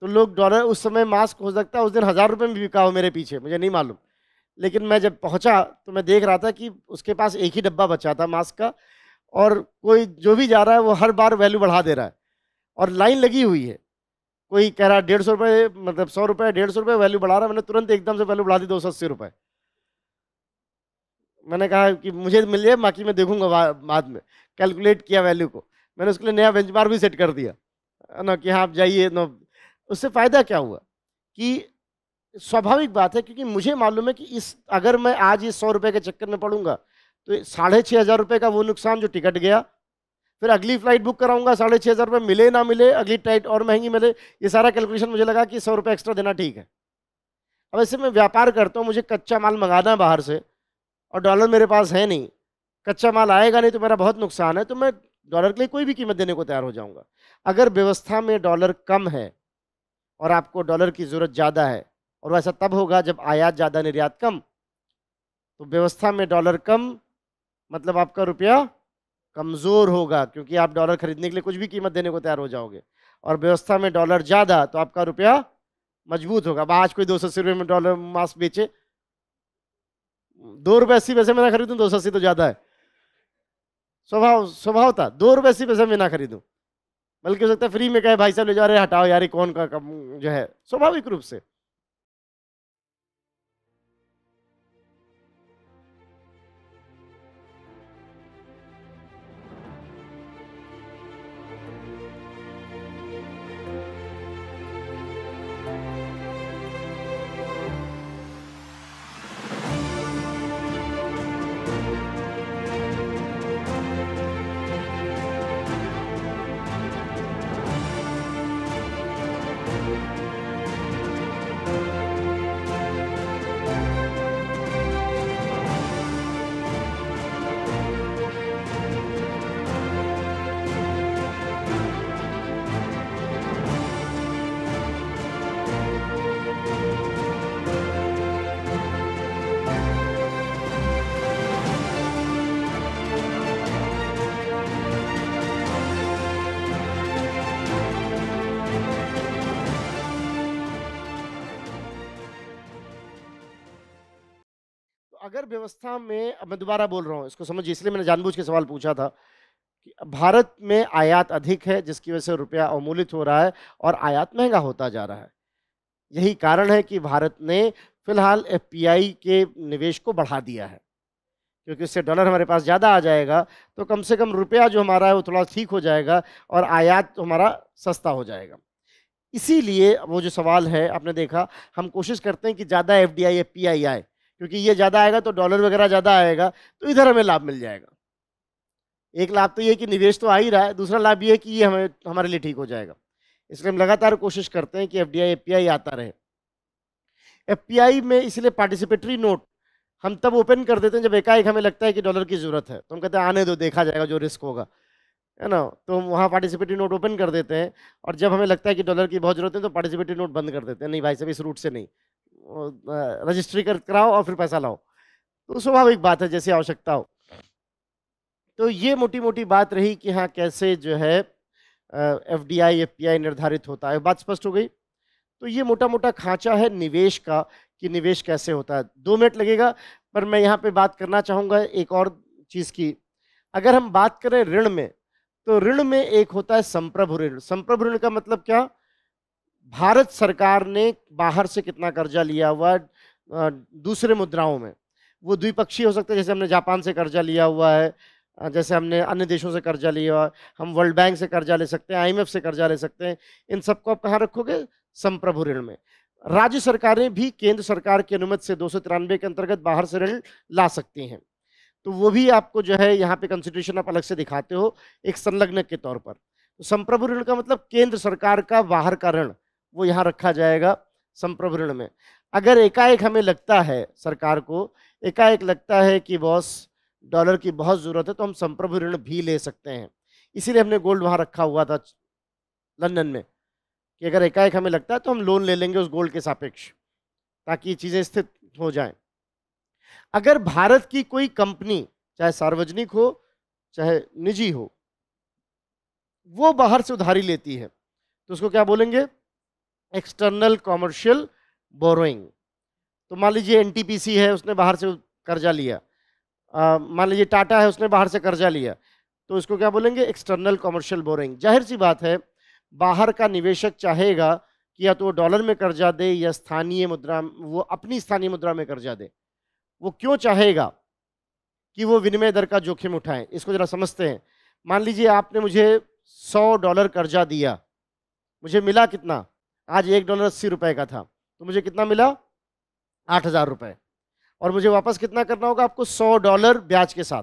तो लोग डॉलर उस समय मास्क हो सकता है उस दिन हज़ार रुपये में बिका हो मेरे पीछे मुझे नहीं मालूम लेकिन मैं जब पहुंचा तो मैं देख रहा था कि उसके पास एक ही डब्बा बचा था मास्क का और कोई जो भी जा रहा है वो हर बार वैल्यू बढ़ा दे रहा है और लाइन लगी हुई है कोई कह रहा है डेढ़ सौ रुपये मतलब सौ रुपये डेढ़ सौ रुपये वैल्यू बढ़ा रहा है मैंने तुरंत एकदम से वैल्यू बढ़ा दी दो सौ अस्सी रुपये मैंने कहा कि मुझे मिल जाए बाकी मैं देखूंगा बाद में कैलकुलेट किया वैल्यू को मैंने उसके लिए नया बेंच भी सेट कर दिया है ना कि हाँ आप जाइए ना उससे फ़ायदा क्या हुआ कि स्वाभाविक बात है क्योंकि मुझे मालूम है कि इस अगर मैं आज इस सौ रुपये के चक्कर में पड़ूंगा तो साढ़े छः हज़ार रुपये का वो नुकसान जो टिकट गया फिर अगली फ्लाइट बुक कराऊंगा साढ़े छः हज़ार रुपये मिले ना मिले अगली टाइट और महंगी मिले ये सारा कैलकुलेशन मुझे लगा कि सौ रुपये एक्स्ट्रा देना ठीक है अब ऐसे मैं व्यापार करता हूँ मुझे कच्चा माल मंगाना है बाहर से और डॉलर मेरे पास है नहीं कच्चा माल आएगा नहीं तो मेरा बहुत नुकसान है तो मैं डॉलर के लिए कोई भी कीमत देने को तैयार हो जाऊँगा अगर व्यवस्था में डॉलर कम है और आपको डॉलर की ज़रूरत ज़्यादा है और वैसा तब होगा जब आयात ज़्यादा निर्यात कम तो व्यवस्था में डॉलर कम मतलब आपका रुपया कमज़ोर होगा क्योंकि आप डॉलर खरीदने के लिए कुछ भी कीमत देने को तैयार हो जाओगे और व्यवस्था में डॉलर ज़्यादा तो आपका रुपया मजबूत होगा अब आज कोई दो सौ अस्सी रुपये में डॉलर मास्क बेचे दो रुपये अस्सी पैसे में ना खरीदूँ दो सौ अस्सी तो ज़्यादा है स्वभाव स्वभाव था दो रुपये अस्सी पैसे में ना खरीदूँ बल्कि हो सकता है फ्री में कहे भाई साहब ले जा रहे हटाओ यार कौन का कम जो है स्वाभाविक रूप से व्यवस्था में अब मैं दोबारा बोल रहा हूँ इसको समझिए इसलिए मैंने जानबूझ के सवाल पूछा था कि भारत में आयात अधिक है जिसकी वजह से रुपया अवमूलित हो रहा है और आयात महंगा होता जा रहा है यही कारण है कि भारत ने फिलहाल एफपीआई के निवेश को बढ़ा दिया है क्योंकि उससे डॉलर हमारे पास ज़्यादा आ जाएगा तो कम से कम रुपया जो हमारा है वो थोड़ा ठीक हो जाएगा और आयात तो हमारा सस्ता हो जाएगा इसीलिए वो जो सवाल है आपने देखा हम कोशिश करते हैं कि ज़्यादा F D I P I आए क्योंकि ये ज़्यादा आएगा तो डॉलर वगैरह ज़्यादा आएगा तो इधर हमें लाभ मिल जाएगा एक लाभ तो ये कि निवेश तो आ ही रहा है दूसरा लाभ ये है कि ये हमें हमारे लिए ठीक हो जाएगा इसलिए हम लगातार कोशिश करते हैं कि एफ डी आता रहे एफ में इसलिए पार्टिसिपेटरी नोट हम तब ओपन कर देते हैं जब एकाएक हमें लगता है कि डॉलर की ज़रूरत है तो हम कहते हैं आने दो देखा जाएगा जो रिस्क होगा है ना तो हम वहाँ पार्टिसिपेटरी नोट ओपन कर देते हैं और जब हमें लगता है कि डॉलर की बहुत ज़रूरत है तो पार्टिसिपेटरी नोट बंद कर देते हैं नहीं भाई साहब इस रूट से नहीं रजिस्ट्री कर कराओ और फिर पैसा लाओ तो स्वाभाविक बात है जैसी आवश्यकता हो तो ये मोटी मोटी बात रही कि हाँ कैसे जो है F D I F P I निर्धारित होता है बात स्पष्ट हो गई तो ये मोटा मोटा खांचा है निवेश का कि निवेश कैसे होता है दो मिनट लगेगा पर मैं यहाँ पे बात करना चाहूँगा एक और चीज़ की अगर हम बात करें ऋण में तो ऋण में एक होता है संप्रभु ऋण संप्रभु ऋण का मतलब क्या भारत सरकार ने बाहर से कितना कर्जा लिया हुआ दूसरे मुद्राओं में वो द्विपक्षीय हो सकता है जैसे हमने जापान से कर्जा लिया हुआ है जैसे हमने अन्य देशों से कर्जा लिया हम वर्ल्ड बैंक से कर्जा ले सकते हैं आईएमएफ से कर्जा ले सकते हैं इन सबको आप कहाँ रखोगे संप्रभु ऋण में राज्य सरकारें भी केंद्र सरकार की के अनुमति से दो के अंतर्गत बाहर से ऋण ला सकती हैं तो वो भी आपको जो है यहाँ पे कंस्टिट्यूशन आप अलग से दिखाते हो एक संलग्नक के तौर पर तो संप्रभु ऋण का मतलब केंद्र सरकार का बाहर का ऋण वो यहाँ रखा जाएगा संप्रभरण में अगर एकाएक हमें लगता है सरकार को एकाएक लगता है कि बॉस डॉलर की बहुत ज़रूरत है तो हम संप्रभु ऋण भी ले सकते हैं इसीलिए हमने गोल्ड वहाँ रखा हुआ था लंदन में कि अगर एकाएक हमें लगता है तो हम लोन ले लेंगे उस गोल्ड के सापेक्ष ताकि ये चीज़ें स्थित हो जाएं अगर भारत की कोई कंपनी चाहे सार्वजनिक हो चाहे निजी हो वो बाहर से उधारी लेती है तो उसको क्या बोलेंगे एक्सटर्नल कॉमर्शियल बोरोइंग तो मान लीजिए एनटीपीसी है उसने बाहर से कर्जा लिया मान लीजिए टाटा है उसने बाहर से कर्जा लिया तो इसको क्या बोलेंगे एक्सटर्नल कॉमर्शियल बोरिंग जाहिर सी बात है बाहर का निवेशक चाहेगा कि या तो वो डॉलर में कर्जा दे या स्थानीय मुद्रा वो अपनी स्थानीय मुद्रा में कर्जा दे वो क्यों चाहेगा कि वो विनिमय दर का जोखिम उठाएं इसको ज़रा समझते हैं मान लीजिए आपने मुझे सौ डॉलर कर्जा दिया मुझे मिला कितना आज एक डॉलर अस्सी रुपए का था तो मुझे कितना मिला आठ हज़ार रुपये और मुझे वापस कितना करना होगा आपको सौ डॉलर ब्याज के साथ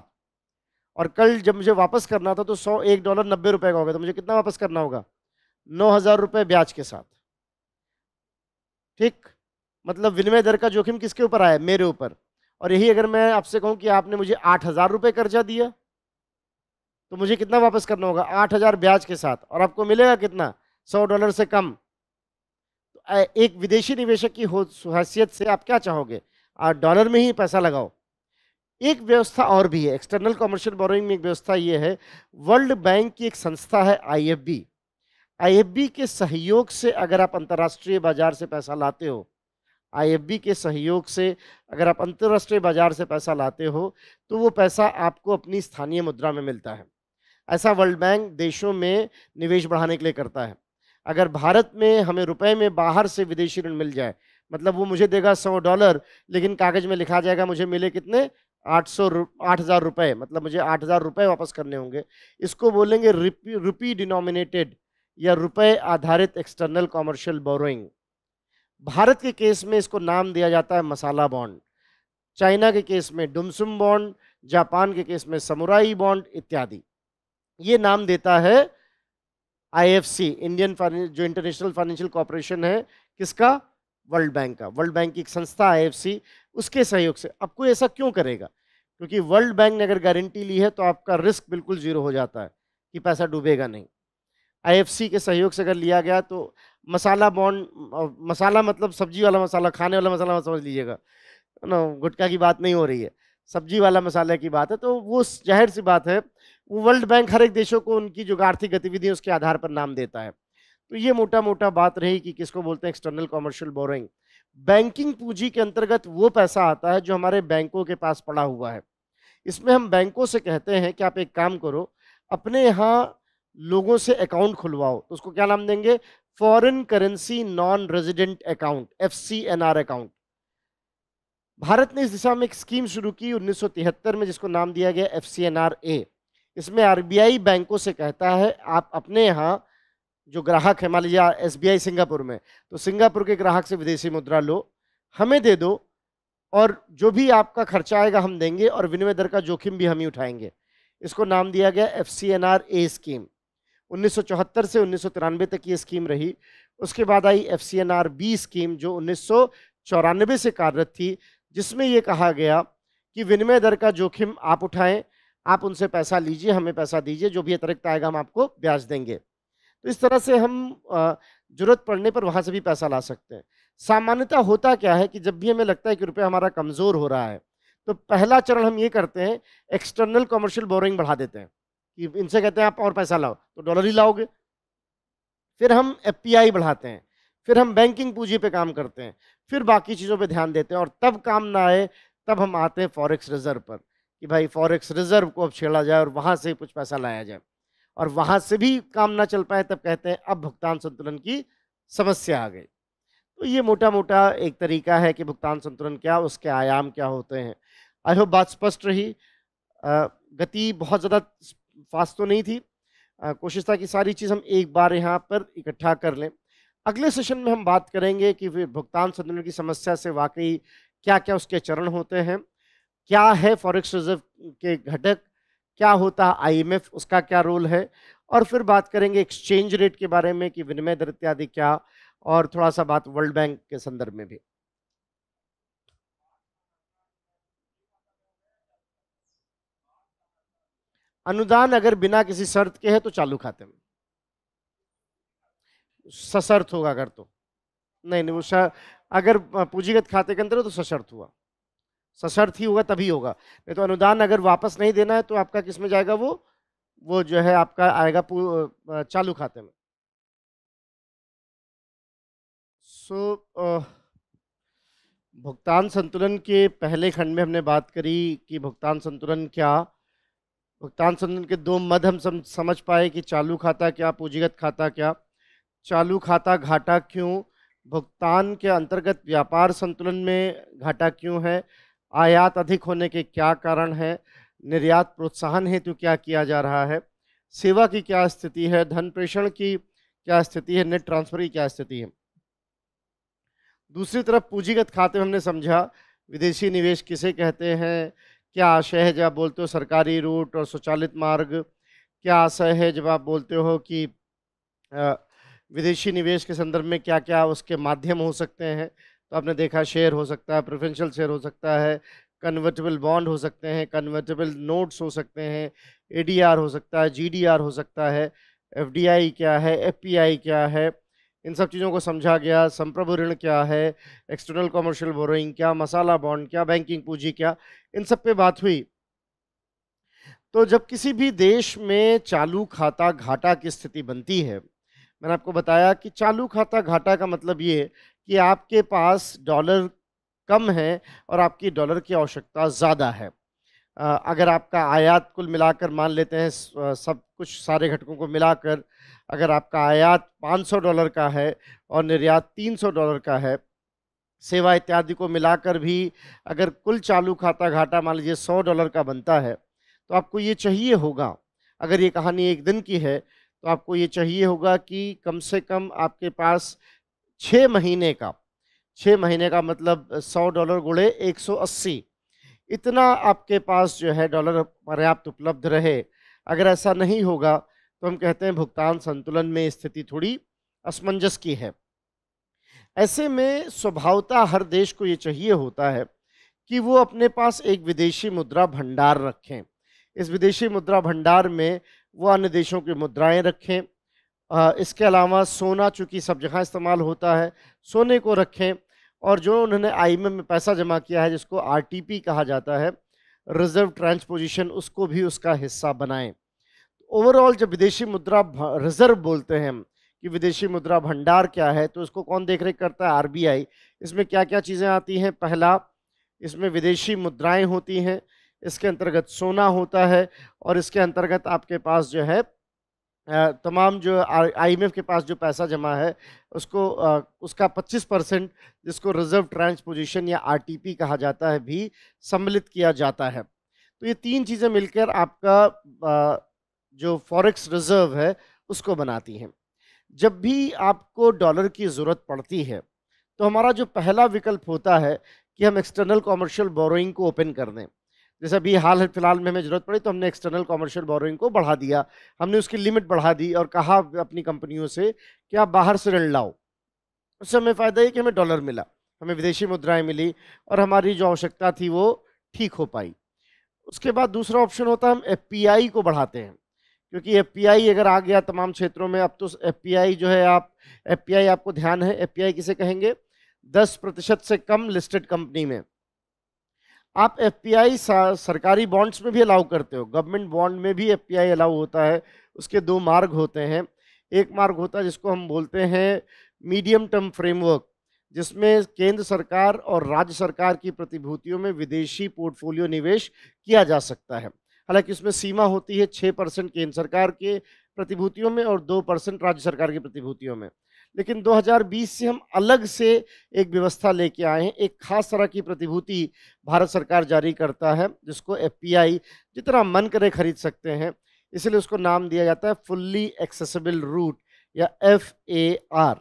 और कल जब मुझे वापस करना था तो सौ एक डॉलर नब्बे रुपये का होगा तो मुझे कितना वापस करना होगा नौ हज़ार रुपये ब्याज के साथ ठीक मतलब विनिमय दर का जोखिम किसके ऊपर आया मेरे ऊपर और यही अगर मैं आपसे कहूँ कि आपने मुझे आठ हज़ार रुपये कर्जा दिया तो मुझे कितना वापस करना होगा आठ हज़ार ब्याज के साथ और आपको मिलेगा कितना सौ डॉलर से कम एक विदेशी निवेशक की हो हैसियत से आप क्या चाहोगे और डॉलर में ही पैसा लगाओ एक व्यवस्था और भी है एक्सटर्नल कॉमर्शियल बोरोइंग में एक व्यवस्था ये है वर्ल्ड बैंक की एक संस्था है आईएफबी आईएफबी के सहयोग से अगर आप अंतर्राष्ट्रीय बाजार से पैसा लाते हो आईएफबी के सहयोग से अगर आप अंतर्राष्ट्रीय बाजार से पैसा लाते हो तो वो पैसा आपको अपनी स्थानीय मुद्रा में मिलता है ऐसा वर्ल्ड बैंक देशों में निवेश बढ़ाने के लिए करता है अगर भारत में हमें रुपए में बाहर से विदेशी ऋण मिल जाए मतलब वो मुझे देगा सौ डॉलर लेकिन कागज में लिखा जाएगा मुझे मिले कितने आठ सौ आठ हज़ार रुपये मतलब मुझे आठ हज़ार रुपये वापस करने होंगे इसको बोलेंगे रुपी रुपी डिनोमिनेटेड या रुपए आधारित एक्सटर्नल कॉमर्शियल बोरोइंग भारत के केस में इसको नाम दिया जाता है मसाला बॉन्ड चाइना के केस में डुमसुम बॉन्ड जापान के केस में समुराई बॉन्ड इत्यादि ये नाम देता है आईएफसी इंडियन जो इंटरनेशनल फाइनेंशियल कॉरपोरेशन है किसका वर्ल्ड बैंक का वर्ल्ड बैंक की एक संस्था आईएफसी उसके सहयोग से आपको ऐसा क्यों करेगा क्योंकि वर्ल्ड बैंक ने अगर गारंटी ली है तो आपका रिस्क बिल्कुल जीरो हो जाता है कि पैसा डूबेगा नहीं आई के सहयोग से अगर लिया गया तो मसाला बॉन्ड मसाला मतलब सब्जी वाला मसाला खाने वाला मसाला समझ लीजिएगा ना गुटखा की बात नहीं हो रही है सब्जी वाला मसाला की बात है तो वो जाहिर सी बात है वर्ल्ड बैंक हर एक देशों को उनकी जो आर्थिक गतिविधियों उसके आधार पर नाम देता है तो ये मोटा मोटा बात रही कि किसको बोलते हैं एक्सटर्नल कॉमर्शियल बोरिंग बैंकिंग पूंजी के अंतर्गत वो पैसा आता है जो हमारे बैंकों के पास पड़ा हुआ है इसमें हम बैंकों से कहते हैं कि आप एक काम करो अपने यहाँ लोगों से अकाउंट खुलवाओ तो उसको क्या नाम देंगे foreign currency non resident account F account Bharat ने इस दिशा में एक स्कीम शुरू की उन्नीस में जिसको नाम दिया गया F C N R A इसमें आरबीआई बैंकों से कहता है आप अपने यहाँ जो ग्राहक है मान लीजिए एसबीआई सिंगापुर में तो सिंगापुर के ग्राहक से विदेशी मुद्रा लो हमें दे दो और जो भी आपका खर्चा आएगा हम देंगे और विनिमय दर का जोखिम भी हम ही उठाएंगे इसको नाम दिया गया F C N R A scheme 1974 से उन्नीस तक ये स्कीम रही उसके बाद आई F C N R B scheme जो उन्नीस से कार्यरत थी जिसमें ये कहा गया कि विनिमय दर का जोखिम आप उठाएं आप उनसे पैसा लीजिए हमें पैसा दीजिए जो भी अतिरिक्त आएगा हम आपको ब्याज देंगे तो इस तरह से हम जरूरत पड़ने पर वहाँ से भी पैसा ला सकते हैं सामान्यतः होता क्या है कि जब भी हमें लगता है कि रुपया हमारा कमज़ोर हो रहा है तो पहला चरण हम ये करते हैं एक्सटर्नल कॉमर्शियल बोरिंग बढ़ा देते हैं कि इनसे कहते हैं आप और पैसा लाओ तो डॉलर ही लाओगे फिर हम एफ बढ़ाते हैं फिर हम बैंकिंग पूंजी पे काम करते हैं फिर बाकी चीज़ों पे ध्यान देते हैं और तब काम ना आए तब हम आते हैं फॉरेक्स रिजर्व पर कि भाई फॉरेक्स रिजर्व को अब छेड़ा जाए और वहाँ से कुछ पैसा लाया जाए और वहाँ से भी काम ना चल पाए तब कहते हैं अब भुगतान संतुलन की समस्या आ गई तो ये मोटा मोटा एक तरीका है कि भुगतान संतुलन क्या उसके आयाम क्या होते हैं आई होप बात स्पष्ट रही गति बहुत ज़्यादा फास्ट तो नहीं थी कोशिश था कि सारी चीज़ हम एक बार यहाँ पर इकट्ठा कर लें अगले सेशन में हम बात करेंगे कि भुगतान संतुलन की समस्या से वाकई क्या क्या उसके चरण होते हैं क्या है फॉरेक्स रिजर्व के घटक क्या होता है आईएमएफ उसका क्या रोल है और फिर बात करेंगे एक्सचेंज रेट के बारे में कि विनिमय दर इत्यादि क्या और थोड़ा सा बात वर्ल्ड बैंक के संदर्भ में भी अनुदान अगर बिना किसी शर्त के है तो चालू खाते में सशर्त होगा अगर तो नहीं नहीं वो अगर पूंजीगत खाते के अंदर तो सशर्त हुआ सशर्त ही होगा तभी होगा नहीं तो अनुदान अगर वापस नहीं देना है तो आपका किस में जाएगा वो वो जो है आपका आएगा चालू खाते में सो so, भुगतान संतुलन के पहले खंड में हमने बात करी कि भुगतान संतुलन क्या भुगतान संतुलन के दो मद हम समझ पाए कि चालू खाता क्या पूंजीगत खाता क्या चालू खाता घाटा क्यों भुगतान के अंतर्गत व्यापार संतुलन में घाटा क्यों है आयात अधिक होने के क्या कारण है निर्यात प्रोत्साहन हेतु क्या किया जा रहा है सेवा की क्या स्थिति है धन प्रेषण की क्या स्थिति है नेट ट्रांसफर की क्या स्थिति है दूसरी तरफ पूंजीगत खाते में हमने समझा विदेशी निवेश किसे कहते हैं क्या आशय है जब आप बोलते हो सरकारी रूट और स्वचालित मार्ग क्या आशय है जब आप बोलते हो कि विदेशी निवेश के संदर्भ में क्या क्या उसके माध्यम हो सकते हैं तो आपने देखा शेयर हो सकता है प्रोफेंशियल शेयर हो सकता है कन्वर्टेबल बॉन्ड हो सकते हैं कन्वर्टेबल नोट्स हो सकते हैं ए हो सकता है जी हो सकता है एफ क्या है एफ क्या है इन सब चीज़ों को समझा गया संप्रभु ऋण क्या है एक्सटर्नल कॉमर्शियल बोरोइंग क्या मसाला बॉन्ड क्या बैंकिंग पूंजी क्या इन सब पे बात हुई तो जब किसी भी देश में चालू खाता घाटा की स्थिति बनती है मैंने आपको बताया कि चालू खाता घाटा का मतलब ये कि आपके पास डॉलर कम है और आपकी डॉलर की आवश्यकता ज़्यादा है अगर आपका आयात कुल मिलाकर मान लेते हैं सब कुछ सारे घटकों को मिलाकर अगर आपका आयात 500 डॉलर का है और निर्यात 300 डॉलर का है सेवा इत्यादि को मिलाकर भी अगर कुल चालू खाता घाटा मान लीजिए 100 डॉलर का बनता है तो आपको ये चाहिए होगा अगर ये कहानी एक दिन की है तो आपको ये चाहिए होगा कि कम से कम आपके पास छः महीने का छः महीने का मतलब सौ डॉलर गुड़े एक सौ अस्सी इतना आपके पास जो है डॉलर पर्याप्त उपलब्ध रहे अगर ऐसा नहीं होगा तो हम कहते हैं भुगतान संतुलन में स्थिति थोड़ी असमंजस की है ऐसे में स्वभावता हर देश को ये चाहिए होता है कि वो अपने पास एक विदेशी मुद्रा भंडार रखें इस विदेशी मुद्रा भंडार में वो अन्य देशों की मुद्राएं रखें इसके अलावा सोना चूँकि सब जगह इस्तेमाल होता है सोने को रखें और जो उन्होंने आई में पैसा जमा किया है जिसको आर कहा जाता है रिजर्व ट्रांसपोजिशन उसको भी उसका हिस्सा बनाएं ओवरऑल जब विदेशी मुद्रा रिजर्व बोलते हैं कि विदेशी मुद्रा भंडार क्या है तो इसको कौन देख रेख करता है आरबीआई इसमें क्या क्या चीज़ें आती हैं पहला इसमें विदेशी मुद्राएं होती हैं इसके अंतर्गत सोना होता है और इसके अंतर्गत आपके पास जो है तमाम जो आईएमएफ के पास जो पैसा जमा है उसको उसका 25 परसेंट जिसको रिजर्व ट्रांसपोजिशन या आरटीपी कहा जाता है भी सम्मिलित किया जाता है तो ये तीन चीज़ें मिलकर आपका जो फॉरेक्स रिज़र्व है उसको बनाती हैं जब भी आपको डॉलर की ज़रूरत पड़ती है तो हमारा जो पहला विकल्प होता है कि हम एक्सटर्नल कॉमर्शियल बोरोइंग को ओपन कर दें जैसे अभी हाल फिलहाल में हमें ज़रूरत पड़ी तो हमने एक्सटर्नल कॉमर्शियल बोरोइंग को बढ़ा दिया हमने उसकी लिमिट बढ़ा दी और कहा अपनी कंपनियों से कि आप बाहर से ऋण लाओ उससे हमें फ़ायदा ये कि हमें डॉलर मिला हमें विदेशी मुद्राएं मिली और हमारी जो आवश्यकता थी वो ठीक हो पाई उसके बाद दूसरा ऑप्शन होता है हम एफ को बढ़ाते हैं क्योंकि एफ अगर आ गया तमाम क्षेत्रों में अब तो एफ जो है आप एफ आपको ध्यान है एफ किसे कहेंगे दस प्रतिशत से कम लिस्टेड कंपनी में आप एफ सरकारी बॉन्ड्स में भी अलाउ करते हो गवर्नमेंट बॉन्ड में भी एफ अलाउ होता है उसके दो मार्ग होते हैं एक मार्ग होता है जिसको हम बोलते हैं मीडियम टर्म फ्रेमवर्क जिसमें केंद्र सरकार और राज्य सरकार की प्रतिभूतियों में विदेशी पोर्टफोलियो निवेश किया जा सकता है हालांकि उसमें सीमा होती है छः परसेंट केंद्र सरकार के प्रतिभूतियों में और दो परसेंट राज्य सरकार की प्रतिभूतियों में लेकिन 2020 से हम अलग से एक व्यवस्था लेके आए हैं एक खास तरह की प्रतिभूति भारत सरकार जारी करता है जिसको एफ जितना मन करे खरीद सकते हैं इसलिए उसको नाम दिया जाता है फुल्ली एक्सेसिबल रूट या एफ ए आर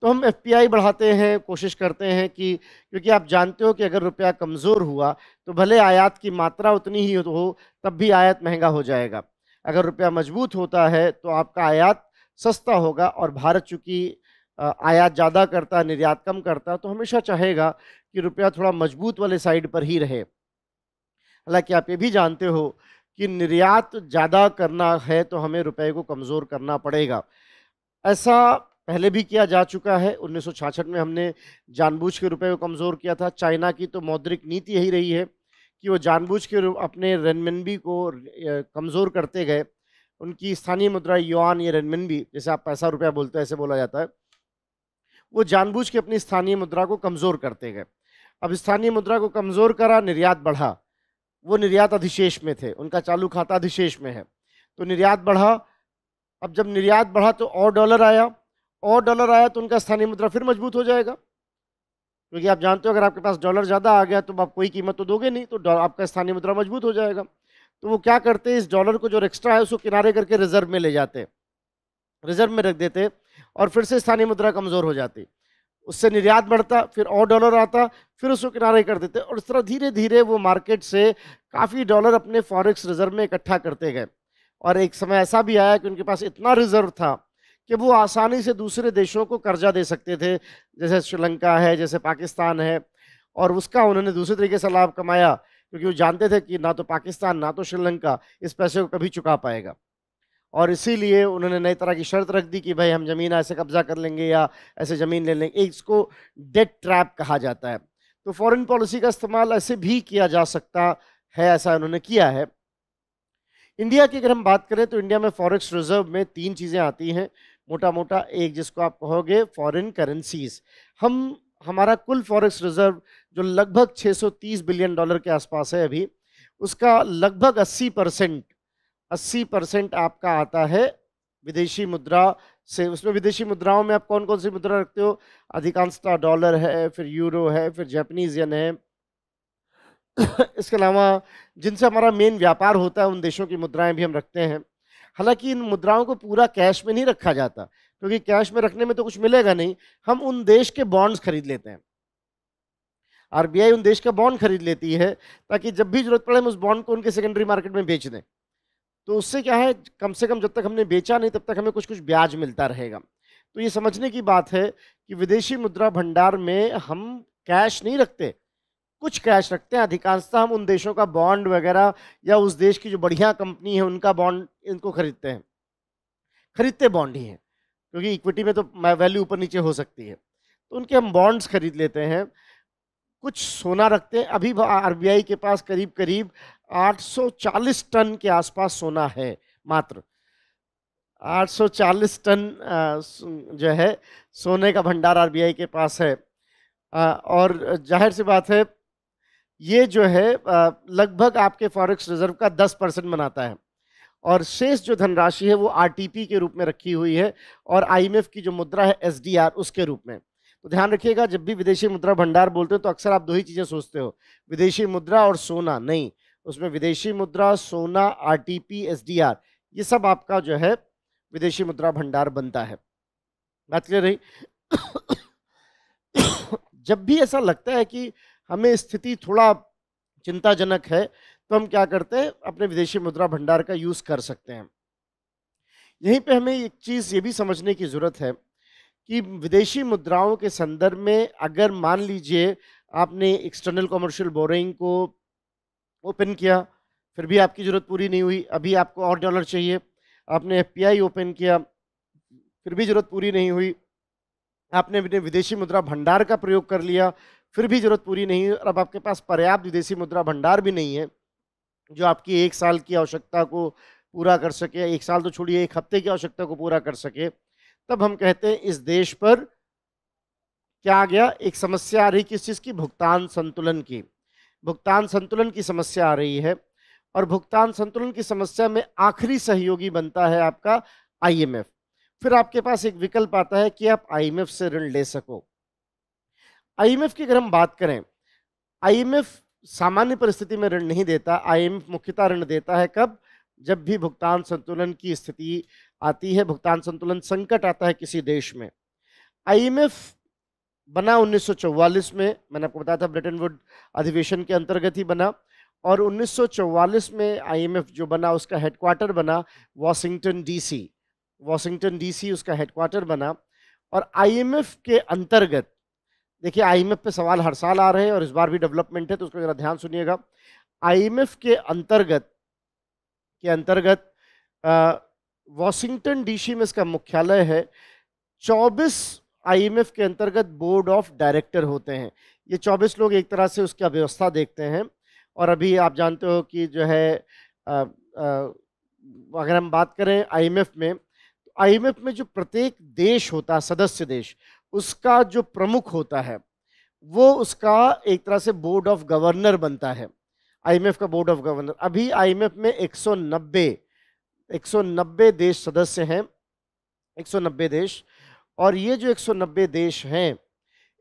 तो हम एफ बढ़ाते हैं कोशिश करते हैं कि क्योंकि आप जानते हो कि अगर रुपया कमज़ोर हुआ तो भले आयात की मात्रा उतनी ही हो तब भी आयात महंगा हो जाएगा अगर रुपया मजबूत होता है तो आपका आयात सस्ता होगा और भारत चूँकि आयात ज़्यादा करता है निर्यात कम करता है तो हमेशा चाहेगा कि रुपया थोड़ा मजबूत वाले साइड पर ही रहे हालांकि आप ये भी जानते हो कि निर्यात ज़्यादा करना है तो हमें रुपए को कमज़ोर करना पड़ेगा ऐसा पहले भी किया जा चुका है उन्नीस में हमने जानबूझ के रुपये को कमज़ोर किया था चाइना की तो मौद्रिक नीति यही रही है कि वो जानबूझ के अपने रेनमेनबी को कमज़ोर करते गए उनकी स्थानीय मुद्रा युआन या रेनमिन भी जैसे आप पैसा रुपया बोलते हैं ऐसे बोला जाता है वो जानबूझ के अपनी स्थानीय मुद्रा को कमज़ोर करते गए अब स्थानीय मुद्रा को कमज़ोर करा निर्यात बढ़ा वो निर्यात अधिशेष में थे उनका चालू खाता अधिशेष में है तो निर्यात बढ़ा अब जब निर्यात बढ़ा तो और डॉलर आया और डॉलर आया तो उनका स्थानीय मुद्रा फिर मजबूत हो जाएगा क्योंकि आप जानते हो अगर आपके पास डॉलर ज़्यादा आ गया तो आप कोई कीमत तो दोगे नहीं तो आपका स्थानीय मुद्रा मजबूत हो जाएगा तो वो क्या करते हैं इस डॉलर को जो एक्स्ट्रा है उसको किनारे करके रिजर्व में ले जाते रिजर्व में रख देते और फिर से स्थानीय मुद्रा कमज़ोर हो जाती उससे निर्यात बढ़ता फिर और डॉलर आता फिर उसको किनारे कर देते और इस तरह धीरे धीरे वो मार्केट से काफ़ी डॉलर अपने फॉरेक्स रिजर्व में इकट्ठा करते गए और एक समय ऐसा भी आया कि उनके पास इतना रिजर्व था कि वो आसानी से दूसरे देशों को कर्जा दे सकते थे जैसे श्रीलंका है जैसे पाकिस्तान है और उसका उन्होंने दूसरे तरीके से लाभ कमाया क्योंकि वो जानते थे कि ना तो पाकिस्तान ना तो श्रीलंका इस पैसे को कभी चुका पाएगा और इसीलिए उन्होंने नई तरह की शर्त रख दी कि भाई हम ज़मीन ऐसे कब्ज़ा कर लेंगे या ऐसे ज़मीन ले लेंगे इसको डेट ट्रैप कहा जाता है तो फॉरेन पॉलिसी का इस्तेमाल ऐसे भी किया जा सकता है ऐसा उन्होंने किया है इंडिया की अगर हम बात करें तो इंडिया में फॉरेक्स रिजर्व में तीन चीज़ें आती हैं मोटा मोटा एक जिसको आप कहोगे फॉरेन करेंसीज हम हमारा कुल फॉरेक्स रिजर्व जो लगभग 630 बिलियन डॉलर के आसपास है अभी उसका लगभग 80 परसेंट अस्सी परसेंट आपका आता है विदेशी मुद्रा से उसमें विदेशी मुद्राओं में आप कौन कौन सी मुद्रा रखते हो अधिकांशता डॉलर है फिर यूरो है फिर जैपनीज यन है इसके अलावा जिनसे हमारा मेन व्यापार होता है उन देशों की मुद्राएं भी हम रखते हैं हालांकि इन मुद्राओं को पूरा कैश में नहीं रखा जाता क्योंकि कैश में रखने में तो कुछ मिलेगा नहीं हम उन देश के बॉन्ड्स खरीद लेते हैं आरबीआई उन देश का बॉन्ड खरीद लेती है ताकि जब भी जरूरत पड़े हम उस बॉन्ड को उनके सेकेंडरी मार्केट में बेच दें तो उससे क्या है कम से कम जब तक हमने बेचा नहीं तब तक हमें कुछ कुछ ब्याज मिलता रहेगा तो ये समझने की बात है कि विदेशी मुद्रा भंडार में हम कैश नहीं रखते कुछ कैश रखते हैं अधिकांशतः हम उन देशों का बॉन्ड वगैरह या उस देश की जो बढ़िया कंपनी है उनका बॉन्ड इनको खरीदते हैं खरीदते बॉन्ड ही हैं क्योंकि इक्विटी में तो वैल्यू ऊपर नीचे हो सकती है तो उनके हम बॉन्ड्स खरीद लेते हैं कुछ सोना रखते हैं अभी आरबीआई के पास करीब करीब 840 टन के आसपास सोना है मात्र 840 टन जो है सोने का भंडार आरबीआई के पास है और जाहिर सी बात है ये जो है लगभग आपके फॉरेक्स रिजर्व का 10 परसेंट बनाता है और शेष जो धनराशि है वो आरटीपी के रूप में रखी हुई है और आईएमएफ की जो मुद्रा है एसडीआर उसके रूप में तो ध्यान रखिएगा जब भी विदेशी मुद्रा भंडार बोलते हो तो अक्सर आप दो ही चीज़ें सोचते हो विदेशी मुद्रा और सोना नहीं उसमें विदेशी मुद्रा सोना R T P S D R ये सब आपका जो है विदेशी मुद्रा भंडार बनता है बात क्लियर रही जब भी ऐसा लगता है कि हमें स्थिति थोड़ा चिंताजनक है तो हम क्या करते हैं अपने विदेशी मुद्रा भंडार का यूज़ कर सकते हैं यहीं पे हमें एक चीज़ ये भी समझने की ज़रूरत है कि विदेशी मुद्राओं के संदर्भ में अगर मान लीजिए आपने एक्सटर्नल कॉमर्शियल बोरिंग को ओपन किया फिर भी आपकी ज़रूरत पूरी नहीं हुई अभी आपको और डॉलर चाहिए आपने एफ ओपन किया फिर भी ज़रूरत पूरी नहीं हुई आपने अपने विदेशी मुद्रा भंडार का प्रयोग कर लिया फिर भी ज़रूरत पूरी नहीं हुई और अब आपके पास पर्याप्त विदेशी मुद्रा भंडार भी नहीं है जो आपकी एक साल की आवश्यकता को पूरा कर सके एक साल तो छोड़िए एक हफ्ते की आवश्यकता को पूरा कर सके तब हम कहते हैं इस देश पर क्या आ गया एक समस्या आ रही किस चीज़ की भुगतान संतुलन की भुगतान संतुलन की समस्या आ रही है और भुगतान संतुलन की समस्या में आखिरी सहयोगी बनता है आपका आईएमएफ फिर आपके पास एक विकल्प आता है कि आप आईएमएफ से ऋण ले सको आईएमएफ की अगर हम बात करें आईएमएफ सामान्य परिस्थिति में ऋण नहीं देता आईएमएफ मुख्यतः ऋण देता है कब जब भी भुगतान संतुलन की स्थिति आती है भुगतान संतुलन संकट आता है किसी देश में आईएमएफ बना 1944 में मैंने आपको बताया था ब्रिटेन वुड अधिवेशन के अंतर्गत ही बना और 1944 में आईएमएफ जो बना उसका हेडक्वार्टर बना वाशिंगटन डीसी वाशिंगटन डीसी उसका हेडक्वार्टर बना और आईएमएफ के अंतर्गत देखिए आईएमएफ पे सवाल हर साल आ रहे हैं और इस बार भी डेवलपमेंट है तो उसको ज़रा ध्यान सुनिएगा आई के अंतर्गत के अंतर्गत वॉशिंगटन डीसी में इसका मुख्यालय है 24 आईएमएफ के अंतर्गत बोर्ड ऑफ डायरेक्टर होते हैं ये 24 लोग एक तरह से उसका व्यवस्था देखते हैं और अभी आप जानते हो कि जो है अगर हम बात करें आईएमएफ में तो आईएमएफ में जो प्रत्येक देश होता है सदस्य देश उसका जो प्रमुख होता है वो उसका एक तरह से बोर्ड ऑफ गवर्नर बनता है आईएमएफ का बोर्ड ऑफ गवर्नर अभी आईएमएफ में 190 190 देश सदस्य हैं 190 देश और ये जो 190 देश हैं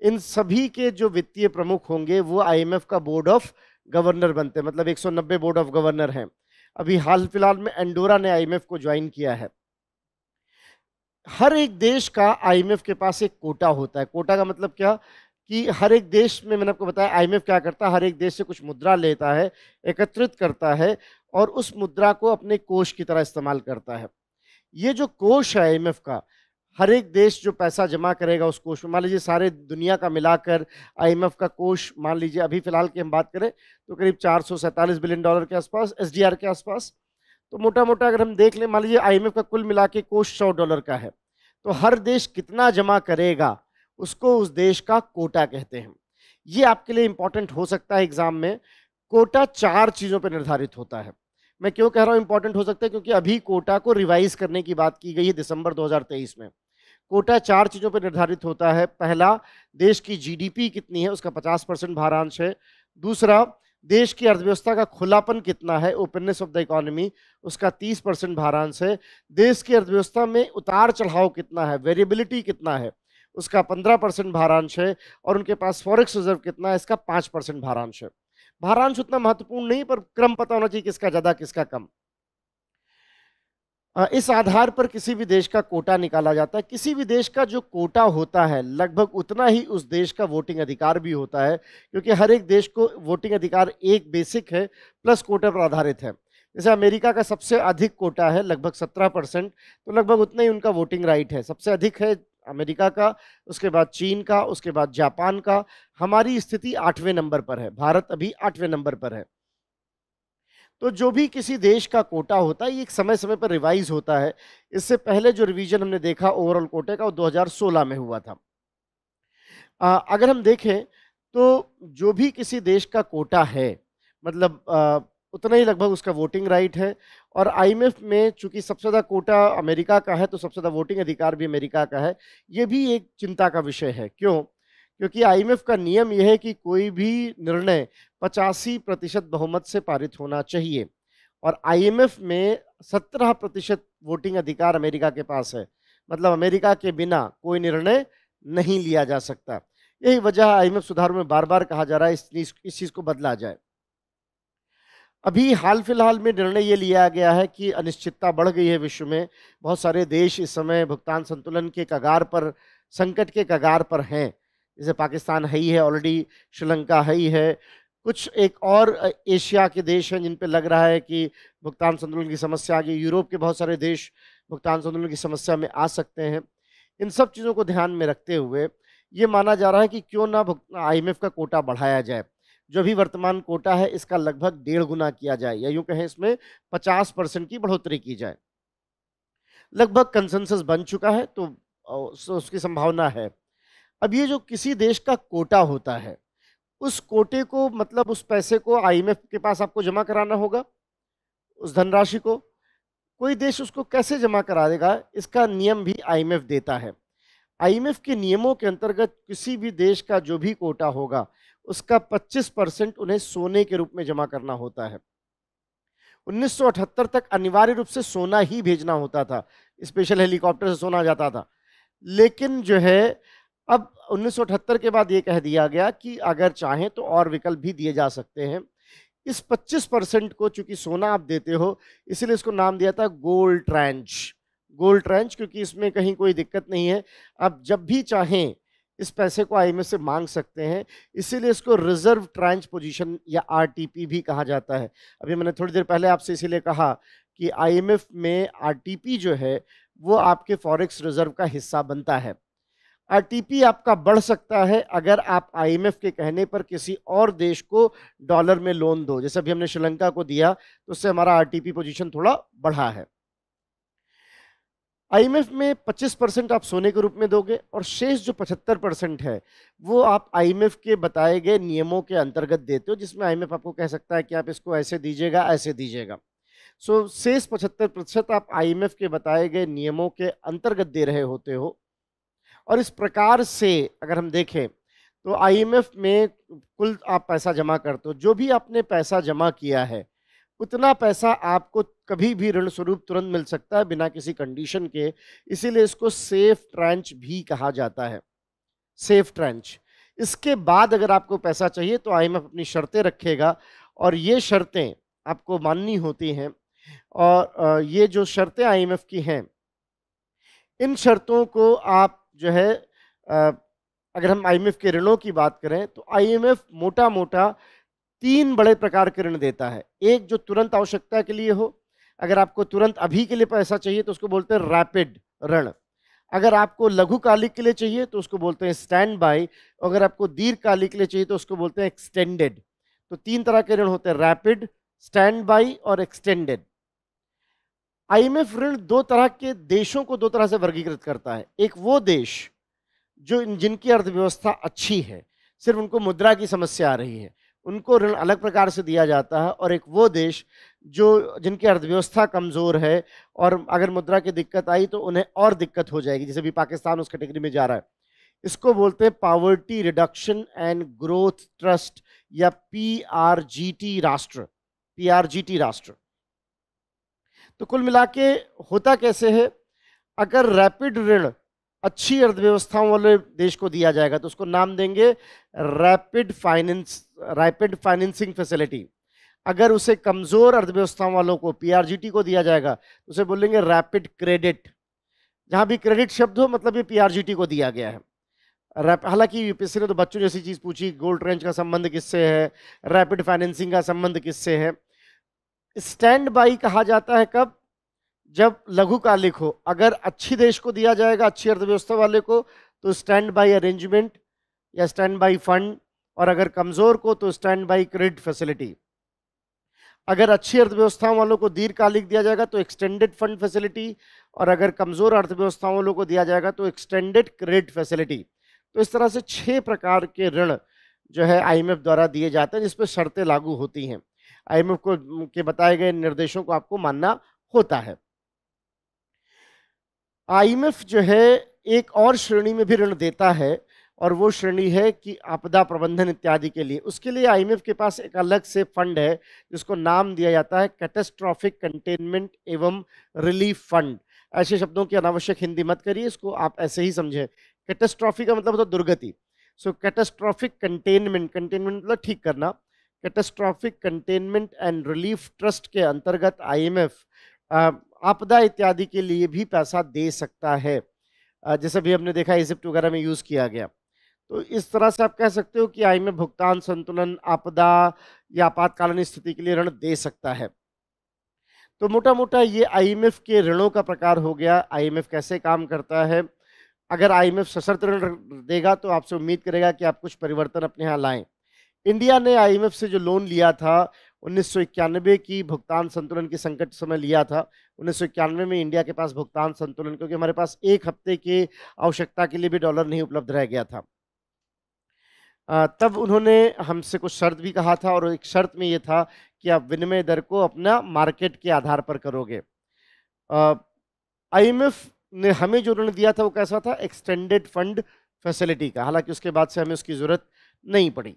इन सभी के जो वित्तीय प्रमुख होंगे वो आईएमएफ का बोर्ड ऑफ गवर्नर बनते हैं मतलब 190 बोर्ड ऑफ गवर्नर हैं अभी हाल फिलहाल में एंडोरा ने आईएमएफ को ज्वाइन किया है हर एक देश का आईएमएफ के पास एक कोटा होता है कोटा का मतलब क्या कि हर एक देश में मैंने आपको बताया आईएमएफ क्या करता है हर एक देश से कुछ मुद्रा लेता है एकत्रित करता है और उस मुद्रा को अपने कोष की तरह इस्तेमाल करता है ये जो कोष है एम का हर एक देश जो पैसा जमा करेगा उस कोष में मान लीजिए सारे दुनिया का मिलाकर आई का कोष मान लीजिए अभी फिलहाल की हम बात करें तो करीब चार बिलियन डॉलर के आसपास एस के आसपास तो मोटा मोटा अगर हम देख लें मान लीजिए आई का कुल मिला के कोष सौ डॉलर का है तो हर देश कितना जमा करेगा उसको उस देश का कोटा कहते हैं ये आपके लिए इम्पॉर्टेंट हो सकता है एग्जाम में कोटा चार चीज़ों पर निर्धारित होता है मैं क्यों कह रहा हूँ इंपॉर्टेंट हो सकता है क्योंकि अभी कोटा को रिवाइज करने की बात की गई है दिसंबर 2023 में कोटा चार चीज़ों पर निर्धारित होता है पहला देश की जीडीपी कितनी है उसका 50 परसेंट भारांश है दूसरा देश की अर्थव्यवस्था का खुलापन कितना है ओपननेस ऑफ द इकोनॉमी उसका 30 परसेंट भारांश है देश की अर्थव्यवस्था में उतार चढ़ाव कितना है वेरिएबिलिटी कितना है उसका 15 परसेंट भारांश है और उनके पास फॉरेक्स रिजर्व कितना है इसका 5 परसेंट भारांश है भारांश उतना महत्वपूर्ण नहीं पर क्रम पता होना चाहिए किसका ज्यादा किसका कम इस आधार पर किसी भी देश का कोटा निकाला जाता है किसी भी देश का जो कोटा होता है लगभग उतना ही उस देश का वोटिंग अधिकार भी होता है क्योंकि हर एक देश को वोटिंग अधिकार एक बेसिक है प्लस कोटे पर आधारित है जैसे अमेरिका का सबसे अधिक कोटा है लगभग सत्रह परसेंट तो लगभग उतना ही उनका वोटिंग राइट है सबसे अधिक है अमेरिका का उसके बाद चीन का उसके बाद जापान का हमारी स्थिति आठवें नंबर पर है भारत अभी आठवें नंबर पर है तो जो भी किसी देश का कोटा होता है ये एक समय समय पर रिवाइज होता है इससे पहले जो रिवीजन हमने देखा ओवरऑल कोटे का वो 2016 में हुआ था आ, अगर हम देखें तो जो भी किसी देश का कोटा है मतलब उतना ही लगभग उसका वोटिंग राइट है और आईएमएफ में चूंकि सबसे ज़्यादा कोटा अमेरिका का है तो सबसे ज़्यादा वोटिंग अधिकार भी अमेरिका का है ये भी एक चिंता का विषय है क्यों क्योंकि आईएमएफ का नियम यह है कि कोई भी निर्णय पचासी प्रतिशत बहुमत से पारित होना चाहिए और आईएमएफ में सत्रह प्रतिशत वोटिंग अधिकार अमेरिका के पास है मतलब अमेरिका के बिना कोई निर्णय नहीं लिया जा सकता यही वजह आईएमएफ सुधारों में बार बार कहा जा रहा है इस चीज़ को बदला जाए अभी हाल फिलहाल में निर्णय ये लिया गया है कि अनिश्चितता बढ़ गई है विश्व में बहुत सारे देश इस समय भुगतान संतुलन के कगार पर संकट के कगार पर हैं जैसे पाकिस्तान है ही है ऑलरेडी श्रीलंका है ही है कुछ एक और एशिया के देश हैं जिन पर लग रहा है कि भुगतान संतुलन की समस्या आ गई यूरोप के बहुत सारे देश भुगतान संतुलन की समस्या में आ सकते हैं इन सब चीज़ों को ध्यान में रखते हुए ये माना जा रहा है कि क्यों ना आईएमएफ का कोटा बढ़ाया जाए जो भी वर्तमान कोटा है इसका लगभग डेढ़ गुना किया जाए या यूं कहें इसमें पचास परसेंट की बढ़ोतरी की जाए लगभग कंसेंसस बन चुका है तो उसकी संभावना है अब ये जो किसी देश का कोटा होता है उस कोटे को मतलब उस पैसे को आईएमएफ के पास आपको जमा कराना होगा उस धनराशि को कोई देश उसको कैसे जमा करा देगा इसका नियम भी आईएमएफ देता है आईएमएफ के नियमों के अंतर्गत किसी भी देश का जो भी कोटा होगा उसका 25 परसेंट उन्हें सोने के रूप में जमा करना होता है 1978 तक अनिवार्य रूप से सोना ही भेजना होता था स्पेशल हेलीकॉप्टर से सोना जाता था लेकिन जो है अब 1978 के बाद ये कह दिया गया कि अगर चाहें तो और विकल्प भी दिए जा सकते हैं इस 25 परसेंट को चूंकि सोना आप देते हो इसलिए इसको नाम दिया था गोल्ड ट्रेंच गोल्ड ट्रेंच क्योंकि इसमें कहीं कोई दिक्कत नहीं है आप जब भी चाहें इस पैसे को आई से मांग सकते हैं इसीलिए इसको रिजर्व ट्रांच पोजीशन या आरटीपी भी कहा जाता है अभी मैंने थोड़ी देर पहले आपसे इसीलिए कहा कि आईएमएफ में आरटीपी जो है वो आपके फॉरेक्स रिजर्व का हिस्सा बनता है आरटीपी आपका बढ़ सकता है अगर आप आईएमएफ के कहने पर किसी और देश को डॉलर में लोन दो जैसे अभी हमने श्रीलंका को दिया तो उससे हमारा आर पोजीशन थोड़ा बढ़ा है आईएमएफ में 25 परसेंट आप सोने के रूप में दोगे और शेष जो 75 परसेंट है वो आप आईएमएफ के बताए गए नियमों के अंतर्गत देते हो जिसमें आईएमएफ आपको कह सकता है कि आप इसको ऐसे दीजिएगा ऐसे दीजिएगा सो शेष पचहत्तर प्रतिशत आप आईएमएफ के बताए गए नियमों के अंतर्गत दे रहे होते हो और इस प्रकार से अगर हम देखें तो आईएमएफ में कुल आप पैसा जमा करते हो जो भी आपने पैसा जमा किया है उतना पैसा आपको कभी भी ऋण स्वरूप तुरंत मिल सकता है बिना किसी कंडीशन के इसीलिए इसको सेफ ट्रांच भी कहा जाता है सेफ ट्रांच इसके बाद अगर आपको पैसा चाहिए तो आई अपनी शर्तें रखेगा और ये शर्तें आपको माननी होती हैं और ये जो शर्तें आईएमएफ की हैं इन शर्तों को आप जो है अगर हम आईएमएफ के ऋणों की बात करें तो आईएमएफ मोटा मोटा तीन बड़े प्रकार के ऋण देता है एक जो तुरंत आवश्यकता के लिए हो अगर आपको तुरंत अभी के लिए पैसा चाहिए तो उसको बोलते हैं रैपिड ऋण अगर आपको लघुकालिक के लिए चाहिए तो उसको बोलते हैं स्टैंड बाई अगर आपको दीर्घकालिक के लिए चाहिए तो उसको बोलते हैं एक्सटेंडेड तो तीन तरह के ऋण होते हैं रैपिड स्टैंड बाई और एक्सटेंडेड आईएमएफ ऋण दो तरह के देशों को दो तरह से वर्गीकृत करता है एक वो देश जो जिनकी अर्थव्यवस्था अच्छी है सिर्फ उनको मुद्रा की समस्या आ रही है उनको ऋण अलग प्रकार से दिया जाता है और एक वो देश जो जिनकी अर्थव्यवस्था कमज़ोर है और अगर मुद्रा की दिक्कत आई तो उन्हें और दिक्कत हो जाएगी जैसे भी पाकिस्तान उस कैटेगरी में जा रहा है इसको बोलते हैं poverty reduction and growth trust या पीआरजीटी राष्ट्र पीआरजीटी राष्ट्र तो कुल मिला के होता कैसे है अगर रैपिड ऋण अच्छी अर्थव्यवस्थाओं वाले देश को दिया जाएगा तो उसको नाम देंगे rapid finance rapid financing facility अगर उसे कमज़ोर अर्थव्यवस्थाओं वालों को पी को दिया जाएगा तो उसे बोलेंगे रैपिड क्रेडिट जहाँ भी क्रेडिट शब्द हो मतलब ये पी को दिया गया है हालांकि यूपीएससी ने तो बच्चों जैसी चीज़ पूछी गोल्ड रेंज का संबंध किससे है रैपिड फाइनेंसिंग का संबंध किससे है स्टैंड बाई कहा जाता है कब जब लघुकालिक हो अगर अच्छी देश को दिया जाएगा अच्छी अर्थव्यवस्था वाले को तो स्टैंड बाई अरेंजमेंट या स्टैंड बाई फंड और अगर कमज़ोर को तो स्टैंड बाई क्रेडिट फैसिलिटी अगर अच्छी अर्थव्यवस्थाओं वालों को दीर्घकालिक दिया जाएगा तो एक्सटेंडेड फंड फैसिलिटी और अगर कमज़ोर अर्थव्यवस्थाओं वालों को दिया जाएगा तो एक्सटेंडेड क्रेडिट फैसिलिटी तो इस तरह से छः प्रकार के ऋण जो है आईएमएफ द्वारा दिए जाते हैं जिसपे शर्तें लागू होती हैं आईएमएफ को के बताए गए निर्देशों को आपको मानना होता है आईएमएफ जो है एक और श्रेणी में भी ऋण देता है और वो श्रेणी है कि आपदा प्रबंधन इत्यादि के लिए उसके लिए आईएमएफ के पास एक अलग से फंड है जिसको नाम दिया जाता है कैटेस्ट्रॉफिक कंटेनमेंट एवं रिलीफ फंड ऐसे शब्दों की अनावश्यक हिंदी मत करिए इसको आप ऐसे ही समझें कैटेस्ट्रॉफी का मतलब होता है दुर्गति सो कैटेस्ट्रॉफिक कंटेनमेंट कंटेनमेंट मतलब ठीक करना catastrophic containment and relief trust के अंतर्गत आईएमएफ आपदा इत्यादि के लिए भी पैसा दे सकता है जैसे भी हमने देखा इजिप्ट वगैरह में यूज़ किया गया तो इस तरह से आप कह सकते हो कि आई में भुगतान संतुलन आपदा या आपातकालीन स्थिति के लिए ऋण दे सकता है तो मोटा मोटा ये आईएमएफ के ऋणों का प्रकार हो गया आईएमएफ कैसे काम करता है अगर आईएमएफ सशर्त ऋण देगा तो आपसे उम्मीद करेगा कि आप कुछ परिवर्तन अपने यहाँ लाएं इंडिया ने आईएमएफ से जो लोन लिया था उन्नीस की भुगतान संतुलन के संकट समय लिया था उन्नीस में इंडिया के पास भुगतान संतुलन क्योंकि हमारे पास एक हफ्ते की आवश्यकता के लिए भी डॉलर नहीं उपलब्ध रह गया था तब उन्होंने हमसे कुछ शर्त भी कहा था और एक शर्त में ये था कि आप विनिमय दर को अपना मार्केट के आधार पर करोगे आईएमएफ ने हमें जो ऋण दिया था वो कैसा था एक्सटेंडेड फंड फैसिलिटी का हालांकि उसके बाद से हमें उसकी ज़रूरत नहीं पड़ी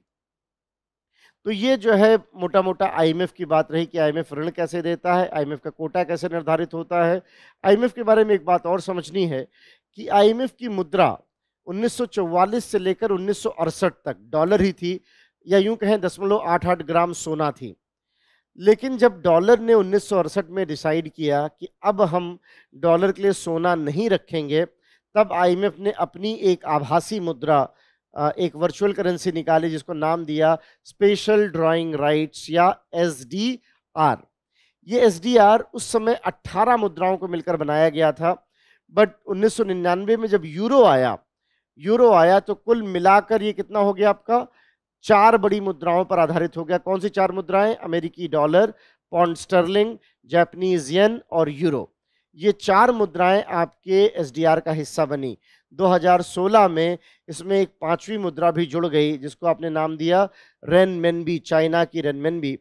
तो ये जो है मोटा मोटा आईएमएफ की बात रही कि आईएमएफ ऋण कैसे देता है आईएमएफ का कोटा कैसे निर्धारित होता है आईएमएफ के बारे में एक बात और समझनी है कि आईएमएफ की मुद्रा 1944 से लेकर उन्नीस तक डॉलर ही थी या यूं कहें दशमलव आठ आठ ग्राम सोना थी लेकिन जब डॉलर ने उन्नीस में डिसाइड किया कि अब हम डॉलर के लिए सोना नहीं रखेंगे तब आई ने अपनी एक आभासी मुद्रा एक वर्चुअल करेंसी निकाली जिसको नाम दिया स्पेशल ड्राइंग राइट्स या एस ये एस उस समय 18 मुद्राओं को मिलकर बनाया गया था बट 1999 में जब यूरो आया यूरो आया तो कुल मिलाकर ये कितना हो गया आपका चार बड़ी मुद्राओं पर आधारित हो गया कौन सी चार मुद्राएं अमेरिकी dollar pound sterling Japanese yen और यूरो ये चार मुद्राएं आपके एसडीआर का हिस्सा बनी 2016 में इसमें एक पांचवी मुद्रा भी जुड़ गई जिसको आपने नाम दिया बी चाइना की बी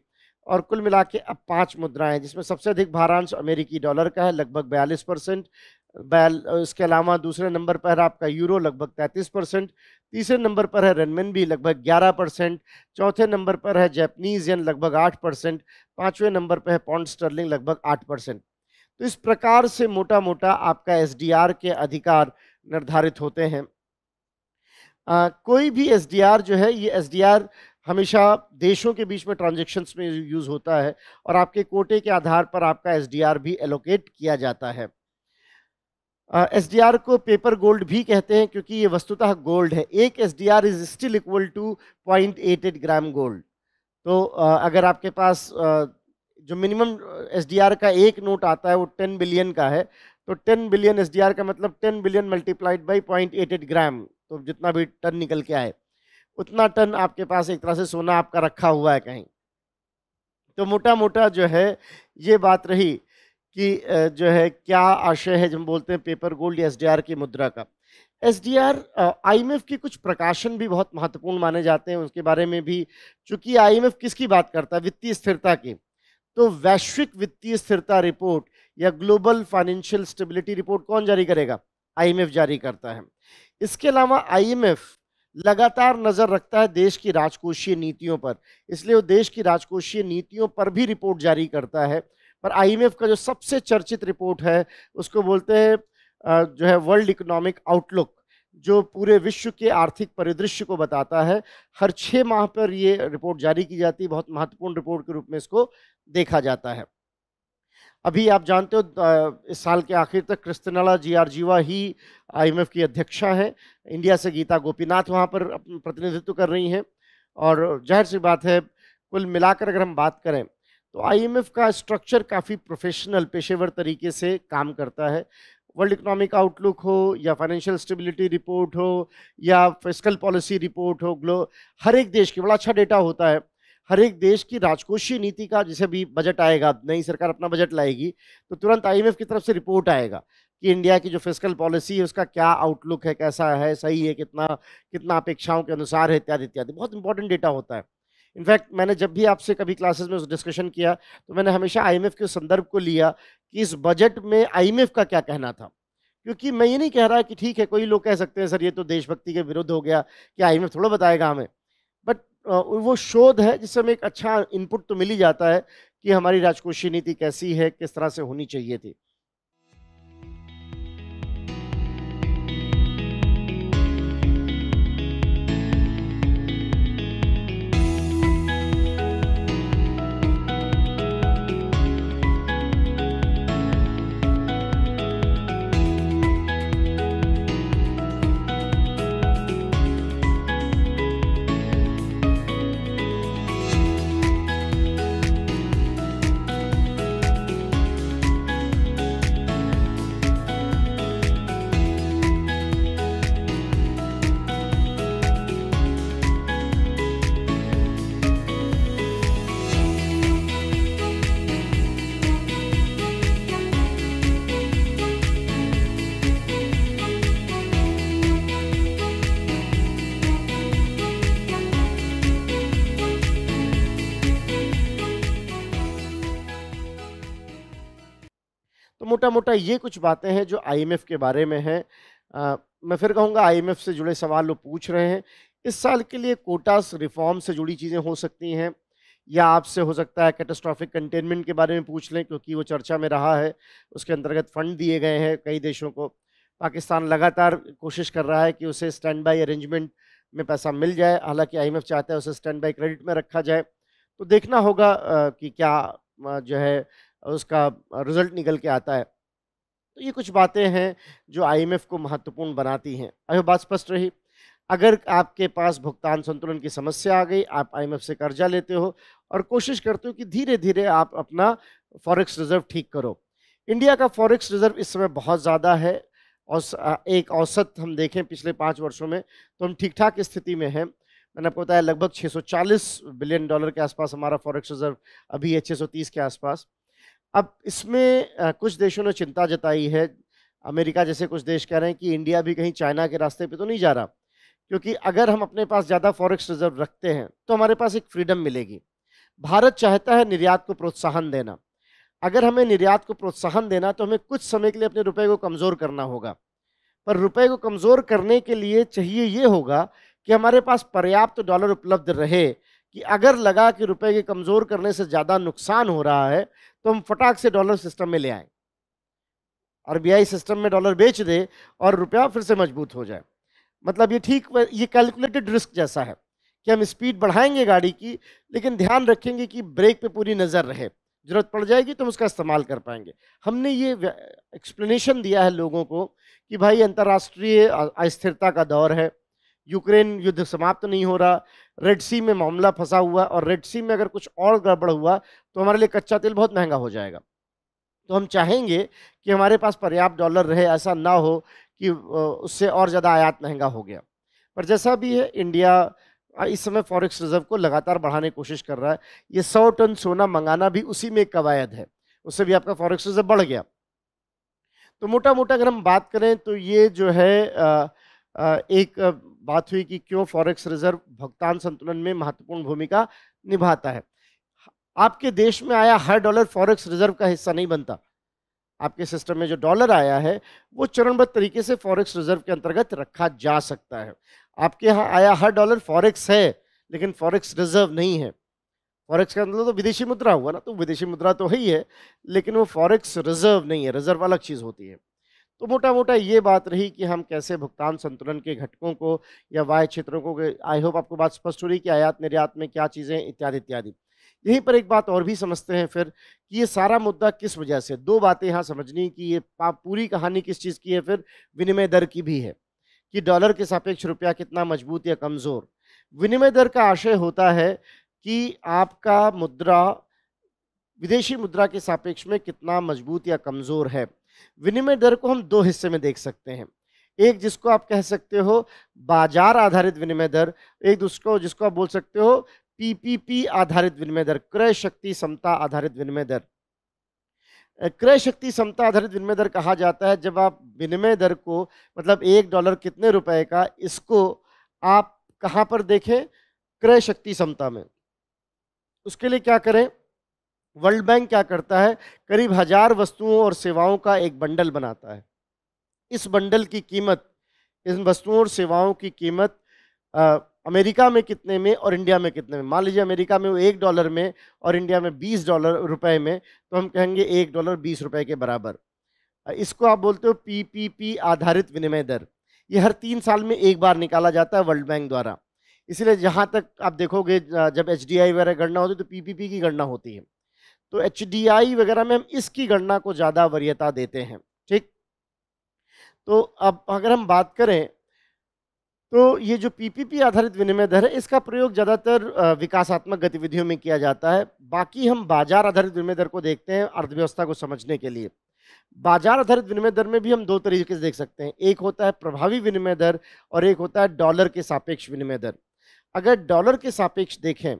और कुल मिला के अब पाँच मुद्राएं जिसमें सबसे अधिक भारांश अमेरिकी डॉलर का है लगभग बयालीस परसेंट इसके अलावा दूसरे नंबर पर आपका यूरो लगभग 33 परसेंट तीसरे नंबर पर है रेनमेन भी लगभग 11 परसेंट चौथे नंबर पर है जैपनीज यन लगभग 8 परसेंट पाँचवें नंबर पर है पॉन्ड स्टर्लिंग लगभग 8 परसेंट तो इस प्रकार से मोटा मोटा आपका एस के अधिकार निर्धारित होते हैं आ, कोई भी एस जो है ये एस हमेशा देशों के बीच में ट्रांजेक्शन्स में यूज़ होता है और आपके कोटे के आधार पर आपका एस भी एलोकेट किया जाता है एस uh, को पेपर गोल्ड भी कहते हैं क्योंकि ये वस्तुतः गोल्ड है एक R is still equal to point eight eight gram gold तो uh, अगर आपके पास uh, जो मिनिमम एस का एक नोट आता है वो टेन बिलियन का है तो 10 बिलियन एस का मतलब 10 billion multiplied by point gram तो जितना भी टन निकल के आए उतना टन आपके पास एक तरह से सोना आपका रखा हुआ है कहीं तो मोटा मोटा जो है ये बात रही कि जो है क्या आशय है जब हम बोलते हैं पेपर गोल्ड या एस की मुद्रा का एस डी आर के कुछ प्रकाशन भी बहुत महत्वपूर्ण माने जाते हैं उसके बारे में भी चूँकि आई किसकी बात करता है वित्तीय स्थिरता की तो वैश्विक वित्तीय स्थिरता रिपोर्ट या ग्लोबल फाइनेंशियल स्टेबिलिटी रिपोर्ट कौन जारी करेगा आईएमएफ जारी करता है इसके अलावा आईएमएफ लगातार नज़र रखता है देश की राजकोषीय नीतियों पर इसलिए वो देश की राजकोषीय नीतियों पर भी रिपोर्ट जारी करता है पर आईएमएफ का जो सबसे चर्चित रिपोर्ट है उसको बोलते हैं जो है वर्ल्ड इकोनॉमिक आउटलुक जो पूरे विश्व के आर्थिक परिदृश्य को बताता है हर छः माह पर ये रिपोर्ट जारी की जाती है बहुत महत्वपूर्ण रिपोर्ट के रूप में इसको देखा जाता है अभी आप जानते हो इस साल के आखिर तक क्रिस्तनला जी आर जीवा ही आईएमएफ की अध्यक्षा हैं इंडिया से गीता गोपीनाथ वहाँ पर प्रतिनिधित्व कर रही हैं और जाहिर सी बात है कुल मिलाकर अगर हम बात करें तो आईएमएफ का स्ट्रक्चर काफ़ी प्रोफेशनल पेशेवर तरीके से काम करता है वर्ल्ड इकोनॉमिक आउटलुक हो या फाइनेंशियल स्टेबिलिटी रिपोर्ट हो या फिजिकल पॉलिसी रिपोर्ट हो ग्लो हर एक देश की बड़ा अच्छा डेटा होता है हर एक देश की राजकोषीय नीति का जैसे भी बजट आएगा नई सरकार अपना बजट लाएगी तो तुरंत आईएमएफ की तरफ से रिपोर्ट आएगा कि इंडिया की जो फिजिकल पॉलिसी है उसका क्या आउटलुक है कैसा है सही है कितना कितना अपेक्षाओं के अनुसार है इत्यादि इत्यादि बहुत इंपॉर्टेंट डेटा होता है इनफैक्ट मैंने जब भी आपसे कभी क्लासेस में डिस्कशन किया तो मैंने हमेशा आई के संदर्भ को लिया कि इस बजट में आई का क्या कहना था क्योंकि मैं ये नहीं कह रहा कि ठीक है कोई लोग कह सकते हैं सर ये तो देशभक्ति के विरुद्ध हो गया कि आई थोड़ा बताएगा हमें वो शोध है जिससे हमें एक अच्छा इनपुट तो मिल ही जाता है कि हमारी राजकोषीय नीति कैसी है किस तरह से होनी चाहिए थी तो मोटा मोटा ये कुछ बातें हैं जो आईएमएफ के बारे में हैं मैं फिर कहूँगा आईएमएफ से जुड़े सवाल लोग पूछ रहे हैं इस साल के लिए कोटास रिफॉर्म से जुड़ी चीज़ें हो सकती हैं या आपसे हो सकता है कैटेस्ट्रॉफिक कंटेनमेंट के बारे में पूछ लें क्योंकि वो चर्चा में रहा है उसके अंतर्गत फंड दिए गए हैं कई देशों को पाकिस्तान लगातार कोशिश कर रहा है कि उसे स्टैंड बाई अरेंजमेंट में पैसा मिल जाए हालांकि आईएमएफ चाहता है उसे स्टैंड बाई क्रेडिट में रखा जाए तो देखना होगा कि क्या जो है उसका रिज़ल्ट निकल के आता है तो ये कुछ बातें हैं जो आईएमएफ को महत्वपूर्ण बनाती हैं अब बात स्पष्ट रही अगर आपके पास भुगतान संतुलन की समस्या आ गई आप आईएमएफ से कर्जा लेते हो और कोशिश करते हो कि धीरे धीरे आप अपना फॉरेक्स रिज़र्व ठीक करो इंडिया का फॉरेक्स रिज़र्व इस समय बहुत ज़्यादा है और एक औसत हम देखें पिछले पाँच वर्षों में तो हम ठीक ठाक स्थिति में हैं मैंने आपको बताया लगभग 640 बिलियन डॉलर के आसपास हमारा फॉरेक्स रिज़र्व अभी है 630 के आसपास अब इसमें कुछ देशों ने चिंता जताई है अमेरिका जैसे कुछ देश कह रहे हैं कि इंडिया भी कहीं चाइना के रास्ते पे तो नहीं जा रहा क्योंकि अगर हम अपने पास ज़्यादा फॉरेक्स रिजर्व रखते हैं तो हमारे पास एक फ्रीडम मिलेगी भारत चाहता है निर्यात को प्रोत्साहन देना अगर हमें निर्यात को प्रोत्साहन देना तो हमें कुछ समय के लिए अपने रुपए को कमज़ोर करना होगा पर रुपए को कमज़ोर करने के लिए चाहिए ये होगा कि हमारे पास पर्याप्त डॉलर उपलब्ध रहे कि अगर लगा कि रुपए के कमज़ोर करने से ज़्यादा नुकसान हो रहा है तो हम फटाक से डॉलर सिस्टम में ले आए आरबीआई सिस्टम में डॉलर बेच दे और रुपया फिर से मजबूत हो जाए मतलब ये ठीक ये कैलकुलेटेड रिस्क जैसा है कि हम स्पीड बढ़ाएंगे गाड़ी की लेकिन ध्यान रखेंगे कि ब्रेक पे पूरी नज़र रहे ज़रूरत पड़ जाएगी तो हम उसका इस्तेमाल कर पाएंगे हमने ये एक्सप्लेनेशन दिया है लोगों को कि भाई अंतर्राष्ट्रीय अस्थिरता का दौर है यूक्रेन युद्ध समाप्त नहीं हो रहा रेड सी में मामला फंसा हुआ और रेड सी में अगर कुछ और गड़बड़ हुआ तो हमारे लिए कच्चा तेल बहुत महंगा हो जाएगा तो हम चाहेंगे कि हमारे पास पर्याप्त डॉलर रहे ऐसा ना हो कि उससे और ज़्यादा आयात महंगा हो गया पर जैसा भी है इंडिया इस समय फॉरेक्स रिजर्व को लगातार बढ़ाने की कोशिश कर रहा है ये सौ टन सोना मंगाना भी उसी में एक कवायद है उससे भी आपका फॉरेक्स रिजर्व बढ़ गया तो मोटा मोटा अगर हम बात करें तो ये जो है एक बात हुई कि क्यों फॉरेक्स रिजर्व भुगतान संतुलन में महत्वपूर्ण भूमिका निभाता है आपके देश में आया हर डॉलर फॉरेक्स रिजर्व का हिस्सा नहीं बनता आपके सिस्टम में जो डॉलर आया है वो चरणबद्ध तरीके से फॉरेक्स रिजर्व के अंतर्गत रखा जा सकता है आपके यहाँ आया हर डॉलर फॉरेक्स है लेकिन फॉरेक्स रिजर्व नहीं है फॉरेक्स का मतलब तो विदेशी मुद्रा हुआ ना तो विदेशी मुद्रा तो ही है लेकिन वो फॉरेक्स रिजर्व नहीं है रिजर्व अलग चीज़ होती है तो मोटा मोटा ये बात रही कि हम कैसे भुगतान संतुलन के घटकों को या वाय क्षेत्रों को आई होप आपको बात स्पष्ट हो रही कि आयात निर्यात में क्या चीज़ें इत्यादि इत्यादि यहीं पर एक बात और भी समझते हैं फिर कि ये सारा मुद्दा किस वजह से दो बातें यहाँ समझनी कि ये पूरी कहानी किस चीज़ की है फिर विनिमय दर की भी है कि डॉलर के सापेक्ष रुपया कितना मजबूत या कमज़ोर विनिमय दर का आशय होता है कि आपका मुद्रा विदेशी मुद्रा के सापेक्ष में कितना मजबूत या कमज़ोर है विनिमय दर को हम दो हिस्से में देख सकते हैं एक जिसको आप कह सकते हो बाजार आधारित विनिमय दर एक दूसरे जिसको आप बोल सकते हो पीपीपी आधारित विनिमय दर क्रय शक्ति क्षमता आधारित विनिमय दर क्रय शक्ति समता आधारित विनिमय दर कहा जाता है जब आप विनिमय दर को मतलब एक डॉलर कितने रुपए का इसको आप कहां पर देखें क्रय शक्ति क्षमता में उसके लिए क्या करें वर्ल्ड बैंक क्या करता है करीब हजार वस्तुओं और सेवाओं का एक बंडल बनाता है इस बंडल की कीमत इन वस्तुओं और सेवाओं की कीमत आ, अमेरिका में कितने में और इंडिया में कितने में मान लीजिए अमेरिका में वो एक डॉलर में और इंडिया में बीस डॉलर रुपए में तो हम कहेंगे एक डॉलर बीस रुपए के बराबर इसको आप बोलते हो पीपीपी आधारित विनिमय दर ये हर तीन साल में एक बार निकाला जाता है वर्ल्ड बैंक द्वारा इसलिए जहाँ तक आप देखोगे जब एच वगैरह गणना होती है तो पी की गणना होती है तो एच वगैरह में हम इसकी गणना को ज़्यादा वरीयता देते हैं ठीक तो अब अगर हम बात करें तो ये जो पीपीपी आधारित विनिमय दर है इसका प्रयोग ज़्यादातर विकासात्मक गतिविधियों में किया जाता है बाकी हम बाजार आधारित विनिमय दर को देखते हैं अर्थव्यवस्था को समझने के लिए बाजार आधारित विनिमय दर में भी हम दो तरीके से देख सकते हैं एक होता है प्रभावी विनिमय दर और एक होता है डॉलर के सापेक्ष विनिमय दर अगर डॉलर के सापेक्ष देखें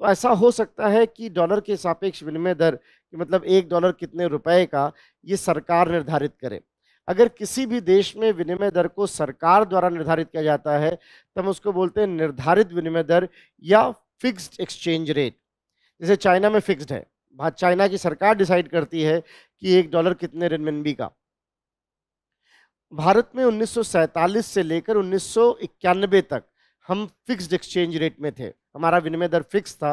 तो ऐसा हो सकता है कि डॉलर के सापेक्ष विनिमय दर कि मतलब एक डॉलर कितने रुपए का ये सरकार निर्धारित करे अगर किसी भी देश में विनिमय दर को सरकार द्वारा निर्धारित किया जाता है तो हम उसको बोलते हैं निर्धारित विनिमय दर या फिक्स्ड एक्सचेंज रेट जैसे चाइना में फिक्स्ड है चाइना की सरकार डिसाइड करती है कि एक डॉलर कितने बी का भारत में 1947 से लेकर उन्नीस तक हम फिक्स्ड एक्सचेंज रेट में थे हमारा विनिमय दर फिक्स था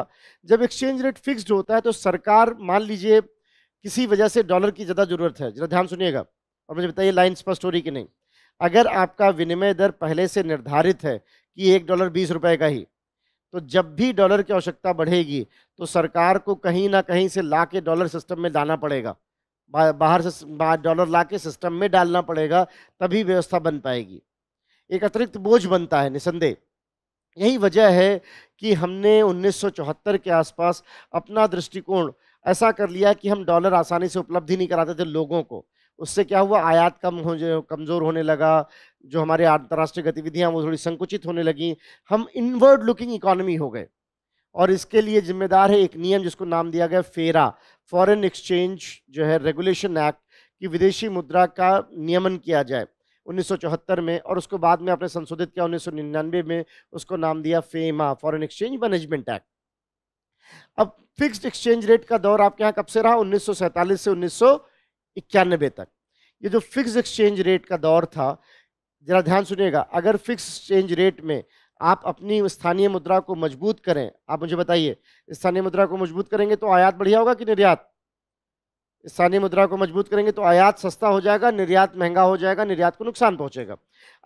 जब एक्सचेंज रेट फिक्स्ड होता है तो सरकार मान लीजिए किसी वजह से डॉलर की ज़्यादा ज़रूरत है जरा ध्यान सुनिएगा और मुझे बताइए लाइन स्पष्ट हो रही कि नहीं अगर आपका विनिमय दर पहले से निर्धारित है कि एक डॉलर बीस रुपये का ही तो जब भी डॉलर की आवश्यकता बढ़ेगी तो सरकार को कहीं ना कहीं से ला के डॉलर सिस्टम में लाना पड़ेगा बाहर से डॉलर ला के सिस्टम में डालना पड़ेगा तभी व्यवस्था बन पाएगी एक अतिरिक्त बोझ बनता है निसंदेह यही वजह है कि हमने 1974 के आसपास अपना दृष्टिकोण ऐसा कर लिया कि हम डॉलर आसानी से उपलब्ध ही नहीं कराते थे लोगों को उससे क्या हुआ आयात कम हो कमज़ोर होने लगा जो हमारे अंतर्राष्ट्रीय गतिविधियाँ वो थोड़ी संकुचित होने लगी हम इनवर्ड लुकिंग इकोनॉमी हो गए और इसके लिए जिम्मेदार है एक नियम जिसको नाम दिया गया फेरा फॉरेन एक्सचेंज जो है रेगुलेशन एक्ट कि विदेशी मुद्रा का नियमन किया जाए 1974 में और उसको बाद में आपने संशोधित किया 1999 में उसको नाम दिया FEMA foreign exchange management act अब फिक्स्ड एक्सचेंज रेट का दौर आपके यहाँ कब से रहा उन्नीस से उन्नीस तक ये जो फिक्स एक्सचेंज रेट का दौर था जरा ध्यान सुनिएगा अगर फिक्स एक्सचेंज रेट में आप अपनी स्थानीय मुद्रा को मजबूत करें आप मुझे बताइए स्थानीय मुद्रा को मजबूत करेंगे तो आयात बढ़िया होगा कि निर्यात स्थानीय मुद्रा को मजबूत करेंगे तो आयात सस्ता हो जाएगा निर्यात महंगा हो जाएगा निर्यात को नुकसान पहुंचेगा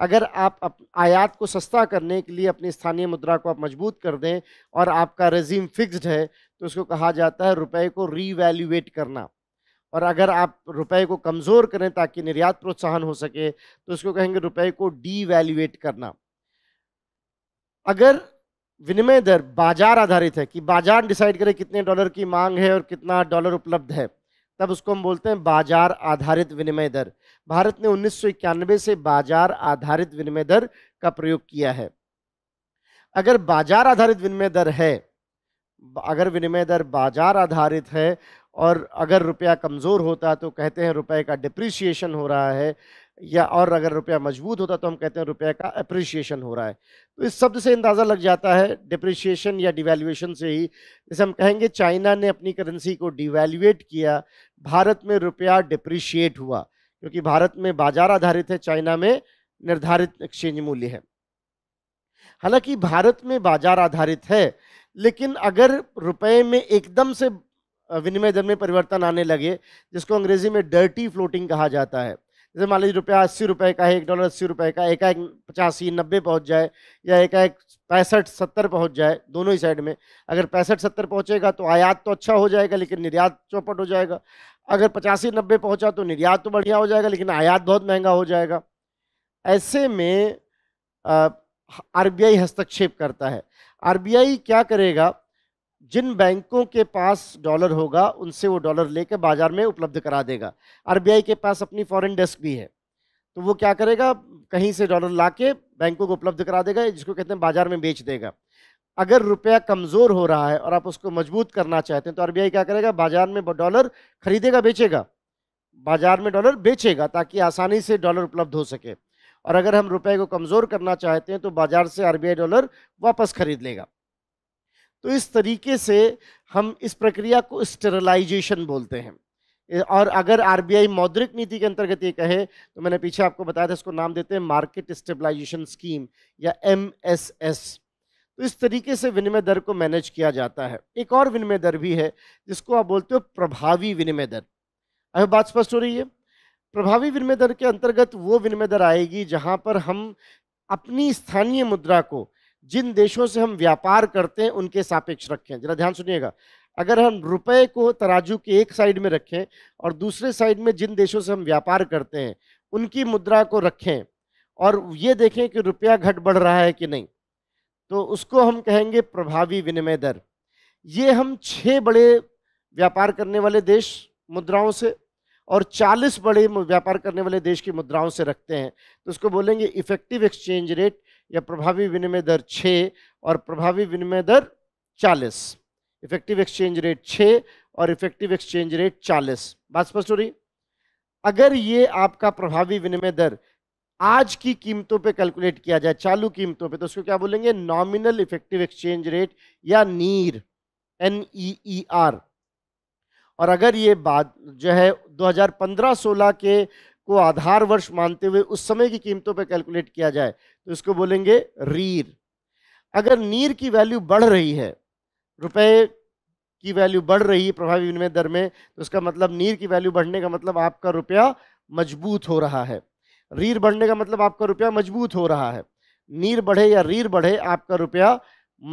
अगर आप आयात को सस्ता करने के लिए अपनी स्थानीय मुद्रा को आप मजबूत कर दें और आपका रेजीम फिक्स्ड है तो उसको कहा जाता है रुपए को रीवैल्यूएट करना और अगर आप रुपए को कमज़ोर करें ताकि निर्यात प्रोत्साहन हो सके तो उसको कहेंगे रुपए को डी करना अगर विनिमय दर बाजार आधारित है कि बाजार डिसाइड करे कितने डॉलर की मांग है और कितना डॉलर उपलब्ध है तब उसको हम बोलते हैं बाजार आधारित विनिमय दर भारत ने उन्नीस से बाजार आधारित विनिमय दर का प्रयोग किया है अगर बाजार आधारित विनिमय दर है अगर विनिमय दर बाजार आधारित है और अगर रुपया कमज़ोर होता तो कहते हैं रुपए का डिप्रिसिएशन हो रहा है या और अगर रुपया मजबूत होता तो हम कहते हैं रुपये का अप्रिशिएशन हो रहा है तो इस शब्द से अंदाज़ा लग जाता है डिप्रिशिएशन या डिवेल्यूएशन से ही जैसे हम कहेंगे चाइना ने अपनी करेंसी को डिवेल्यूएट किया भारत में रुपया डिप्रिशिएट हुआ क्योंकि भारत में बाजार आधारित है चाइना में निर्धारित एक्सचेंज मूल्य है हालांकि भारत में बाजार आधारित है लेकिन अगर रुपये में एकदम से विनिमय दर में परिवर्तन आने लगे जिसको अंग्रेजी में डर्टी फ्लोटिंग कहा जाता है जैसे मान लीजिए रुपया अस्सी रुपये का है एक डॉलर अस्सी रुपये का एकाएक पचासी नब्बे पहुँच जाए या एकाएक पैंसठ सत्तर पहुँच जाए दोनों ही साइड में अगर पैंसठ सत्तर पहुँचेगा तो आयात तो अच्छा हो जाएगा लेकिन निर्यात चौपट हो जाएगा अगर पचासी नब्बे पहुँचा तो निर्यात तो बढ़िया हो जाएगा लेकिन आयात बहुत महंगा हो जाएगा ऐसे में आर हस्तक्षेप करता है आर क्या करेगा जिन बैंकों के पास डॉलर होगा उनसे वो डॉलर लेकर बाज़ार में उपलब्ध करा देगा आरबीआई के पास अपनी फॉरेन डेस्क भी है तो वो क्या करेगा कहीं से डॉलर ला के बैंकों को उपलब्ध करा देगा जिसको कहते हैं बाज़ार में बेच देगा अगर रुपया कमज़ोर हो रहा है और आप उसको मजबूत करना चाहते हैं तो आरबीआई क्या करेगा बाज़ार में डॉलर खरीदेगा बेचेगा बाज़ार में डॉलर बेचेगा ताकि आसानी से डॉलर उपलब्ध हो सके और अगर हम रुपए को कमज़ोर करना चाहते हैं तो बाज़ार से आरबीआई डॉलर वापस खरीद लेगा तो इस तरीके से हम इस प्रक्रिया को स्टेरलाइजेशन बोलते हैं और अगर आरबीआई मौद्रिक नीति के अंतर्गत ये कहे तो मैंने पीछे आपको बताया था इसको नाम देते हैं मार्केट स्टेबलाइजेशन स्कीम या एम तो इस तरीके से विनिमय दर को मैनेज किया जाता है एक और विनिमय दर भी है जिसको आप बोलते हो प्रभावी विनिमय दर अब बात स्पष्ट हो रही है प्रभावी विनिमय दर के अंतर्गत वो विनिमय दर आएगी जहाँ पर हम अपनी स्थानीय मुद्रा को जिन देशों से हम व्यापार करते हैं उनके सापेक्ष रखें जरा ध्यान सुनिएगा अगर हम रुपए को तराजू के एक साइड में रखें और दूसरे साइड में जिन देशों से हम व्यापार करते हैं उनकी मुद्रा को रखें और ये देखें कि रुपया घट बढ़ रहा है कि नहीं तो उसको हम कहेंगे प्रभावी विनिमय दर ये हम छः बड़े व्यापार करने वाले देश मुद्राओं से और 40 बड़े व्यापार करने वाले देश की मुद्राओं से रखते हैं तो उसको बोलेंगे इफेक्टिव एक्सचेंज रेट या प्रभावी विनिमय दर छः और प्रभावी विनिमय दर चालीस इफेक्टिव एक्सचेंज रेट छः और इफेक्टिव एक्सचेंज रेट चालीस बात स्पष्ट हो रही अगर ये आपका प्रभावी विनिमय दर आज की कीमतों पे कैलकुलेट किया जाए चालू कीमतों पे तो उसको क्या बोलेंगे नॉमिनल इफेक्टिव एक्सचेंज रेट या नीर एन ई ई आर और अगर ये बात जो है 2015-16 के को आधार वर्ष मानते हुए उस समय की कीमतों पर कैलकुलेट किया जाए तो इसको बोलेंगे रीर अगर नीर की वैल्यू बढ़ रही है रुपए की वैल्यू बढ़ रही है प्रभावी विनिमय दर में तो उसका मतलब नीर की वैल्यू बढ़ने का मतलब आपका रुपया मजबूत हो रहा है रीर बढ़ने का मतलब आपका रुपया मजबूत हो रहा है नीर बढ़े या रीर बढ़े आपका रुपया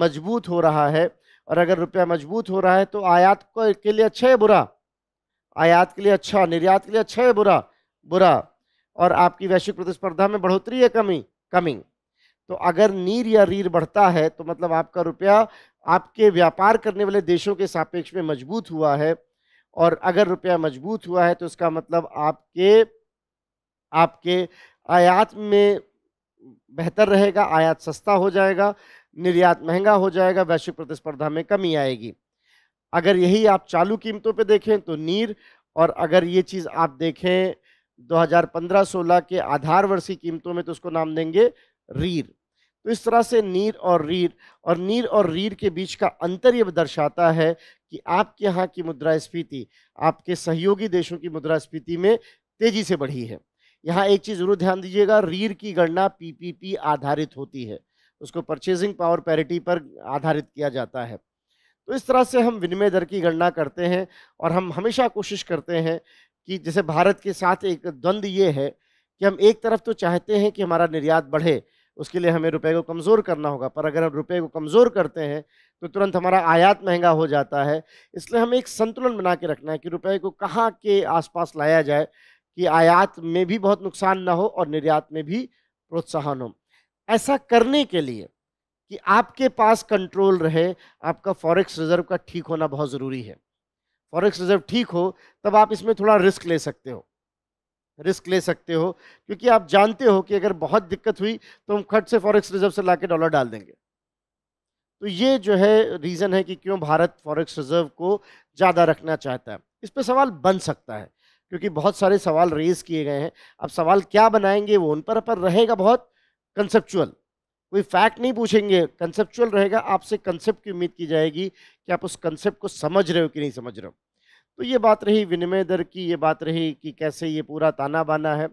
मजबूत हो रहा है और अगर रुपया मजबूत हो रहा है तो आयात के लिए अच्छा है बुरा आयात के लिए अच्छा निर्यात के लिए अच्छा है बुरा बुरा और आपकी वैश्विक प्रतिस्पर्धा में बढ़ोतरी या कमी कमी तो अगर नीर या रीर बढ़ता है तो मतलब आपका रुपया आपके व्यापार करने वाले देशों के सापेक्ष में मजबूत हुआ है और अगर रुपया मजबूत हुआ है तो इसका मतलब आपके आपके आयात में बेहतर रहेगा आयात सस्ता हो जाएगा निर्यात महंगा हो जाएगा वैश्विक प्रतिस्पर्धा में कमी आएगी अगर यही आप चालू कीमतों पे देखें तो नीर और अगर ये चीज़ आप देखें 2015-16 के आधार वर्षीय कीमतों में तो उसको नाम देंगे रीर तो इस तरह से नीर और रीर और नीर और रीर के बीच का अंतर यह दर्शाता है कि आपके यहाँ की मुद्रास्फीति आपके सहयोगी देशों की मुद्रास्फीति में तेजी से बढ़ी है यहाँ एक चीज़ जरूर ध्यान दीजिएगा रीर की गणना पीपीपी आधारित होती है उसको परचेजिंग पावर पैरिटी पर आधारित किया जाता है तो इस तरह से हम विनिमय दर की गणना करते हैं और हम हमेशा कोशिश करते हैं कि जैसे भारत के साथ एक द्वंद्व ये है कि हम एक तरफ तो चाहते हैं कि हमारा निर्यात बढ़े उसके लिए हमें रुपए को कमज़ोर करना होगा पर अगर हम रुपए को कमज़ोर करते हैं तो तुरंत हमारा आयात महंगा हो जाता है इसलिए हमें एक संतुलन बना के रखना है कि रुपए को कहाँ के आसपास लाया जाए कि आयात में भी बहुत नुकसान ना हो और निर्यात में भी प्रोत्साहन हो ऐसा करने के लिए कि आपके पास कंट्रोल रहे आपका फॉरेक्स रिजर्व का ठीक होना बहुत ज़रूरी है फॉरेक्स रिजर्व ठीक हो तब आप इसमें थोड़ा रिस्क ले सकते हो रिस्क ले सकते हो क्योंकि आप जानते हो कि अगर बहुत दिक्कत हुई तो हम खट से फॉरेक्स रिजर्व से ला डॉलर डाल देंगे तो ये जो है रीज़न है कि क्यों भारत फॉरेक्स रिजर्व को ज़्यादा रखना चाहता है इस पर सवाल बन सकता है क्योंकि बहुत सारे सवाल रेज किए गए हैं अब सवाल क्या बनाएंगे वो उन पर, पर रहेगा बहुत कंसेप्चुअल कोई फैक्ट नहीं पूछेंगे कंसेप्चुअल रहेगा आपसे कंसेप्ट की उम्मीद की जाएगी कि आप उस कंसेप्ट को समझ रहे हो कि नहीं समझ रहे हो तो ये बात रही विनिमय दर की ये बात रही कि कैसे ये पूरा ताना बाना है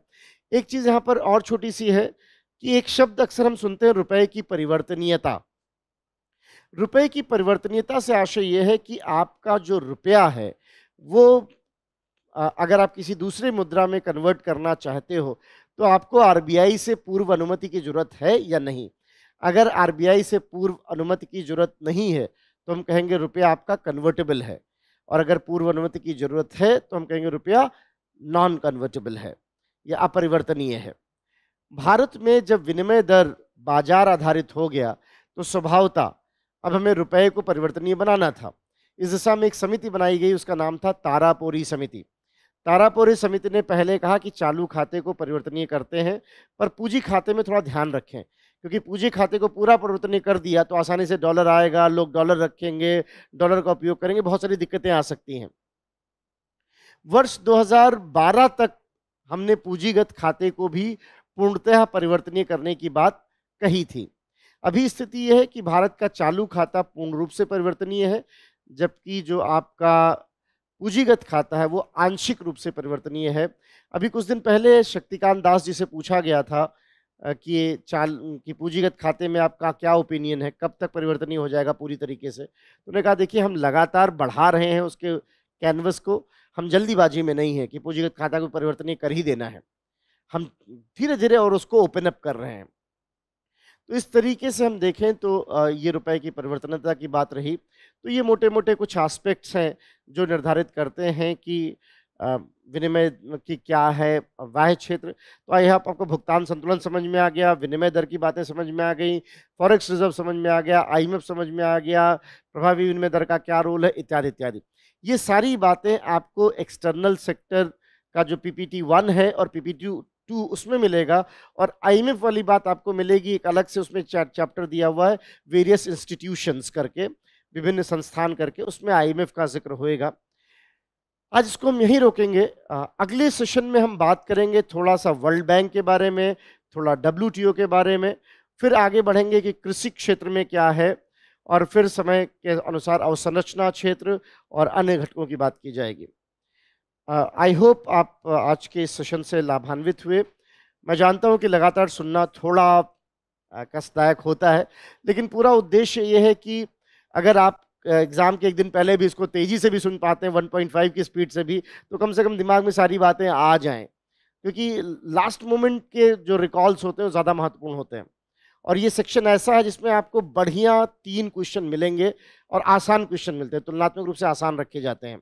एक चीज़ यहाँ पर और छोटी सी है कि एक शब्द अक्सर हम सुनते हैं रुपए की परिवर्तनीयता रुपए की परिवर्तनीयता से आशय यह है कि आपका जो रुपया है वो अगर आप किसी दूसरे मुद्रा में कन्वर्ट करना चाहते हो तो आपको आरबीआई से पूर्व अनुमति की ज़रूरत है या नहीं अगर आर से पूर्व अनुमति की जरूरत नहीं है तो हम कहेंगे रुपया आपका कन्वर्टेबल है और अगर पूर्व अनुमति की जरूरत है तो हम कहेंगे रुपया नॉन कन्वर्टेबल है या अपरिवर्तनीय है भारत में जब विनिमय दर बाजार आधारित हो गया तो स्वभावता अब हमें रुपये को परिवर्तनीय बनाना था इस दिशा में एक समिति बनाई गई उसका नाम था तारापोरी समिति तारापोरी समिति ने पहले कहा कि चालू खाते को परिवर्तनीय करते हैं पर पूंजी खाते में थोड़ा ध्यान रखें क्योंकि पूंजी खाते को पूरा परिवर्तन कर दिया तो आसानी से डॉलर आएगा लोग डॉलर रखेंगे डॉलर का उपयोग करेंगे बहुत सारी दिक्कतें आ सकती हैं वर्ष 2012 तक हमने पूंजीगत खाते को भी पूर्णतः परिवर्तनीय करने की बात कही थी अभी स्थिति यह है कि भारत का चालू खाता पूर्ण रूप से परिवर्तनीय है जबकि जो आपका पूंजीगत खाता है वो आंशिक रूप से परिवर्तनीय है अभी कुछ दिन पहले शक्तिकांत दास जी से पूछा गया था कि चाल कि पूंजीगत खाते में आपका क्या ओपिनियन है कब तक ही हो जाएगा पूरी तरीके से तो उन्होंने कहा देखिए हम लगातार बढ़ा रहे हैं उसके कैनवस को हम जल्दीबाजी में नहीं है कि पूंजीगत खाता को परिवर्तनीय कर ही देना है हम धीरे धीरे और उसको ओपन अप कर रहे हैं तो इस तरीके से हम देखें तो ये रुपए की परिवर्तनता की बात रही तो ये मोटे मोटे कुछ आस्पेक्ट्स हैं जो निर्धारित करते हैं कि विनिमय की क्या है वह क्षेत्र तो आइए आप आपको भुगतान संतुलन समझ में आ गया विनिमय दर की बातें समझ में आ गई फॉरेक्स रिजर्व समझ में आ गया आईएमएफ समझ में आ गया प्रभावी विनिमय दर का क्या रोल है इत्यादि इत्यादि ये सारी बातें आपको एक्सटर्नल सेक्टर का जो पी वन है और पी टू उसमें मिलेगा और आई वाली बात आपको मिलेगी एक अलग से उसमें चैप्टर दिया हुआ है वेरियस इंस्टीट्यूशंस करके विभिन्न संस्थान करके उसमें आई का जिक्र होएगा आज इसको हम यहीं रोकेंगे अगले सेशन में हम बात करेंगे थोड़ा सा वर्ल्ड बैंक के बारे में थोड़ा डब्ल्यू के बारे में फिर आगे बढ़ेंगे कि कृषि क्षेत्र में क्या है और फिर समय के अनुसार अवसंरचना क्षेत्र और अन्य घटकों की बात की जाएगी आई होप आप आज के इस सेशन से लाभान्वित हुए मैं जानता हूँ कि लगातार सुनना थोड़ा कष्टदायक होता है लेकिन पूरा उद्देश्य ये है कि अगर आप एग्ज़ाम के एक दिन पहले भी इसको तेज़ी से भी सुन पाते हैं 1.5 की स्पीड से भी तो कम से कम दिमाग में सारी बातें आ जाएं क्योंकि लास्ट मोमेंट के जो रिकॉल्स होते हैं वो ज़्यादा महत्वपूर्ण होते हैं और ये सेक्शन ऐसा है जिसमें आपको बढ़िया तीन क्वेश्चन मिलेंगे और आसान क्वेश्चन मिलते हैं तुलनात्मक रूप से आसान रखे जाते हैं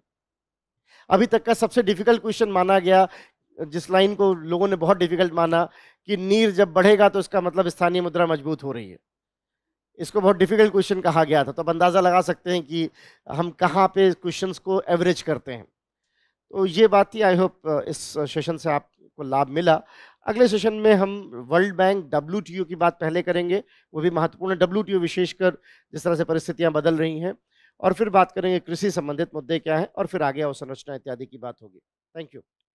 अभी तक का सबसे डिफिकल्ट क्वेश्चन माना गया जिस लाइन को लोगों ने बहुत डिफिकल्ट माना कि नीर जब बढ़ेगा तो इसका मतलब स्थानीय मुद्रा मजबूत हो रही है इसको बहुत डिफ़िकल्ट क्वेश्चन कहा गया था तो आप अंदाज़ा लगा सकते हैं कि हम कहाँ पे क्वेश्चन को एवरेज करते हैं तो ये बात थी आई होप इस सेशन से आपको लाभ मिला अगले सेशन में हम वर्ल्ड बैंक डब्ल्यू की बात पहले करेंगे वो भी महत्वपूर्ण है डब्ल्यू विशेषकर जिस तरह से परिस्थितियाँ बदल रही हैं और फिर बात करेंगे कृषि संबंधित मुद्दे क्या हैं और फिर आगे अवसंरचना इत्यादि की बात होगी थैंक यू